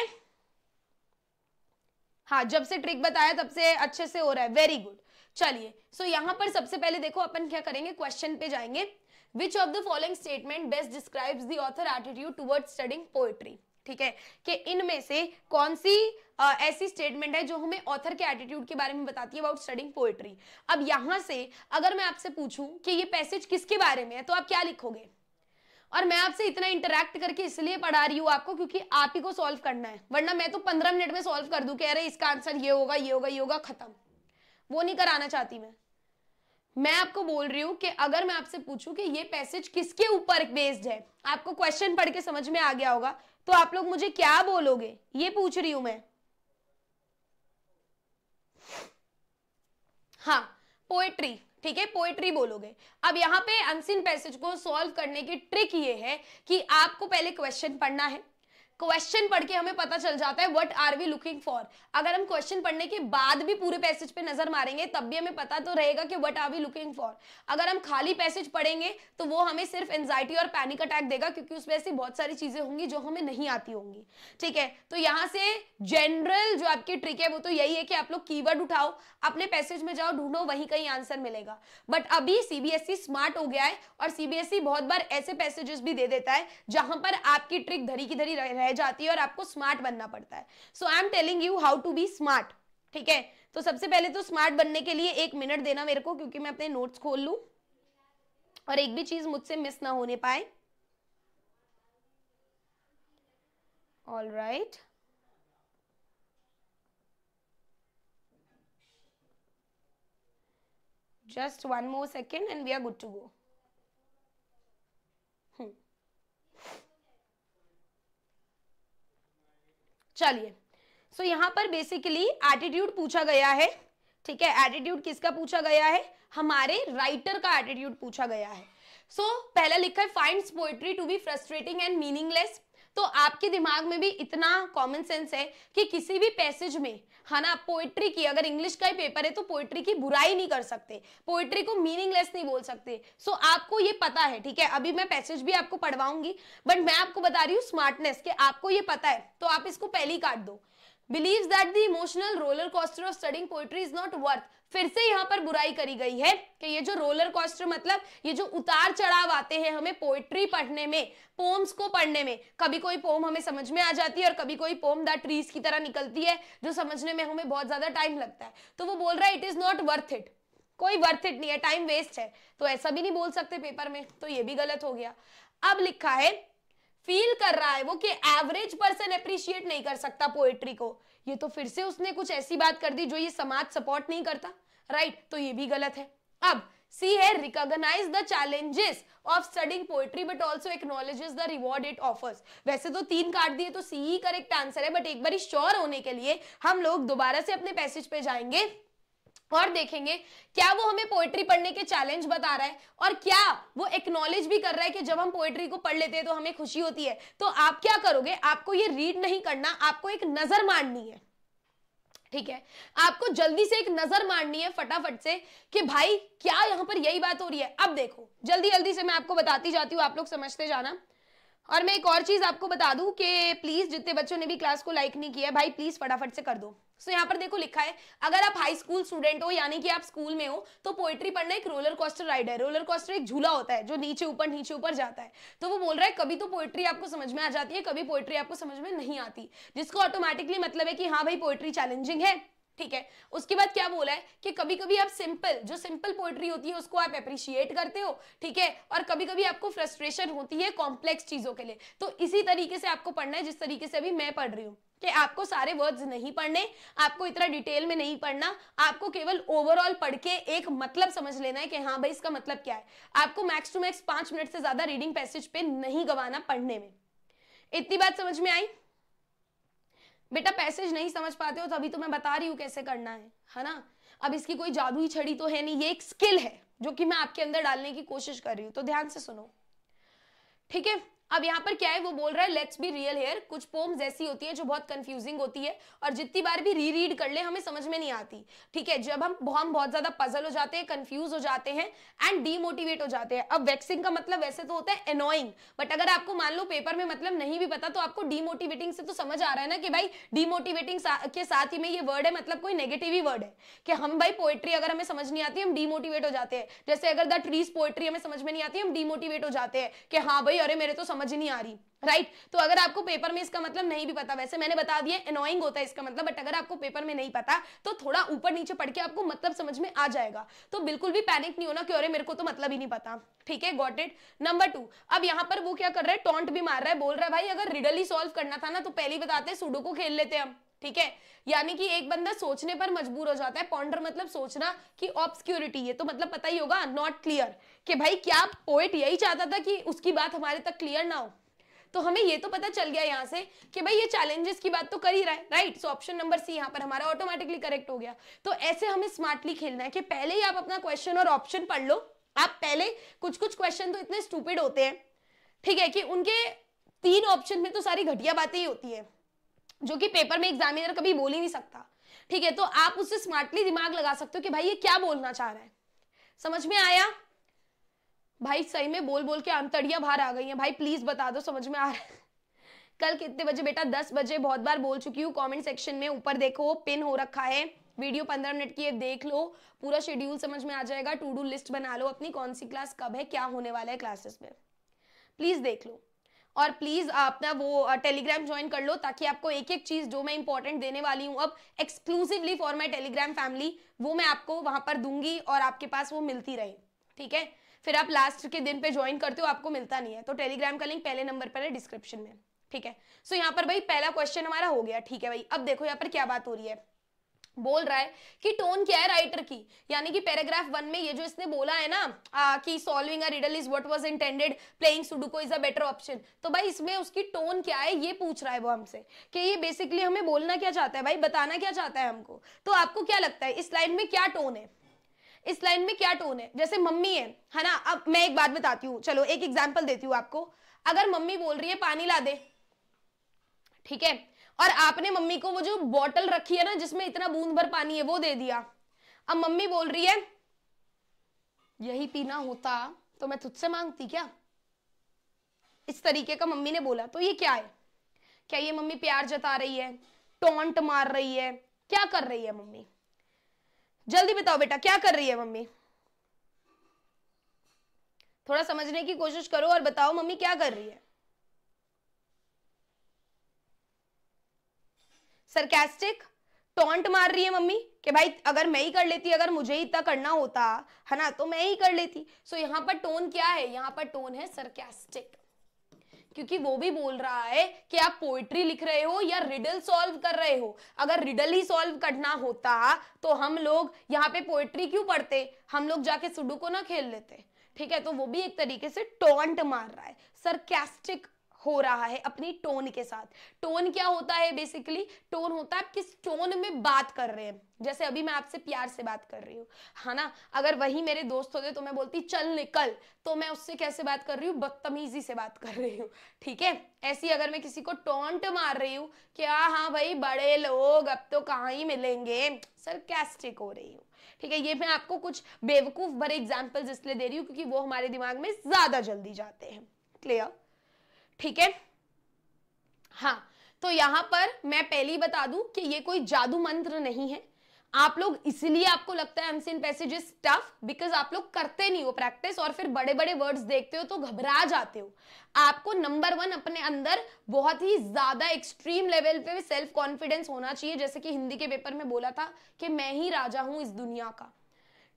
हाँ जब से ट्रिक बताया तब से अच्छे से हो रहा है वेरी गुड चलिए सो so, यहाँ पर सबसे पहले देखो अपन क्या करेंगे क्वेश्चन पे जाएंगे which of the following statement best describes the author attitude towards studying poetry ठीक है कि इनमें से कौन सी आ, ऐसी स्टेटमेंट है जो हमें ऑथर के एटीट्यूड के बारे में बताती है अबाउट स्टडिंग पोएट्री अब यहां से अगर मैं आपसे पूछूं कि ये पैसेज किसके बारे में है तो आप क्या लिखोगे और मैं आपसे इतना इंटरेक्ट करके इसलिए पढ़ा रही हूँ आपको क्योंकि आप ही को सॉल्व करना है वरना मैं तो पंद्रह मिनट में सॉल्व कर दूँ कह रहे इसका आंसर ये होगा ये होगा ये होगा खत्म वो नहीं कराना चाहती मैं मैं आपको बोल रही हूँ कि अगर मैं आपसे पूछूं कि ये पैसेज किसके ऊपर बेस्ड है आपको क्वेश्चन पढ़ के समझ में आ गया होगा तो आप लोग मुझे क्या बोलोगे ये पूछ रही हूं मैं हाँ पोएट्री ठीक है पोएट्री बोलोगे अब यहाँ पे अनसिन पैसेज को सॉल्व करने की ट्रिक ये है कि आपको पहले क्वेश्चन पढ़ना है क्वेश्चन पढ़ के हमें पता चल जाता है what are we looking for अगर हम क्वेश्चन पढ़ने के बाद भी पूरे पैसेज पे नजर मारेंगे तब भी हमें पता तो रहेगा कि what are we looking for अगर हम खाली पैसेज पढ़ेंगे तो वो हमें सिर्फ एंजाइटी और पैनिक अटैक देगा क्योंकि उसमें ऐसी बहुत सारी चीजें होंगी जो हमें नहीं आती होंगी ठीक है तो यहाँ से जनरल जो आपकी ट्रिक है वो तो यही है कि आप लोग की उठाओ अपने पैसेज में जाओ ढूंढो वहीं कहीं आंसर मिलेगा बट अभी सीबीएसई स्मार्ट e हो गया है और सीबीएसई e बहुत बार ऐसे पैसेजेस भी दे देता है जहां पर आपकी ट्रिक धरी की धरी रह रह जाती है और आपको स्मार्ट बनना पड़ता है so I am telling you how to be smart ठीक है तो सबसे पहले तो स्मार्ट बनने के लिए एक मिनट देना मेरे को क्योंकि मैं अपने नोट्स खोल लू और एक भी चीज़ मुझसे मिस ना होने पाए all right just one more second and we are good to go चलिए सो so, यहाँ पर बेसिकली एटीट्यूड पूछा गया है ठीक है एटीट्यूड किसका पूछा गया है हमारे राइटर का एटीट्यूड पूछा गया है सो so, पहला लिखा है find poetry to be frustrating and meaningless तो आपके दिमाग में भी इतना कॉमन सेंस है कि किसी भी पैसेज में है हाँ ना पोएट्री की अगर इंग्लिश का ही पेपर है तो पोएट्री की बुराई नहीं कर सकते पोएट्री को मीनिंगलेस नहीं बोल सकते सो so, आपको ये पता है ठीक है अभी मैं पैसेज भी आपको पढ़वाऊंगी बट मैं आपको बता रही हूँ स्मार्टनेस के आपको ये पता है तो आप इसको पहले ही काट दो believe that the emotional roller coaster of studying poetry is not worth फिर से यहाँ पर बुराई करी गई है कि ये जो रोलर कॉस्टर मतलब ये जो उतार चढ़ाव आते हैं हमें पोएट्री पढ़ने में पोम्स को पढ़ने में कभी कोई पोम हमें समझ में आ जाती है और कभी कोई पोम दैट ट्रीज की तरह निकलती है जो समझने में हमें बहुत ज्यादा टाइम लगता है तो वो बोल रहा है it is not worth it कोई वर्थ इट नहीं है टाइम वेस्ट है तो ऐसा भी नहीं बोल सकते पेपर में तो ये भी गलत हो गया अब लिखा है फील कर रहा है वो कि एवरेज पर्सन अप्रिशिएट नहीं कर सकता पोएट्री को ये तो फिर से उसने कुछ ऐसी बात कर दी जो ये समाज सपोर्ट नहीं करता राइट right? तो ये भी गलत है अब सी है recognise the challenges of studying poetry but also acknowledges the reward it offers वैसे तो तीन काट दिए तो सी ही करेक्ट आंसर है बट एक बार श्योर होने के लिए हम लोग दोबारा से अपने पैसेज पे जाएंगे और देखेंगे क्या वो हमें पोएट्री पढ़ने के चैलेंज बता रहा है और क्या वो एक्नॉलेज भी कर रहा है कि जब हम पोएट्री को पढ़ लेते हैं तो हमें खुशी होती है तो आप क्या करोगे आपको ये रीड नहीं करना आपको एक नजर मारनी है ठीक है आपको जल्दी से एक नजर मारनी है फटाफट से कि भाई क्या यहां पर यही बात हो रही है अब देखो जल्दी जल्दी से मैं आपको बताती जाती हूँ आप लोग समझते जाना और मैं एक और चीज आपको बता दूं कि प्लीज जितने बच्चों ने भी क्लास को लाइक नहीं किया है भाई प्लीज फटाफट से कर दो सो so, यहाँ पर देखो लिखा है अगर आप हाई स्कूल स्टूडेंट हो यानी कि आप स्कूल में हो तो पोएट्री पढ़ना एक रोलर कॉस्टर राइड है रोलर कॉस्टर एक झूला होता है जो नीचे ऊपर नीचे ऊपर जाता है तो वो बोल रहा है कभी तो पोएट्री आपको समझ में आ जाती है कभी पोएट्री आपको समझ में नहीं आती जिसको ऑटोमेटिकली मतलब है कि हाँ भाई पोएट्री चैलेंजिंग है ठीक है उसके बाद क्या बोला है कि कभी कभी आप सिंपल जो सिंपल पोएट्री होती है उसको आप अप्रिशिएट करते हो ठीक है और कभी कभी आपको फ्रस्ट्रेशन होती है कॉम्प्लेक्स चीजों के लिए तो इसी तरीके से आपको पढ़ना है जिस तरीके से अभी मैं पढ़ रही हूँ कि आपको सारे वर्ड्स नहीं पढ़ने आपको इतना डिटेल में नहीं पढ़ना आपको केवल ओवरऑल पढ़ के एक मतलब समझ लेना है कि हाँ भाई इसका मतलब क्या है आपको मैक्स टू मैक्स पांच मिनट से ज्यादा रीडिंग पैसेज पे नहीं गवाना पढ़ने में इतनी बात समझ में आई बेटा पैसेज नहीं समझ पाते हो तो अभी तो मैं बता रही हूँ कैसे करना है है ना अब इसकी कोई जादू ही छड़ी तो है नहीं ये एक स्किल है जो कि मैं आपके अंदर डालने की कोशिश कर रही हूँ तो ध्यान से सुनो ठीक है अब यहाँ पर क्या है वो बोल रहा है लेट्स बी रियल हेयर कुछ पोम्स ऐसी होती है जो बहुत कंफ्यूजिंग होती है और जितनी बार भी री रीड कर ले हमें समझ में नहीं आती ठीक है जब हम हम बहुत ज्यादा पजल हो जाते हैं कंफ्यूज हो जाते हैं एंड डीमोटिवेट हो जाते हैं अब वैक्सिंग का मतलब वैसे तो होता है एनोइंग बट अगर आपको मान लो पेपर में मतलब नहीं भी पता तो आपको डीमोटिवेटिंग से तो समझ आ रहा है ना कि भाई डीमोटिवेटिंग के साथ ही में ये वर्ड है मतलब कोई नेगेटिव ही वर्ड है कि हम भाई पोएट्री अगर हमें समझ नहीं आती हम डीमोटिवेट हो जाते हैं जैसे अगर द ट्रीज पोएट्री हमें समझ में नहीं आती हम डीमोटिवेट हो जाते हैं कि हाँ भाई अरे मेरे तो समझ नहीं आ रही राइट right? तो अगर आपको पेपर में इसका मतलब नहीं भी पता वैसे मैंने बता दिया अनोइंग होता है इसका मतलब बट अगर आपको पेपर में नहीं पता तो थोड़ा ऊपर नीचे पढ़ के आपको मतलब समझ में आ जाएगा तो बिल्कुल भी पैनिक नहीं होना क्यों अरे मेरे को तो मतलब ही नहीं पता ठीक है गॉट इट नंबर टू अब यहाँ पर वो क्या कर रहे हैं टॉन्ट भी मार रहा है बोल रहा है भाई अगर रिडली सॉल्व करना था ना तो पहले बताते सुडो को खेल लेते हम ठीक है यानी कि एक बंदा सोचने पर मजबूर हो जाता है पॉन्डर मतलब सोचना कि ऑब्सक्योरिटी है तो मतलब पता ही होगा नॉट क्लियर कि भाई क्या पोएट यही चाहता था कि उसकी बात हमारे तक क्लियर ना हो तो हमें ये तो पता चल गया यहाँ से कि भाई ये चैलेंजेस की बात तो कर ही रहा है right so option number C यहाँ पर हमारा ऑटोमेटिकली करेक्ट हो गया तो ऐसे हमें स्मार्टली खेलना है कि पहले ही आप अपना क्वेश्चन और ऑप्शन पढ़ लो आप पहले कुछ कुछ क्वेश्चन तो इतने स्टूपिड होते हैं ठीक है कि उनके तीन ऑप्शन में तो सारी घटिया बातें ही होती है जो कि पेपर में एग्जामिनर कभी बोल ही नहीं सकता ठीक है तो आप उससे स्मार्टली दिमाग लगा सकते हो कि भाई ये क्या बोलना चाह रहा है समझ में आया भाई सही में बोल बोल के अंतड़िया बाहर आ गई हैं भाई प्लीज बता दो समझ में आ रहा है कल कितने बजे बेटा दस बजे बहुत बार बोल चुकी हूँ कमेंट सेक्शन में ऊपर देखो पिन हो रखा है वीडियो पंद्रह मिनट की है देख लो पूरा शेड्यूल समझ में आ जाएगा टू डू लिस्ट बना लो अपनी कौन सी क्लास कब है क्या होने वाला है क्लासेस में प्लीज देख लो और प्लीज अपना वो टेलीग्राम ज्वाइन कर लो ताकि आपको एक एक चीज जो मैं इंपॉर्टेंट देने वाली हूँ अब exclusively for my Telegram family वो मैं आपको वहां पर दूंगी और आपके पास वो मिलती रहे ठीक है फिर आप लास्ट के दिन पे ज्वाइन करते हो आपको मिलता नहीं है तो टेलीग्राम का लिंक पहले नंबर पर है डिस्क्रिप्शन में ठीक है सो so, यहाँ पर भाई पहला क्वेश्चन हमारा हो गया ठीक है भाई अब देखो यहाँ पर क्या बात हो रही है बोल रहा है कि टोन क्या है राइटर की यानी कि पैराग्राफ वन में ये जो इसने बोला है ना आ, कि solving a riddle is what was intended playing sudoku is a better option तो भाई इसमें उसकी टोन क्या है ये पूछ रहा है वो हमसे कि ये बेसिकली हमें बोलना क्या चाहता है भाई बताना क्या चाहता है हमको तो आपको क्या लगता है इस लाइन में क्या टोन है इस लाइन में क्या टोन है जैसे मम्मी है है ना अब मैं एक बात बताती हूँ चलो एक एग्जाम्पल देती हूँ आपको अगर मम्मी बोल रही है पानी ला दे ठीक है और आपने मम्मी को वो जो बॉटल रखी है ना जिसमें इतना बूंद भर पानी है वो दे दिया अब मम्मी बोल रही है यही पीना होता तो मैं तुझसे मांगती क्या इस तरीके का मम्मी ने बोला तो ये क्या है क्या ये मम्मी प्यार जता रही है टोंट मार रही है क्या कर रही है मम्मी जल्दी बताओ बेटा क्या कर रही है मम्मी थोड़ा समझने की कोशिश करो और बताओ मम्मी क्या कर रही है सरकेस्टिक टोंट मार रही है मम्मी कि भाई अगर मैं ही कर लेती अगर मुझे ही इतना करना होता है ना तो मैं ही कर लेती सो so, यहाँ पर टोन क्या है यहाँ पर टोन है सरकेस्टिक क्योंकि वो भी बोल रहा है कि आप पोइट्री लिख रहे हो या रिडल सॉल्व कर रहे हो अगर रिडल ही सॉल्व करना होता तो हम लोग यहाँ पे पोइट्री क्यों पढ़ते हम लोग जाके सुडू को ना खेल लेते ठीक है तो वो भी एक तरीके से टोंट मार रहा है सरकेस्टिक हो रहा है अपनी टोन के साथ टोन क्या होता है बेसिकली टोन होता है आप किस टोन में बात कर रहे हैं जैसे अभी मैं आपसे प्यार से बात कर रही हूँ है ना अगर वही मेरे दोस्त होते तो मैं बोलती चल निकल तो मैं उससे कैसे बात कर रही हूँ बदतमीजी से बात कर रही हूँ ठीक है ऐसी अगर मैं किसी को टोंट मार रही हूँ कि हाँ हाँ भाई बड़े लोग अब तो कहाँ ही मिलेंगे कैस्टिक हो रही हूँ ठीक है ये मैं आपको कुछ बेवकूफ भरे एग्जाम्पल्स इसलिए दे रही हूँ क्योंकि वो हमारे दिमाग में ज्यादा जल्दी जाते हैं क्लियर ठीक है हाँ तो यहां पर मैं पहले ही बता दूं कि ये कोई जादू मंत्र नहीं है आप लोग इसलिए आपको लगता है अनसिन पैसेजेस टफ बिकॉज आप लोग करते नहीं हो प्रैक्टिस और फिर बड़े बड़े वर्ड्स देखते हो तो घबरा जाते हो आपको नंबर वन अपने अंदर बहुत ही ज्यादा एक्सट्रीम लेवल पे सेल्फ कॉन्फिडेंस होना चाहिए जैसे कि हिंदी के पेपर में बोला था कि मैं ही राजा हूं इस दुनिया का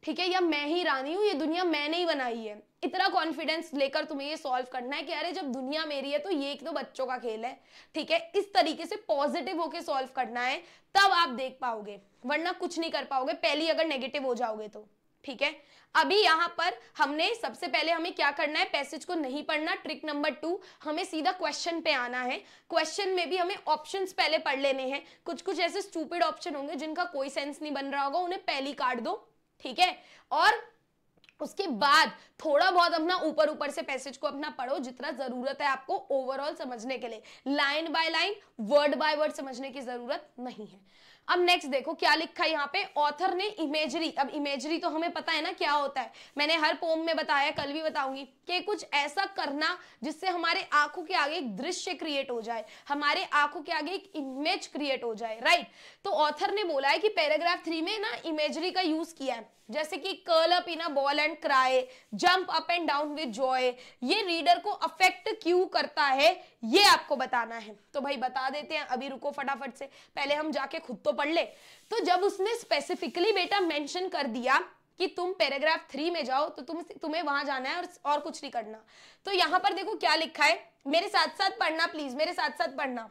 ठीक है या मैं ही रानी हूँ ये दुनिया मैंने ही बनाई है इतना कॉन्फिडेंस लेकर तुम्हें ये सॉल्व करना है कि अरे जब दुनिया मेरी है तो ये एक तो बच्चों का खेल है ठीक है इस तरीके से पॉजिटिव होके सॉल्व करना है तब आप देख पाओगे वरना कुछ नहीं कर पाओगे पहली अगर नेगेटिव हो जाओगे तो ठीक है अभी यहाँ पर हमने सबसे पहले हमें क्या करना है पैसेज को नहीं पढ़ना ट्रिक नंबर टू हमें सीधा क्वेश्चन पे आना है क्वेश्चन में भी हमें ऑप्शंस पहले पढ़ लेने हैं कुछ कुछ ऐसे स्टूपिड ऑप्शन होंगे जिनका कोई सेंस नहीं बन रहा होगा उन्हें पहली काट दो ठीक है और उसके बाद थोड़ा बहुत अपना ऊपर ऊपर से पैसेज को अपना पढ़ो जितना जरूरत है आपको ओवरऑल समझने के लिए line by line word by word समझने की जरूरत नहीं है अब नेक्स्ट देखो क्या लिखा है यहाँ पे ऑथर ने इमेजरी अब इमेजरी तो हमें पता है ना क्या होता है मैंने हर पोम में बताया कल भी बताऊंगी कि कुछ ऐसा करना जिससे हमारे आंखों के आगे एक दृश्य क्रिएट हो जाए हमारे आंखों के आगे एक इमेज क्रिएट हो जाए राइट तो ऑथर ने बोला है कि पैराग्राफ थ्री में ना इमेजरी का यूज किया है जैसे कि curl up in a ball and cry jump up and down with joy ये रीडर को अफेक्ट क्यों करता है ये आपको बताना है तो भाई बता देते हैं अभी रुको फटाफट से पहले हम जाके खुद तो पढ़ ले तो जब उसने स्पेसिफिकली बेटा मेंशन कर दिया कि तुम पैराग्राफ थ्री में जाओ तो तुम तुम्हें वहां जाना है और और कुछ नहीं करना तो यहाँ पर देखो क्या लिखा है मेरे साथ साथ पढ़ना प्लीज मेरे साथ साथ पढ़ना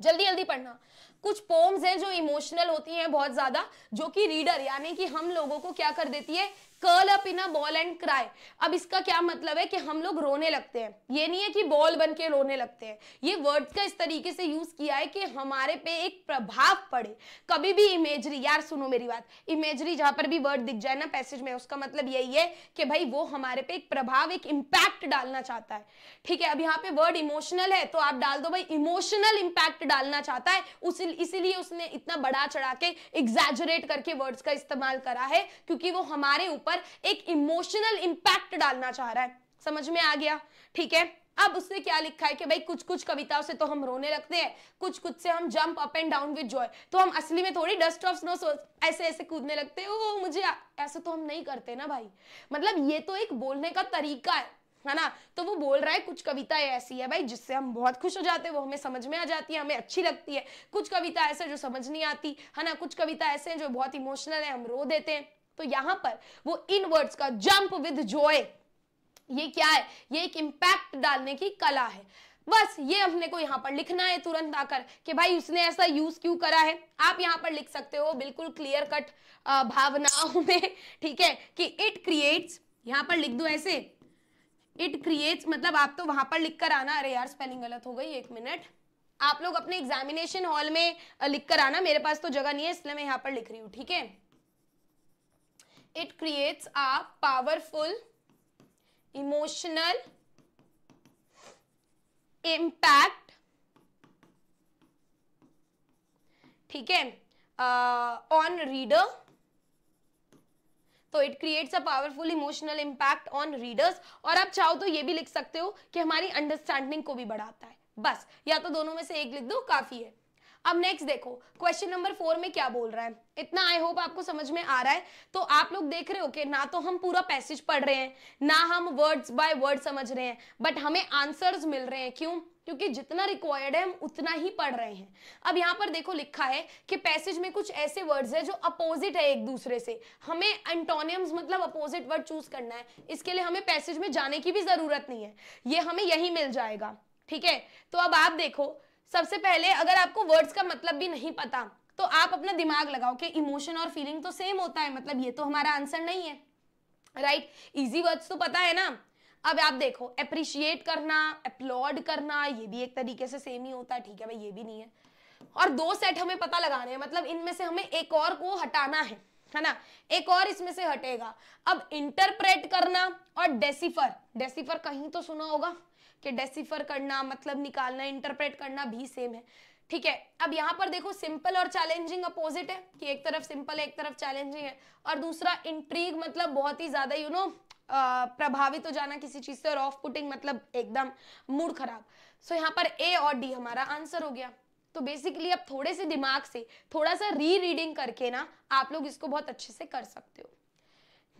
जल्दी जल्दी पढ़ना कुछ पोम्स हैं जो इमोशनल होती हैं बहुत ज़्यादा जो कि रीडर यानी कि हम लोगों को क्या कर देती है curl up in a ball and cry अब इसका क्या मतलब है कि हम लोग रोने लगते हैं ये नहीं है कि बॉल बन के रोने लगते हैं ये वर्ड का इस तरीके से यूज किया है कि हमारे पे एक प्रभाव पड़े कभी भी इमेजरी यार सुनो मेरी बात इमेजरी जहां पर भी वर्ड दिख जाए ना पैसेज में उसका मतलब यही है कि भाई वो हमारे पे एक प्रभाव एक इम्पैक्ट डालना चाहता है ठीक है अब यहाँ पे वर्ड इमोशनल है तो आप डाल दो भाई इमोशनल इम्पैक्ट डालना चाहता है इसीलिए उसने इतना बड़ा चढ़ा के एग्जेजरेट करके वर्ड्स का इस्तेमाल करा है क्योंकि वो हमारे ऊपर पर एक इमोशनल इंपैक्ट डालना चाह रहा है समझ में आ गया ठीक है अब उसने क्या लिखा है कि भाई कुछ कुछ कविताओं से तो हम रोने लगते हैं कुछ कुछ से हम jump up and down with joy तो हम असली में थोड़ी डस्ट ऑफ स्नो ऐसे ऐसे कूदने लगते हैं वो मुझे ऐसे तो हम नहीं करते ना भाई मतलब ये तो एक बोलने का तरीका है है ना तो वो बोल रहा है कुछ कविताएं ऐसी है भाई जिससे हम बहुत खुश हो जाते हैं वो हमें समझ में आ जाती है हमें अच्छी लगती है कुछ कविता ऐसे जो समझ नहीं आती है ना कुछ कविता ऐसे हैं जो बहुत इमोशनल है हम रो देते हैं तो यहां पर वो इन वर्ड्स का जंप विद जॉय ये क्या है ये एक इंपैक्ट डालने की कला है बस ये अपने को यहाँ पर लिखना है तुरंत आकर कि भाई उसने ऐसा यूज क्यों करा है आप यहाँ पर लिख सकते हो बिल्कुल क्लियर कट भावनाओं में ठीक है कि इट क्रिएट्स यहाँ पर लिख दो ऐसे इट क्रिएट्स मतलब आप तो वहां पर लिख कर आना अरे यार स्पेलिंग गलत हो गई एक मिनट आप लोग अपने एग्जामिनेशन हॉल में लिख कर आना मेरे पास तो जगह नहीं है इसलिए मैं यहाँ पर लिख रही हूँ ठीक है it creates a powerful emotional impact ठीक है ऑन रीडर तो it creates a powerful emotional impact on readers और आप चाहो तो ये भी लिख सकते हो कि हमारी अंडरस्टैंडिंग को भी बढ़ाता है बस या तो दोनों में से एक लिख दो काफी है अब नेक्स्ट देखो क्वेश्चन नंबर फोर में क्या बोल रहा है इतना आई होप आपको समझ में आ रहा है तो आप लोग देख रहे हो कि ना तो हम पूरा पैसेज पढ़ रहे हैं ना हम वर्ड्स बाय वर्ड समझ रहे हैं बट हमें आंसर्स मिल रहे हैं क्यों क्योंकि जितना रिक्वायर्ड है हम उतना ही पढ़ रहे हैं अब यहाँ पर देखो लिखा है कि पैसेज में कुछ ऐसे वर्ड्स है जो अपोजिट है एक दूसरे से हमें एंटोनियम्स मतलब अपोजिट वर्ड चूज करना है इसके लिए हमें पैसेज में जाने की भी जरूरत नहीं है ये हमें यही मिल जाएगा ठीक है तो अब आप देखो सबसे पहले अगर आपको वर्ड्स का मतलब भी नहीं पता तो आप अपना दिमाग लगाओ कि इमोशन और फीलिंग तो सेम होता है मतलब ये तो हमारा आंसर नहीं है राइट इजी वर्ड्स तो पता है ना अब आप देखो अप्रिशिएट करना अपलॉड करना ये भी एक तरीके से सेम ही होता है ठीक है भाई ये भी नहीं है और दो सेट हमें पता लगाने हैं मतलब इनमें से हमें एक और को हटाना है है ना एक और इसमें से हटेगा अब इंटरप्रेट करना और डेसिफर डेसिफर कहीं तो सुना होगा कि डेसिफर करना मतलब निकालना इंटरप्रेट करना भी सेम है ठीक है अब यहाँ पर देखो सिंपल और चैलेंजिंग अपोजिट है कि एक तरफ सिंपल है एक तरफ चैलेंजिंग है और दूसरा इंट्रीग मतलब बहुत ही ज्यादा यू नो प्रभावित हो जाना किसी चीज से और ऑफ पुटिंग मतलब एकदम मूड खराब सो यहाँ पर ए और डी हमारा आंसर हो गया तो बेसिकली अब थोड़े से दिमाग से थोड़ा सा री रीडिंग करके ना आप लोग इसको बहुत अच्छे से कर सकते हो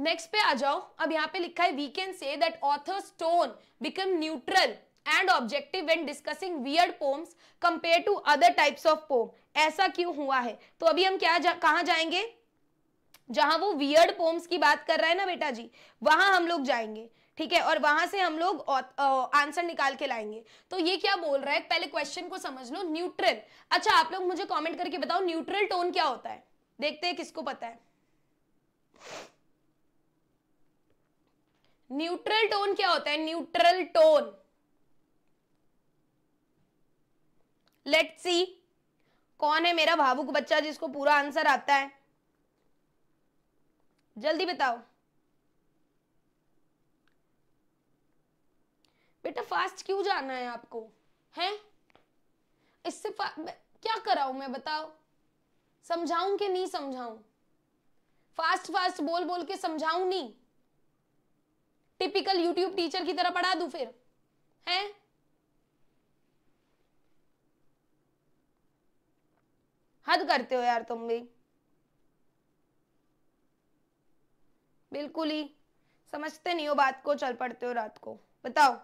नेक्स्ट पे आ जाओ अब यहाँ पे लिखा है we can say that author stone become neutral and objective when discussing weird poems compare to other types of poem ऐसा क्यों हुआ है तो अभी हम क्या जा, कहा जाएंगे जहां वो वियर्ड पोम्स की बात कर रहा है ना बेटा जी वहां हम लोग जाएंगे ठीक है और वहां से हम लोग आंसर निकाल के लाएंगे तो ये क्या बोल रहा है पहले क्वेश्चन को समझ लो न्यूट्रल अच्छा आप लोग मुझे कमेंट करके बताओ न्यूट्रल टोन क्या होता है देखते हैं किसको पता है न्यूट्रल टोन क्या होता है न्यूट्रल टोन लेट सी कौन है मेरा भावुक बच्चा जिसको पूरा आंसर आता है जल्दी बताओ बेटा फास्ट क्यों जाना है आपको हैं इससे क्या कराऊं मैं बताओ समझाऊं कि नहीं समझाऊं फास्ट फास्ट बोल बोल के समझाऊं नहीं टिपिकल यूट्यूब टीचर की तरह पढ़ा दू फिर है हद करते हो यार तुम भी बिल्कुल ही समझते नहीं हो बात को चल पड़ते हो रात को बताओ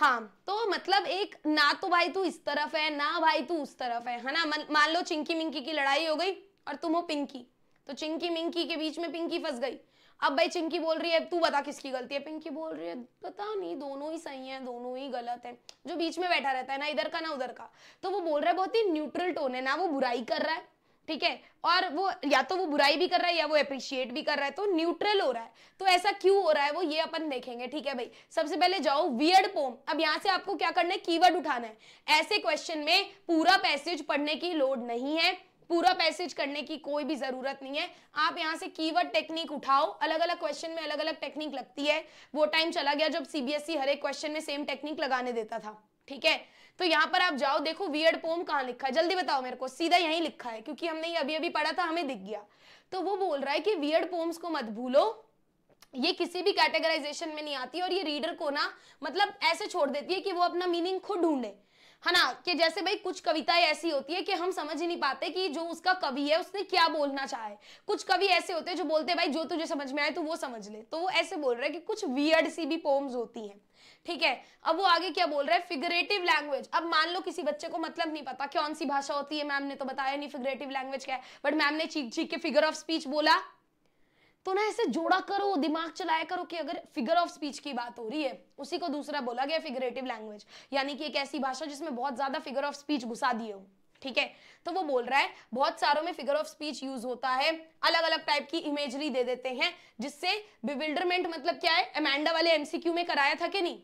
हाँ तो मतलब एक ना तो भाई तू इस तरफ है ना भाई तू उस तरफ है है ना मान लो चिंकी मिंकी की लड़ाई हो गई और तुम हो पिंकी तो चिंकी मिंकी के बीच में पिंकी फंस गई अब भाई चिंकी बोल रही है तू बता किसकी गलती है पिंकी बोल रही है पता नहीं दोनों ही सही हैं दोनों ही गलत हैं जो बीच में बैठा रहता है ना इधर का ना उधर का तो वो बोल रहा है बहुत ही न्यूट्रल टोन है ना वो बुराई कर रहा है ठीक है और वो या तो वो बुराई भी कर रहा है या वो अप्रिशिएट भी कर रहा है तो न्यूट्रल हो रहा है तो ऐसा क्यों हो रहा है वो ये अपन देखेंगे ठीक है भाई सबसे पहले जाओ वियर्ड पोम अब यहाँ से आपको क्या करना है कीवर्ड उठाना है ऐसे क्वेश्चन में पूरा पैसेज पढ़ने की लोड नहीं है पूरा पैसेज करने की कोई भी जरूरत नहीं है आप यहाँ से कीवर्ड टेक्निक उठाओ अलग अलग क्वेश्चन में अलग अलग टेक्निक लगती है वो टाइम चला गया जब सीबीएसई e हर एक क्वेश्चन में सेम टेक्निक लगाने देता था ठीक है तो यहाँ पर आप जाओ देखो वियर्ड पोम कहाँ लिखा है जल्दी बताओ मेरे को सीधा यहीं लिखा है क्योंकि हमने ये अभी अभी पढ़ा था हमें दिख गया तो वो बोल रहा है कि वियर्ड पोम्स को मत भूलो ये किसी भी कैटेगराइजेशन में नहीं आती और ये रीडर को ना मतलब ऐसे छोड़ देती है कि वो अपना मीनिंग खुद ढूंढे है ना कि जैसे भाई कुछ कविताएं ऐसी होती है कि हम समझ ही नहीं पाते कि जो उसका कवि है उसने क्या बोलना चाहे कुछ कवि ऐसे होते हैं जो बोलते हैं भाई जो तुझे समझ में आए तो वो समझ ले तो वो ऐसे बोल रहा है कि कुछ वियर्ड सी भी पोम्स होती हैं ठीक है अब वो आगे क्या बोल रहा है फिगरेटिव लैंग्वेज अब मान लो किसी बच्चे को मतलब नहीं पता कौन सी भाषा होती है मैम ने तो बताया नहीं फिगरेटिव लैंग्वेज क्या है बट मैम ने चीख चीख के फिगर ऑफ स्पीच बोला तो ना ऐसे जोड़ा करो दिमाग चलाया करो कि अगर फिगर ऑफ स्पीच की बात हो रही है उसी को दूसरा बोला गया फिगरेटिव लैंग्वेज यानी कि एक ऐसी भाषा जिसमें बहुत ज्यादा फिगर ऑफ स्पीच घुसा दिए हो ठीक है तो वो बोल रहा है बहुत सारों में फिगर ऑफ स्पीच यूज होता है अलग अलग टाइप की इमेजरी दे देते हैं जिससे बिविल्डरमेंट मतलब क्या है अमेंडा वाले एमसीक्यू में कराया था कि नहीं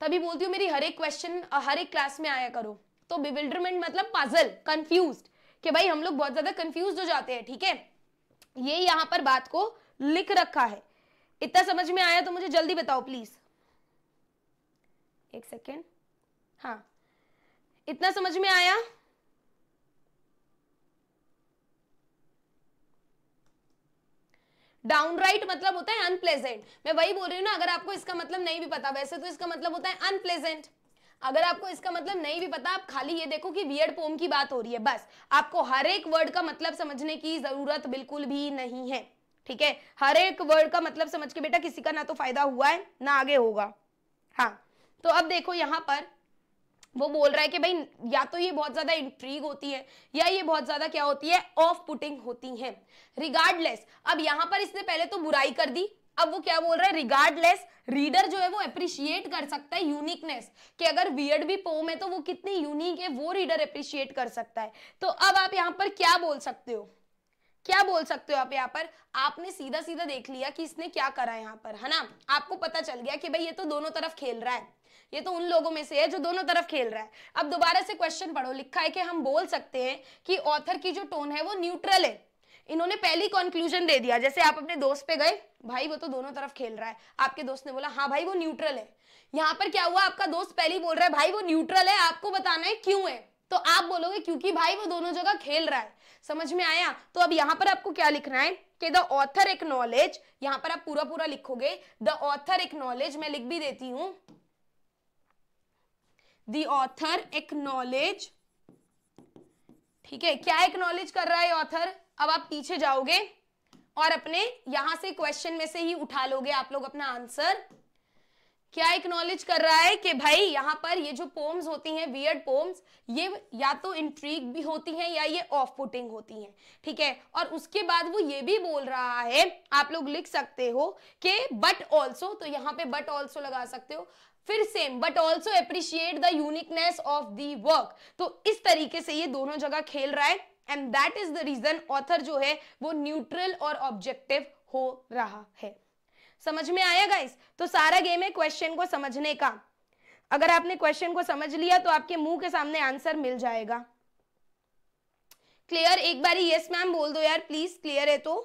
तभी बोलती हूँ मेरी हर एक क्वेश्चन हर एक क्लास में आया करो तो बिविल्डरमेंट मतलब पाजल कंफ्यूज कि भाई हम लोग बहुत ज्यादा कंफ्यूज हो जाते हैं ठीक है थीके? ये यहां पर बात को लिख रखा है इतना समझ में आया तो मुझे जल्दी बताओ प्लीज एक सेकेंड हाँ इतना समझ में आया डाउनराइट मतलब होता है अनप्लेजेंट मैं वही बोल रही हूँ ना अगर आपको इसका मतलब नहीं भी पता वैसे तो इसका मतलब होता है अनप्लेजेंट अगर आपको इसका मतलब नहीं भी पता आप खाली ये देखो कि वियर्ड पोम की बात हो रही है बस आपको हर एक वर्ड का मतलब समझने की जरूरत बिल्कुल भी नहीं है ठीक है हर एक वर्ड का मतलब समझ के बेटा किसी का ना तो फायदा हुआ है ना आगे होगा हाँ तो अब देखो यहाँ पर वो बोल रहा है कि भाई या तो ये बहुत ज्यादा इंट्रीग होती है या ये बहुत ज्यादा क्या होती है ऑफ पुटिंग होती है रिगार्डलेस अब यहाँ पर इसने पहले तो बुराई कर दी अब वो क्या बोल रहा है रिगार्डलेस रीडर जो है वो अप्रिशिएट कर सकता है यूनिकनेस कि अगर वियर्ड भी पोम है तो वो कितनी यूनिक है वो रीडर अप्रिशिएट कर सकता है तो अब आप यहाँ पर क्या बोल सकते हो क्या बोल सकते हो आप यहाँ पर आपने सीधा सीधा देख लिया कि इसने क्या करा है यहाँ पर है ना आपको पता चल गया कि भाई ये तो दोनों तरफ खेल रहा है ये तो उन लोगों में से है जो दोनों तरफ खेल रहा है अब दोबारा से क्वेश्चन पढ़ो लिखा है कि हम बोल सकते हैं कि ऑथर की जो टोन है वो न्यूट्रल है इन्होंने पहली कंक्लूजन दे दिया जैसे आप अपने दोस्त पे गए भाई वो तो दोनों तरफ खेल रहा है आपके दोस्त ने बोला हाँ भाई वो न्यूट्रल है यहाँ पर क्या हुआ आपका दोस्त पहले बोल रहा है भाई वो न्यूट्रल है आपको बताना है क्यों है तो आप बोलोगे क्योंकि भाई वो दोनों जगह खेल रहा है समझ में आया तो अब यहाँ पर आपको क्या लिखना है कि द ऑथर नॉलेज यहाँ पर आप पूरा पूरा लिखोगे द ऑथर एक नॉलेज मैं लिख भी देती हूं द ऑथर नॉलेज ठीक है क्या एक नॉलेज कर रहा है ऑथर अब आप पीछे जाओगे और अपने यहां से क्वेश्चन में से ही उठा लोगे आप लोग अपना आंसर क्या एक्नॉलेज कर रहा है कि भाई यहां पर ये जो पोम्स होती हैं वियर्ड पोम्स ये या तो इंट्रीक भी होती हैं या ये ऑफ पुटिंग होती हैं ठीक है और उसके बाद वो ये भी बोल रहा है आप लोग लिख सकते हो कि बट ऑल्सो तो यहाँ पे बट ऑल्सो लगा सकते हो फिर same but also appreciate the uniqueness of the work तो इस तरीके से ये दोनों जगह खेल रहा है and that is the reason author जो है वो न्यूट्रल और ऑब्जेक्टिव हो रहा है समझ में आया गाइस तो सारा गेम है क्वेश्चन को समझने का अगर आपने क्वेश्चन को समझ लिया तो आपके मुंह के सामने आंसर मिल जाएगा क्लियर एक बार यस मैम बोल दो यार प्लीज क्लियर है तो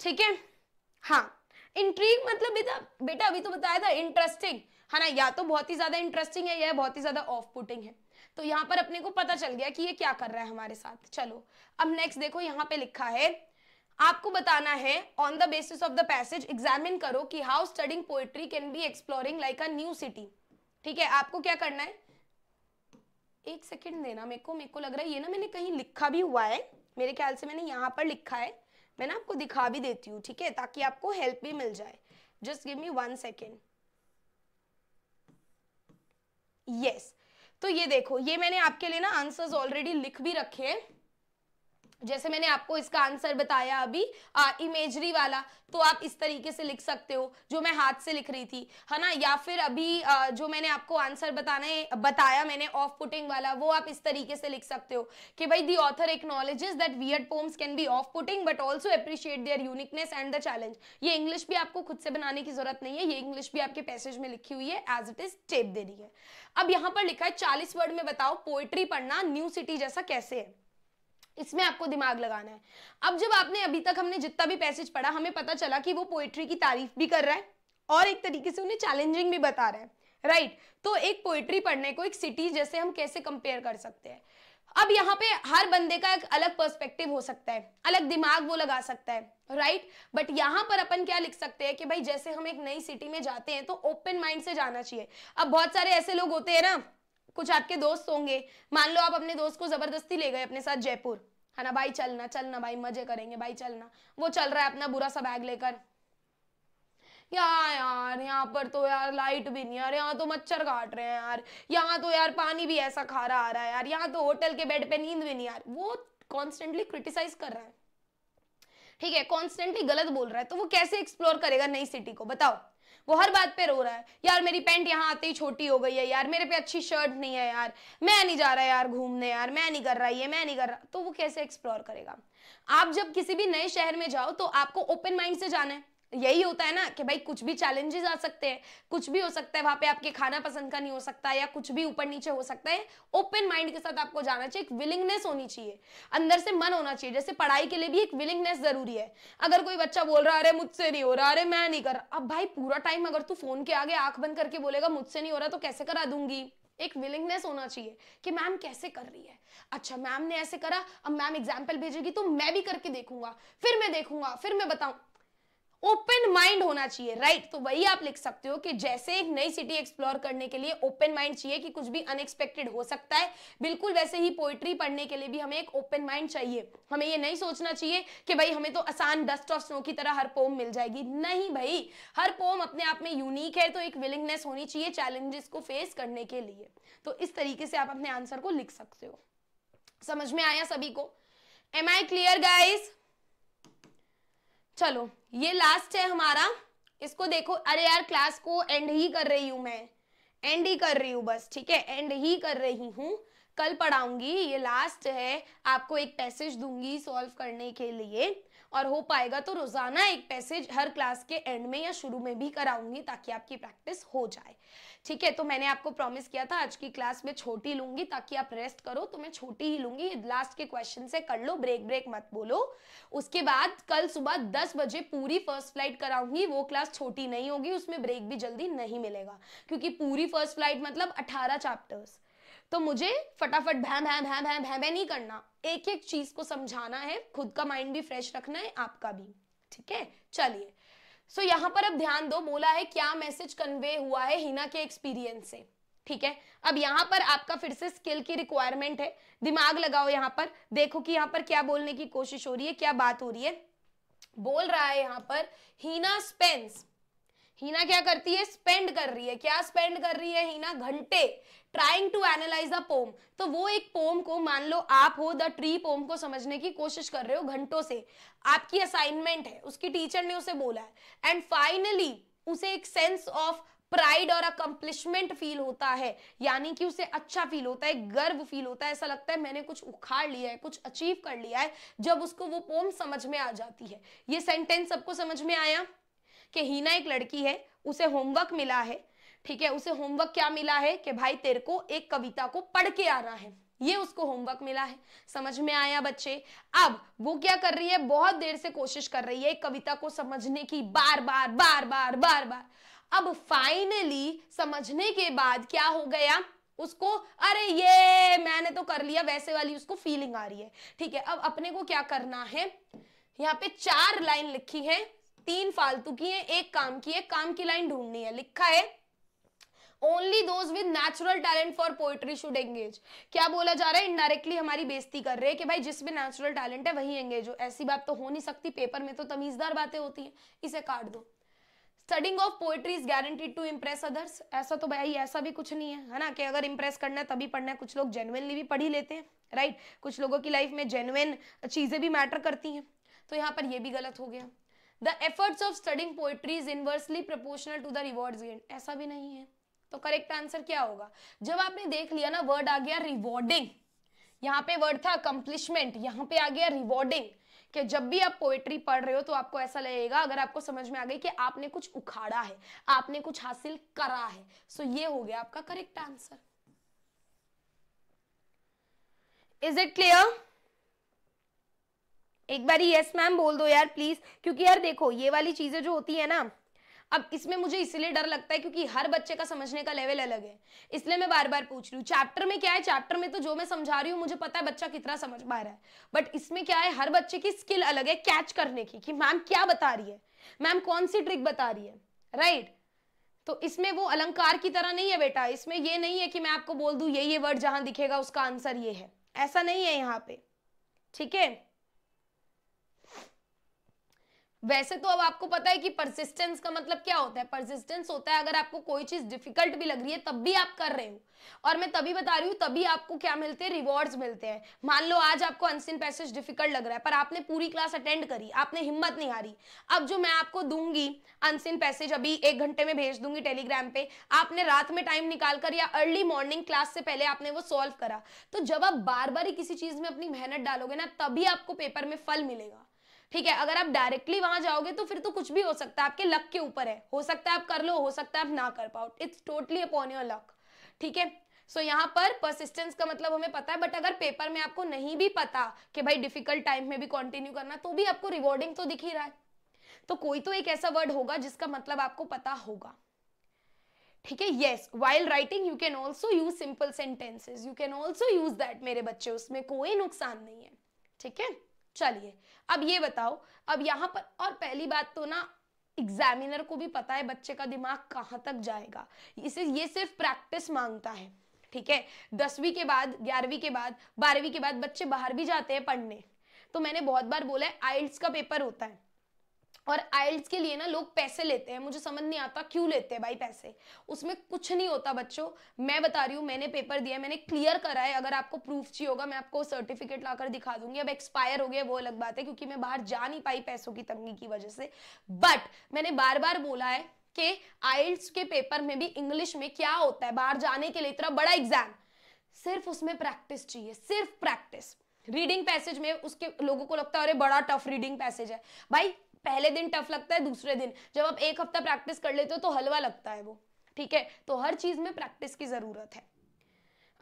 ठीक है हाँ इंट्रीग मतलब बेटा बेटा अभी तो बताया था इंटरेस्टिंग है ना या तो बहुत ही ज्यादा इंटरेस्टिंग है या बहुत ही ज्यादा ऑफ पुटिंग है तो यहाँ पर अपने को पता चल गया कि ये क्या कर रहा है हमारे साथ चलो अब नेक्स्ट देखो यहाँ पे लिखा है आपको बताना है on the basis of the passage examine करो कि how studying poetry can be exploring like a new city ठीक है आपको क्या करना है एक सेकेंड देना मेरे को मेरे को लग रहा है ये ना मैंने कहीं लिखा भी हुआ है मेरे ख्याल से मैंने यहाँ पर लिखा है मैं ना आपको दिखा भी देती हूँ ठीक है ताकि आपको हेल्प भी मिल जाए just give me one second yes तो ये देखो ये मैंने आपके लिए ना आंसर्स ऑलरेडी लिख भी रखे हैं जैसे मैंने आपको इसका आंसर बताया अभी आ, इमेजरी वाला तो आप इस तरीके से लिख सकते हो जो मैं हाथ से लिख रही थी है ना या फिर अभी आ, जो मैंने आपको आंसर बताने बताया मैंने ऑफ पुटिंग वाला वो आप इस तरीके से लिख सकते हो कि भाई the author acknowledges that weird poems can be off putting but also appreciate their uniqueness and the challenge ये इंग्लिश भी आपको खुद से बनाने की जरूरत नहीं है ये इंग्लिश भी आपके पैसेज में लिखी हुई है एज इट इज टेप रही है अब यहाँ पर लिखा है चालीस वर्ड में बताओ पोएट्री पढ़ना न्यू सिटी जैसा कैसे है इसमें आपको दिमाग लगाना है अब जब आपने अभी तक हमने जितना भी पैसेज पढ़ा हमें पता चला कि वो पोइट्री की तारीफ भी कर रहा है और एक तरीके से उन्हें चैलेंजिंग भी बता रहा है राइट right. तो एक पोइट्री पढ़ने को एक सिटी जैसे हम कैसे कंपेयर कर सकते हैं अब यहाँ पे हर बंदे का एक अलग पर्सपेक्टिव हो सकता है अलग दिमाग वो लगा सकता है राइट right? बट यहाँ पर अपन क्या लिख सकते हैं कि भाई जैसे हम एक नई सिटी में जाते हैं तो ओपन माइंड से जाना चाहिए अब बहुत सारे ऐसे लोग होते हैं ना कुछ आपके दोस्त होंगे मान लो आप अपने दोस्त को जबरदस्ती ले गए अपने साथ जयपुर है ना भाई चलना चलना भाई मजे करेंगे भाई चलना वो चल रहा है अपना बुरा सा बैग लेकर यार यार यहाँ पर तो यार लाइट भी नहीं यार यहाँ तो मच्छर काट रहे हैं यार यहाँ तो यार पानी भी ऐसा खारा आ रहा है यार यहाँ तो होटल के बेड पे नींद भी नहीं यार वो कॉन्स्टेंटली क्रिटिसाइज कर रहा है ठीक है कॉन्स्टेंटली गलत बोल रहा है तो वो कैसे एक्सप्लोर करेगा नई सिटी को बताओ वो हर बात पे रो रहा है यार मेरी पैंट यहाँ आते ही छोटी हो गई है यार मेरे पे अच्छी शर्ट नहीं है यार मैं नहीं जा रहा यार घूमने यार मैं नहीं कर रहा ये मैं नहीं कर रहा तो वो कैसे एक्सप्लोर करेगा आप जब किसी भी नए शहर में जाओ तो आपको ओपन माइंड से जाना है यही होता है ना कि भाई कुछ भी चैलेंजेस आ सकते हैं कुछ भी हो सकता है वहां पे आपके खाना पसंद का नहीं हो सकता या कुछ भी ऊपर नीचे हो सकता है ओपन माइंड के साथ आपको जाना चाहिए एक विलिंगनेस होनी चाहिए अंदर से मन होना चाहिए जैसे पढ़ाई के लिए भी एक विलिंगनेस जरूरी है अगर कोई बच्चा बोल रहा अरे मुझसे नहीं हो रहा अरे मैं नहीं कर अब भाई पूरा टाइम अगर तू फोन के आगे आंख बंद करके बोलेगा मुझसे नहीं हो रहा तो कैसे करा दूंगी एक विलिंगनेस होना चाहिए कि मैम कैसे कर रही है अच्छा मैम ने ऐसे करा अब मैम एग्जाम्पल भेजेगी तो मैं भी करके देखूंगा फिर मैं देखूंगा फिर मैं बताऊं ओपन माइंड होना चाहिए राइट right? तो वही आप लिख सकते हो कि जैसे एक नई सिटी एक्सप्लोर करने के लिए ओपन माइंड चाहिए कि कुछ भी अनएक्सपेक्टेड हो सकता है बिल्कुल वैसे ही पोइट्री पढ़ने के लिए भी हमें एक ओपन माइंड चाहिए हमें ये नहीं सोचना चाहिए कि भाई हमें तो आसान डस्ट ऑफ स्नो की तरह हर पोम मिल जाएगी नहीं भाई हर पोम अपने आप में यूनिक है तो एक विलिंगनेस होनी चाहिए चैलेंजेस को फेस करने के लिए तो इस तरीके से आप अपने आंसर को लिख सकते हो समझ में आया सभी को एम आई क्लियर गाइज चलो ये लास्ट है हमारा इसको देखो अरे यार क्लास को एंड ही कर रही हूं मैं एंड ही कर रही हूँ बस ठीक है एंड ही कर रही हूँ कल पढ़ाऊंगी ये लास्ट है आपको एक पैसेज दूंगी सॉल्व करने के लिए और हो पाएगा तो रोजाना एक पैसेज हर क्लास के एंड में या शुरू में भी कराऊंगी ताकि आपकी प्रैक्टिस हो जाए ठीक है तो मैंने आपको प्रॉमिस किया था आज की क्लास में छोटी लूंगी ताकि आप रेस्ट करो तो मैं छोटी ही लूंगी लास्ट के क्वेश्चन से कर लो ब्रेक ब्रेक मत बोलो उसके बाद कल सुबह दस बजे पूरी फर्स्ट फ्लाइट कराऊंगी वो क्लास छोटी नहीं होगी उसमें ब्रेक भी जल्दी नहीं मिलेगा क्योंकि पूरी फर्स्ट फ्लाइट मतलब अठारह चैप्टर्स तो मुझे फटाफट भैं भैं भैं भैं भैं भैं नहीं करना एक एक चीज को समझाना है खुद का माइंड भी फ्रेश रखना है आपका भी ठीक है चलिए सो so, यहाँ पर अब ध्यान दो बोला है क्या मैसेज कन्वे हुआ है हिना के एक्सपीरियंस से ठीक है अब यहाँ पर आपका फिर से स्किल की रिक्वायरमेंट है दिमाग लगाओ यहाँ पर देखो कि यहाँ पर क्या बोलने की कोशिश हो रही है क्या बात हो रही है बोल रहा है यहाँ पर हीना स्पेंस हीना क्या करती है स्पेंड कर रही है क्या स्पेंड कर रही है हीना घंटे trying to analyse a poem तो वो एक पोम को मान लो आप हो द ट्री पोम को समझने की कोशिश कर रहे हो घंटों से आपकी असाइनमेंट है उसकी टीचर ने उसे बोला है एंड फाइनली उसे एक सेंस ऑफ प्राइड और अकम्पलिशमेंट फील होता है यानी कि उसे अच्छा फील होता है गर्व फील होता है ऐसा लगता है मैंने कुछ उखाड़ लिया है कुछ अचीव कर लिया है जब उसको वो पोम समझ में आ जाती है ये सेंटेंस सबको समझ में आया कि हीना एक लड़की है उसे होमवर्क मिला है ठीक है उसे होमवर्क क्या मिला है कि भाई तेरे को एक कविता को पढ़ के आना है ये उसको होमवर्क मिला है समझ में आया बच्चे अब वो क्या कर रही है बहुत देर से कोशिश कर रही है कविता को समझने की बार बार बार बार बार बार अब फाइनली समझने के बाद क्या हो गया उसको अरे ये मैंने तो कर लिया वैसे वाली उसको फीलिंग आ रही है ठीक है अब अपने को क्या करना है यहाँ पे चार लाइन लिखी है तीन फालतू की है एक काम की है काम की लाइन ढूंढनी है लिखा है only those with natural talent for poetry should engage क्या बोला जा रहा है इनडायरेक्टली हमारी बेजती कर रहे हैं कि भाई जिसमें नेचुरल टैलेंट है वही एंगेज हो ऐसी बात तो हो नहीं सकती पेपर में तो तमीजदार बातें होती हैं इसे काट दो studying of poetry is guaranteed to impress others ऐसा तो भाई ऐसा भी कुछ नहीं है है ना कि अगर इम्प्रेस करना है तभी पढ़ना है कुछ लोग जेनुअनली भी पढ़ ही लेते हैं राइट right? कुछ लोगों की लाइफ में जेनुअन चीज़ें भी मैटर करती हैं तो यहाँ पर यह भी गलत हो गया the efforts of studying poetry is inversely proportional to the rewards gain ऐसा भी नहीं है तो करेक्ट आंसर क्या होगा जब आपने देख लिया ना वर्ड आ गया रिवॉर्डिंग यहाँ पे वर्ड था अकम्पलिशमेंट यहाँ पे आ गया रिवॉर्डिंग कि जब भी आप पोएट्री पढ़ रहे हो तो आपको ऐसा लगेगा अगर आपको समझ में आ गई कि आपने कुछ उखाड़ा है आपने कुछ हासिल करा है सो ये हो गया आपका correct answer is it clear एक बार यस मैम बोल दो यार प्लीज क्योंकि यार देखो ये वाली चीजें जो होती है ना अब इसमें मुझे इसलिए डर लगता है क्योंकि हर बच्चे का समझने का लेवल अलग है इसलिए मैं बार बार पूछ रही हूँ चैप्टर में क्या है चैप्टर में तो जो मैं समझा रही हूँ मुझे पता है बच्चा कितना समझ पा रहा है बट इसमें क्या है हर बच्चे की स्किल अलग है कैच करने की कि मैम क्या बता रही है मैम कौन सी ट्रिक बता रही है राइट right? तो इसमें वो अलंकार की तरह नहीं है बेटा इसमें ये नहीं है कि मैं आपको बोल दू ये ये वर्ड जहां दिखेगा उसका आंसर ये है ऐसा नहीं है यहाँ पे ठीक है वैसे तो अब आपको पता है कि परसिस्टेंस का मतलब क्या होता है परसिस्टेंस होता है अगर आपको कोई चीज डिफिकल्ट भी लग रही है तब भी आप कर रहे हो और मैं तभी बता रही हूँ तभी आपको क्या मिलते हैं रिवॉर्ड्स मिलते हैं मान लो आज आपको अनसिन पैसेज डिफिकल्ट लग रहा है पर आपने पूरी क्लास अटेंड करी आपने हिम्मत नहीं हारी अब जो मैं आपको दूंगी अनसिन पैसेज अभी एक घंटे में भेज दूंगी टेलीग्राम पे आपने रात में टाइम निकाल कर या अर्ली मॉर्निंग क्लास से पहले आपने वो सॉल्व करा तो जब आप बार बार ही किसी चीज में अपनी मेहनत डालोगे ना तभी आपको पेपर में फल मिलेगा ठीक है अगर आप डायरेक्टली वहां जाओगे तो फिर तो कुछ भी हो सकता है आपके लक के ऊपर है हो सकता है आप कर लो हो सकता है आप ना कर पाओ it's totally upon your luck ठीक है सो so, यहाँ पर परसिस्टेंस का मतलब हमें पता है बट अगर पेपर में आपको नहीं भी पता कि भाई डिफिकल्ट टाइम में भी कंटिन्यू करना तो भी आपको रिवॉर्डिंग तो दिख ही रहा है तो कोई तो एक ऐसा वर्ड होगा जिसका मतलब आपको पता होगा ठीक है yes while writing you can also use simple sentences you can also use that मेरे बच्चे उसमें कोई नुकसान नहीं है ठीक है चलिए अब ये बताओ अब यहाँ पर और पहली बात तो ना एग्जामिनर को भी पता है बच्चे का दिमाग कहाँ तक जाएगा इसे ये सिर्फ प्रैक्टिस मांगता है ठीक है दसवीं के बाद ग्यारहवीं के बाद बारहवीं के बाद बच्चे बाहर भी जाते हैं पढ़ने तो मैंने बहुत बार बोला है आइल्स का पेपर होता है और आइल्स के लिए ना लोग पैसे लेते हैं मुझे समझ नहीं आता क्यों लेते हैं भाई पैसे उसमें कुछ नहीं होता बच्चों मैं बता रही हूँ मैंने पेपर दिया मैंने क्लियर करा है अगर आपको प्रूफ चाहिए होगा मैं आपको सर्टिफिकेट लाकर दिखा दूंगी अब एक्सपायर हो गया वो अलग बात है क्योंकि मैं बाहर जा नहीं पाई पैसों की तंगी की वजह से बट मैंने बार बार बोला है कि आइल्स के पेपर में भी इंग्लिश में क्या होता है बाहर जाने के लिए इतना बड़ा एग्जाम सिर्फ उसमें प्रैक्टिस चाहिए सिर्फ प्रैक्टिस रीडिंग पैसेज में उसके लोगों को लगता है अरे बड़ा टफ रीडिंग पैसेज है भाई पहले दिन टफ लगता है दूसरे दिन जब आप एक हफ्ता प्रैक्टिस कर लेते हो तो हलवा लगता है वो ठीक है तो हर चीज में प्रैक्टिस की जरूरत है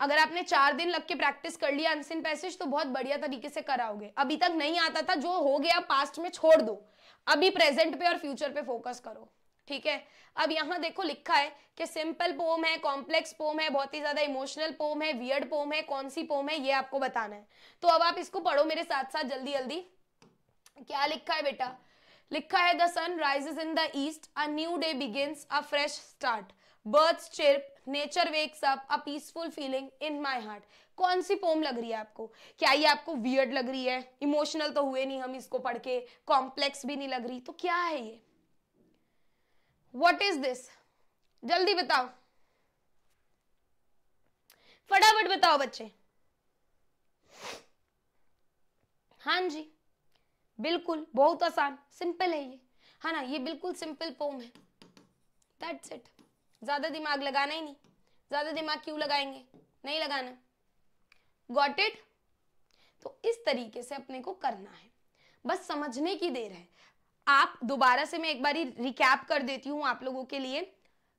अगर आपने चार दिन लग के प्रैक्टिस कर लिया अनसिन पैसेज तो बहुत बढ़िया तरीके से कराओगे अभी तक नहीं आता था जो हो गया पास्ट में छोड़ दो अभी प्रेजेंट पे और फ्यूचर पे फोकस करो ठीक है अब यहाँ देखो लिखा है कि सिंपल पोम है कॉम्प्लेक्स पोम है बहुत ही ज्यादा इमोशनल पोम है वियर्ड पोम है कौन सी पोम है ये आपको बताना है तो अब आप इसको पढ़ो मेरे साथ साथ जल्दी जल्दी क्या लिखा है बेटा लिखा है the sun rises in the east a new day begins a fresh start bird chirp nature wakes up a peaceful feeling in my heart कौन सी पोम लग रही है आपको क्या ये आपको वियर्ड लग रही है इमोशनल तो हुए नहीं हम इसको पढ़ के कॉम्प्लेक्स भी नहीं लग रही तो क्या है ये वट इज दिस जल्दी बताओ फटाफट बताओ बच्चे हां जी बिल्कुल बहुत आसान सिंपल है ये है हाँ ना ये बिल्कुल सिंपल पोम है दैट्स इट ज़्यादा दिमाग लगाना ही नहीं ज़्यादा दिमाग क्यों लगाएंगे नहीं लगाना गॉट इट तो इस तरीके से अपने को करना है बस समझने की देर है आप दोबारा से मैं एक बार रिकैप कर देती हूँ आप लोगों के लिए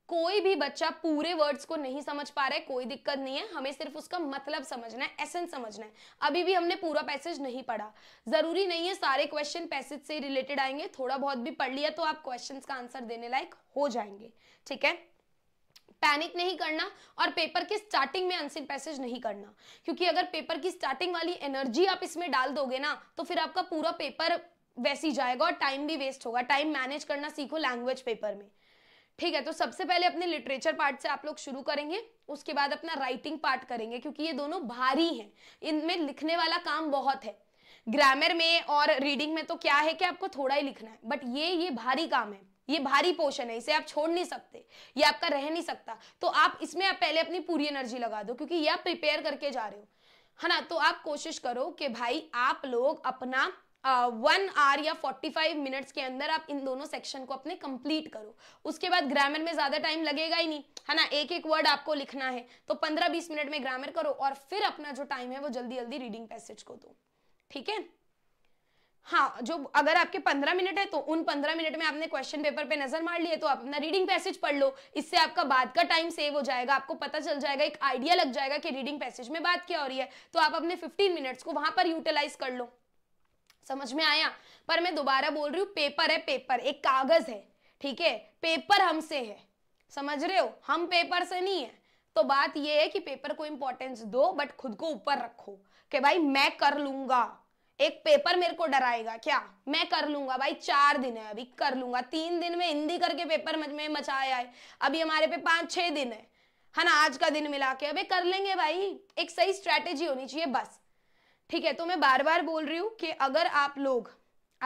कोई भी बच्चा पूरे वर्ड्स को नहीं समझ पा रहा है कोई दिक्कत नहीं है हमें सिर्फ उसका मतलब समझना है एसेंस समझना है अभी भी हमने पूरा पैसेज नहीं पढ़ा जरूरी नहीं है सारे क्वेश्चन पैसेज से रिलेटेड आएंगे थोड़ा बहुत भी पढ़ लिया तो आप क्वेश्चन का आंसर देने लायक हो जाएंगे ठीक है पैनिक नहीं करना और पेपर के स्टार्टिंग में अनसिन पैसेज नहीं करना क्योंकि अगर पेपर की स्टार्टिंग वाली एनर्जी आप इसमें डाल दोगे ना तो फिर आपका पूरा पेपर वैसी जाएगा और टाइम भी वेस्ट होगा टाइम मैनेज करना सीखो लैंग्वेज पेपर में ठीक है तो सबसे पहले अपने लिटरेचर पार्ट से आप लोग शुरू करेंगे उसके बाद अपना राइटिंग पार्ट करेंगे क्योंकि ये दोनों भारी हैं इनमें लिखने वाला काम बहुत है ग्रामर में और रीडिंग में तो क्या है कि आपको थोड़ा ही लिखना है बट ये ये भारी काम है ये भारी पोर्शन है इसे आप छोड़ नहीं सकते ये आपका रह नहीं सकता तो आप इसमें आप पहले अपनी पूरी एनर्जी लगा दो क्योंकि ये आप प्रिपेयर करके जा रहे हो है ना तो आप कोशिश करो कि भाई आप लोग अपना वन आर या फाइव मिनट्स के अंदर आप इन दोनों सेक्शन को अपने कंप्लीट करो उसके बाद ग्रामर में ज़्यादा टाइम लगेगा ही नहीं है ना एक एक वर्ड आपको लिखना है तो पंद्रह बीस मिनट में ग्रामर करो और फिर अपना जो टाइम है वो जल्दी जल्दी रीडिंग पैसेज को दो ठीक है हाँ जो अगर आपके पंद्रह मिनट है तो उन पंद्रह मिनट में आपने क्वेश्चन पेपर पे नजर मार लिए तो आप अपना रीडिंग पैसेज पढ़ लो इससे आपका बाद का टाइम सेव हो जाएगा आपको पता चल जाएगा एक आइडिया लग जाएगा कि रीडिंग पैसेज में बात क्या हो रही है तो आप अपने फिफ्टीन मिनट्स को वहां पर यूटिलाइज कर लो समझ में आया पर मैं दोबारा बोल रही हूँ पेपर है पेपर एक कागज है ठीक है पेपर हमसे है समझ रहे हो हम पेपर से नहीं है तो बात यह है कि पेपर को इंपॉर्टेंस दो बट खुद को ऊपर रखो कि भाई मैं कर लूंगा एक पेपर मेरे को डराएगा क्या मैं कर लूंगा भाई चार दिन है अभी कर लूंगा तीन दिन में हिंदी करके पेपर में मचाया है अभी हमारे पे पांच छह दिन है है ना आज का दिन मिला के अभी कर लेंगे भाई एक सही स्ट्रेटेजी होनी चाहिए बस ठीक है तो मैं बार बार बोल रही हूँ कि अगर आप लोग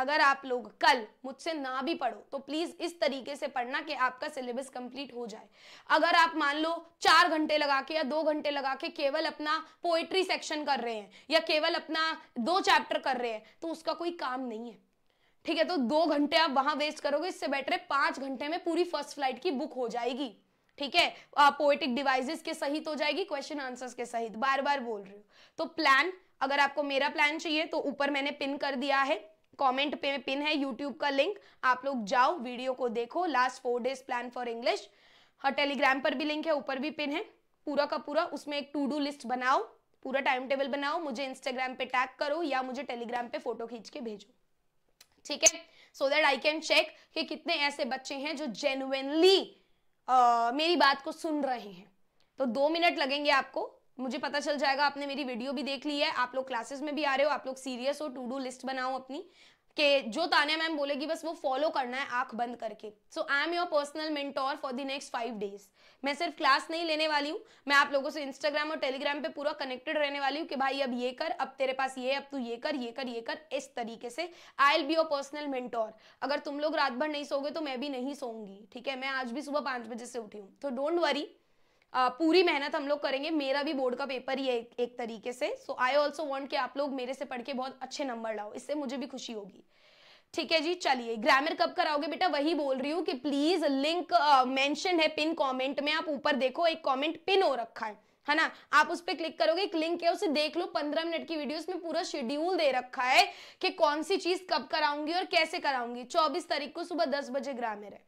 अगर आप लोग कल मुझसे ना भी पढ़ो तो प्लीज इस तरीके से पढ़ना कि आपका सिलेबस कंप्लीट हो जाए अगर आप मान लो चार घंटे लगा के या दो घंटे लगा के केवल अपना पोएट्री सेक्शन कर रहे हैं या केवल अपना दो चैप्टर कर रहे हैं तो उसका कोई काम नहीं है ठीक है तो दो घंटे आप वहां वेस्ट करोगे इससे बेटर है पांच घंटे में पूरी फर्स्ट फ्लाइट की बुक हो जाएगी ठीक है पोएटिक डिवाइसेस के सहित हो जाएगी क्वेश्चन आंसर्स के सहित बार बार बोल रही हूँ तो प्लान अगर आपको मेरा प्लान चाहिए तो ऊपर मैंने पिन कर दिया है कमेंट पे पिन है यूट्यूब का लिंक आप लोग जाओ वीडियो को देखो last four days plan for English हाँ टेलीग्राम पर भी लिंक है ऊपर भी पिन है पूरा का पूरा उसमें एक टू डू लिस्ट बनाओ पूरा टाइम टेबल बनाओ मुझे इंस्टाग्राम पे टैग करो या मुझे टेलीग्राम पे फोटो खींच के भेजो ठीक है so that I can check कि कितने ऐसे बच्चे हैं जो जेनुनली uh, मेरी बात को सुन रहे हैं तो दो मिनट लगेंगे आपको मुझे पता चल जाएगा आपने मेरी वीडियो भी देख ली है आप लोग क्लासेस में भी आ रहे हो आप लोग सीरियस हो टू डू लिस्ट बनाओ अपनी के जो तानिया मैम बोलेगी बस वो फॉलो करना है आंख बंद करके so I am your personal mentor for the next five days मैं सिर्फ क्लास नहीं लेने वाली हूँ मैं आप लोगों से इंस्टाग्राम और टेलीग्राम पे पूरा कनेक्टेड रहने वाली हूँ कि भाई अब ये कर अब तेरे पास ये अब तू ये कर ये कर ये कर इस तरीके से I'll be your personal mentor अगर तुम लोग रात भर नहीं सोगे तो मैं भी नहीं सोंगी ठीक है मैं आज भी सुबह पांच बजे से उठी हूँ तो डोंट वरी पूरी मेहनत हम लोग करेंगे मेरा भी बोर्ड का पेपर ही है एक, एक तरीके से सो आई ऑल्सो वॉन्ट कि आप लोग मेरे से पढ़ के बहुत अच्छे नंबर लाओ इससे मुझे भी खुशी होगी ठीक है जी चलिए ग्रामर कब कराओगे बेटा वही बोल रही हूँ कि प्लीज लिंक मेंशन uh, है पिन कमेंट में आप ऊपर देखो एक कमेंट पिन हो रखा है है ना आप उस पर क्लिक करोगे एक लिंक है उसे देख लो पंद्रह मिनट की वीडियो में पूरा शेड्यूल दे रखा है कि कौन सी चीज कब कराऊंगी और कैसे कराऊंगी चौबीस तारीख को सुबह दस बजे ग्रामर है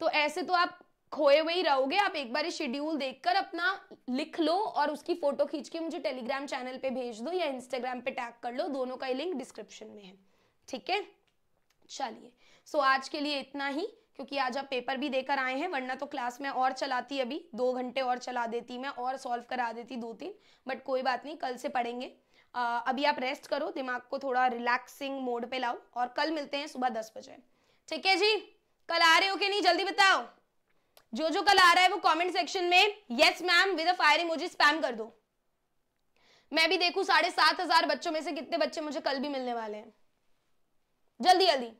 तो ऐसे तो आप खोए हुए ही रहोगे आप एक बार शेड्यूल देखकर अपना लिख लो और उसकी फोटो खींच के मुझे टेलीग्राम चैनल पे भेज दो या इंस्टाग्राम पे टैग कर लो दोनों का ही लिंक डिस्क्रिप्शन में है ठीक है चलिए सो आज के लिए इतना ही क्योंकि आज आप पेपर भी देकर आए हैं वरना तो क्लास में और चलाती अभी दो घंटे और चला देती मैं और सॉल्व करा देती दो तीन बट कोई बात नहीं कल से पढ़ेंगे आ, अभी आप रेस्ट करो दिमाग को थोड़ा रिलैक्सिंग मोड पे लाओ और कल मिलते हैं सुबह दस बजे ठीक है जी कल आ रहे हो कि नहीं जल्दी बताओ जो जो कल आ रहा है वो कमेंट सेक्शन में yes ma'am with a fire emoji spam कर दो मैं भी देखू साढ़े सात हजार बच्चों में से कितने बच्चे मुझे कल भी मिलने वाले हैं जल्दी जल्दी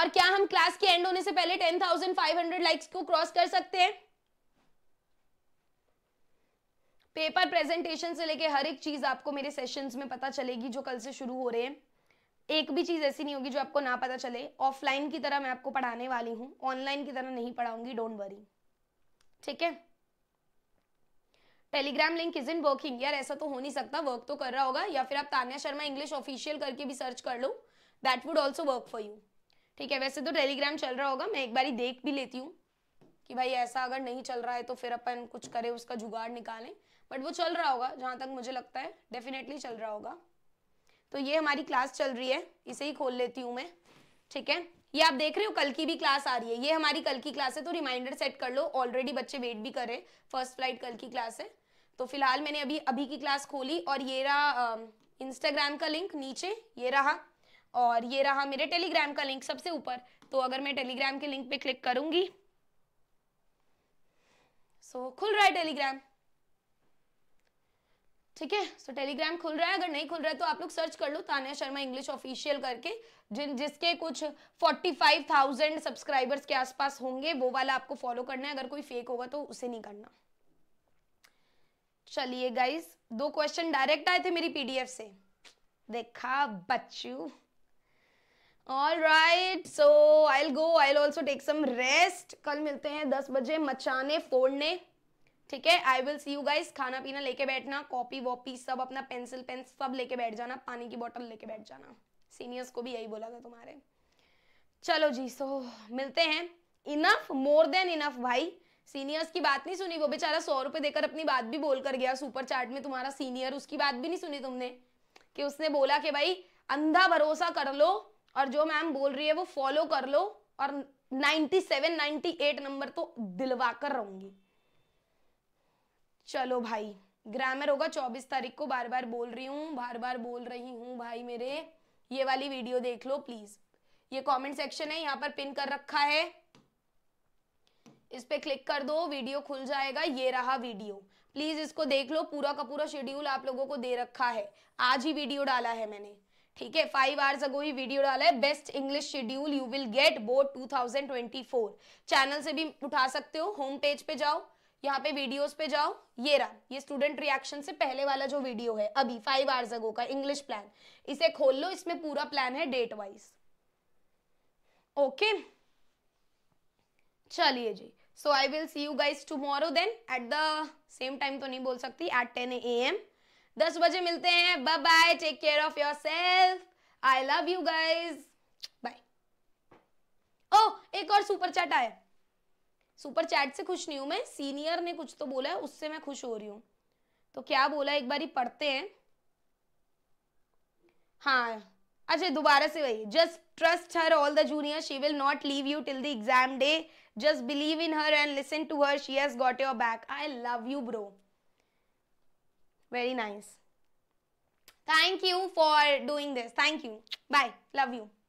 और क्या हम क्लास के एंड होने से पहले ten thousand five hundred likes को क्रॉस कर सकते हैं पेपर प्रेजेंटेशन से लेके हर एक चीज आपको मेरे सेशंस में पता चलेगी जो कल से शुरू हो रहे हैं एक भी चीज़ ऐसी नहीं होगी जो आपको ना पता चले ऑफलाइन की तरह मैं आपको पढ़ाने वाली हूँ ऑनलाइन की तरह नहीं पढ़ाऊंगी डोंट वरी ठीक है Telegram link is in working यार ऐसा तो हो नहीं सकता वर्क तो कर रहा होगा या फिर आप तान्या शर्मा इंग्लिश ऑफिशियल करके भी सर्च कर लो that would also work for you ठीक है वैसे तो टेलीग्राम चल रहा होगा मैं एक बार देख भी लेती हूँ कि भाई ऐसा अगर नहीं चल रहा है तो फिर अपन कुछ करें उसका जुगाड़ निकालें बट वो चल रहा होगा जहां तक मुझे लगता है डेफिनेटली चल रहा होगा तो ये हमारी क्लास चल रही है इसे ही खोल लेती हूँ मैं ठीक है ये आप देख रहे हो कल की भी क्लास आ रही है ये हमारी कल की क्लास है तो रिमाइंडर सेट कर लो ऑलरेडी बच्चे वेट भी कर रहे फर्स्ट फ्लाइट कल की क्लास है तो फिलहाल मैंने अभी अभी की क्लास खोली और ये रहा इंस्टाग्राम का लिंक नीचे ये रहा और ये रहा मेरे टेलीग्राम का लिंक सबसे ऊपर तो अगर मैं टेलीग्राम के लिंक पे क्लिक करूंगी सो so, खुल रहा है टेलीग्राम ठीक है सो टेलीग्राम खुल रहा है अगर नहीं खुल रहा है तो आप लोग सर्च कर लो तानिया शर्मा इंग्लिश ऑफिशियल करके जिन जिसके कुछ 45,000 सब्सक्राइबर्स के आसपास होंगे वो वाला आपको फॉलो करना है अगर कोई फेक होगा तो उसे नहीं करना चलिए गाइस दो क्वेश्चन डायरेक्ट आए थे मेरी पीडीएफ से देखा बच्चू all right so I go I also take some rest कल मिलते हैं दस बजे मचाने फोड़ने ठीक है I will see you guys खाना पीना लेके बैठना कॉपी वॉपी सब अपना पेंसिल पेन सब लेके बैठ जाना पानी की बॉटल लेके बैठ जाना सीनियर्स को भी यही बोला था तुम्हारे चलो जी सो मिलते हैं इनफ मोर देन इनफ भाई सीनियर्स की बात नहीं सुनी वो बेचारा सौ रुपए देकर अपनी बात भी बोल कर गया सुपर चार्ट में तुम्हारा सीनियर उसकी बात भी नहीं सुनी तुमने कि उसने बोला कि भाई अंधा भरोसा कर लो और जो मैम बोल रही है वो फॉलो कर लो और 97, 98 नंबर तो दिलवा कर रहूंगी चलो भाई ग्रामर होगा चौबीस तारीख को बार बार बोल रही हूँ बार बार बोल रही हूँ भाई मेरे ये वाली वीडियो देख लो प्लीज ये कमेंट सेक्शन है यहाँ पर पिन कर रखा है इस पे क्लिक कर दो वीडियो खुल जाएगा ये रहा वीडियो प्लीज इसको देख लो पूरा का पूरा शेड्यूल आप लोगों को दे रखा है आज ही वीडियो डाला है मैंने ठीक है फाइव आवर्स अगो ही वीडियो डाला है best English schedule you will get board 2024 channel से भी उठा सकते हो होम पेज पे जाओ यहाँ पे वीडियोस पे जाओ ये रहा ये स्टूडेंट रिएक्शन से पहले वाला जो वीडियो है अभी फाइव आवर्स अगो का इंग्लिश प्लान इसे खोल लो इसमें पूरा प्लान है डेट वाइज ओके चलिए जी so I will see you guys tomorrow then at the same time तो नहीं बोल सकती एट टेन ए एम दस बजे मिलते हैं bye bye take care of yourself I love you guys bye ओ एक और सुपर चैट आया सुपर चैट से खुश नहीं हूँ मैं सीनियर ने कुछ तो बोला है उससे मैं खुश हो रही हूँ तो क्या बोला एक बार पढ़ते हैं हाँ अच्छा दोबारा से वही just trust her all the junior she will not leave you till the exam day just believe in her and listen to her she has got your back I love you bro very nice thank you for doing this thank you bye love you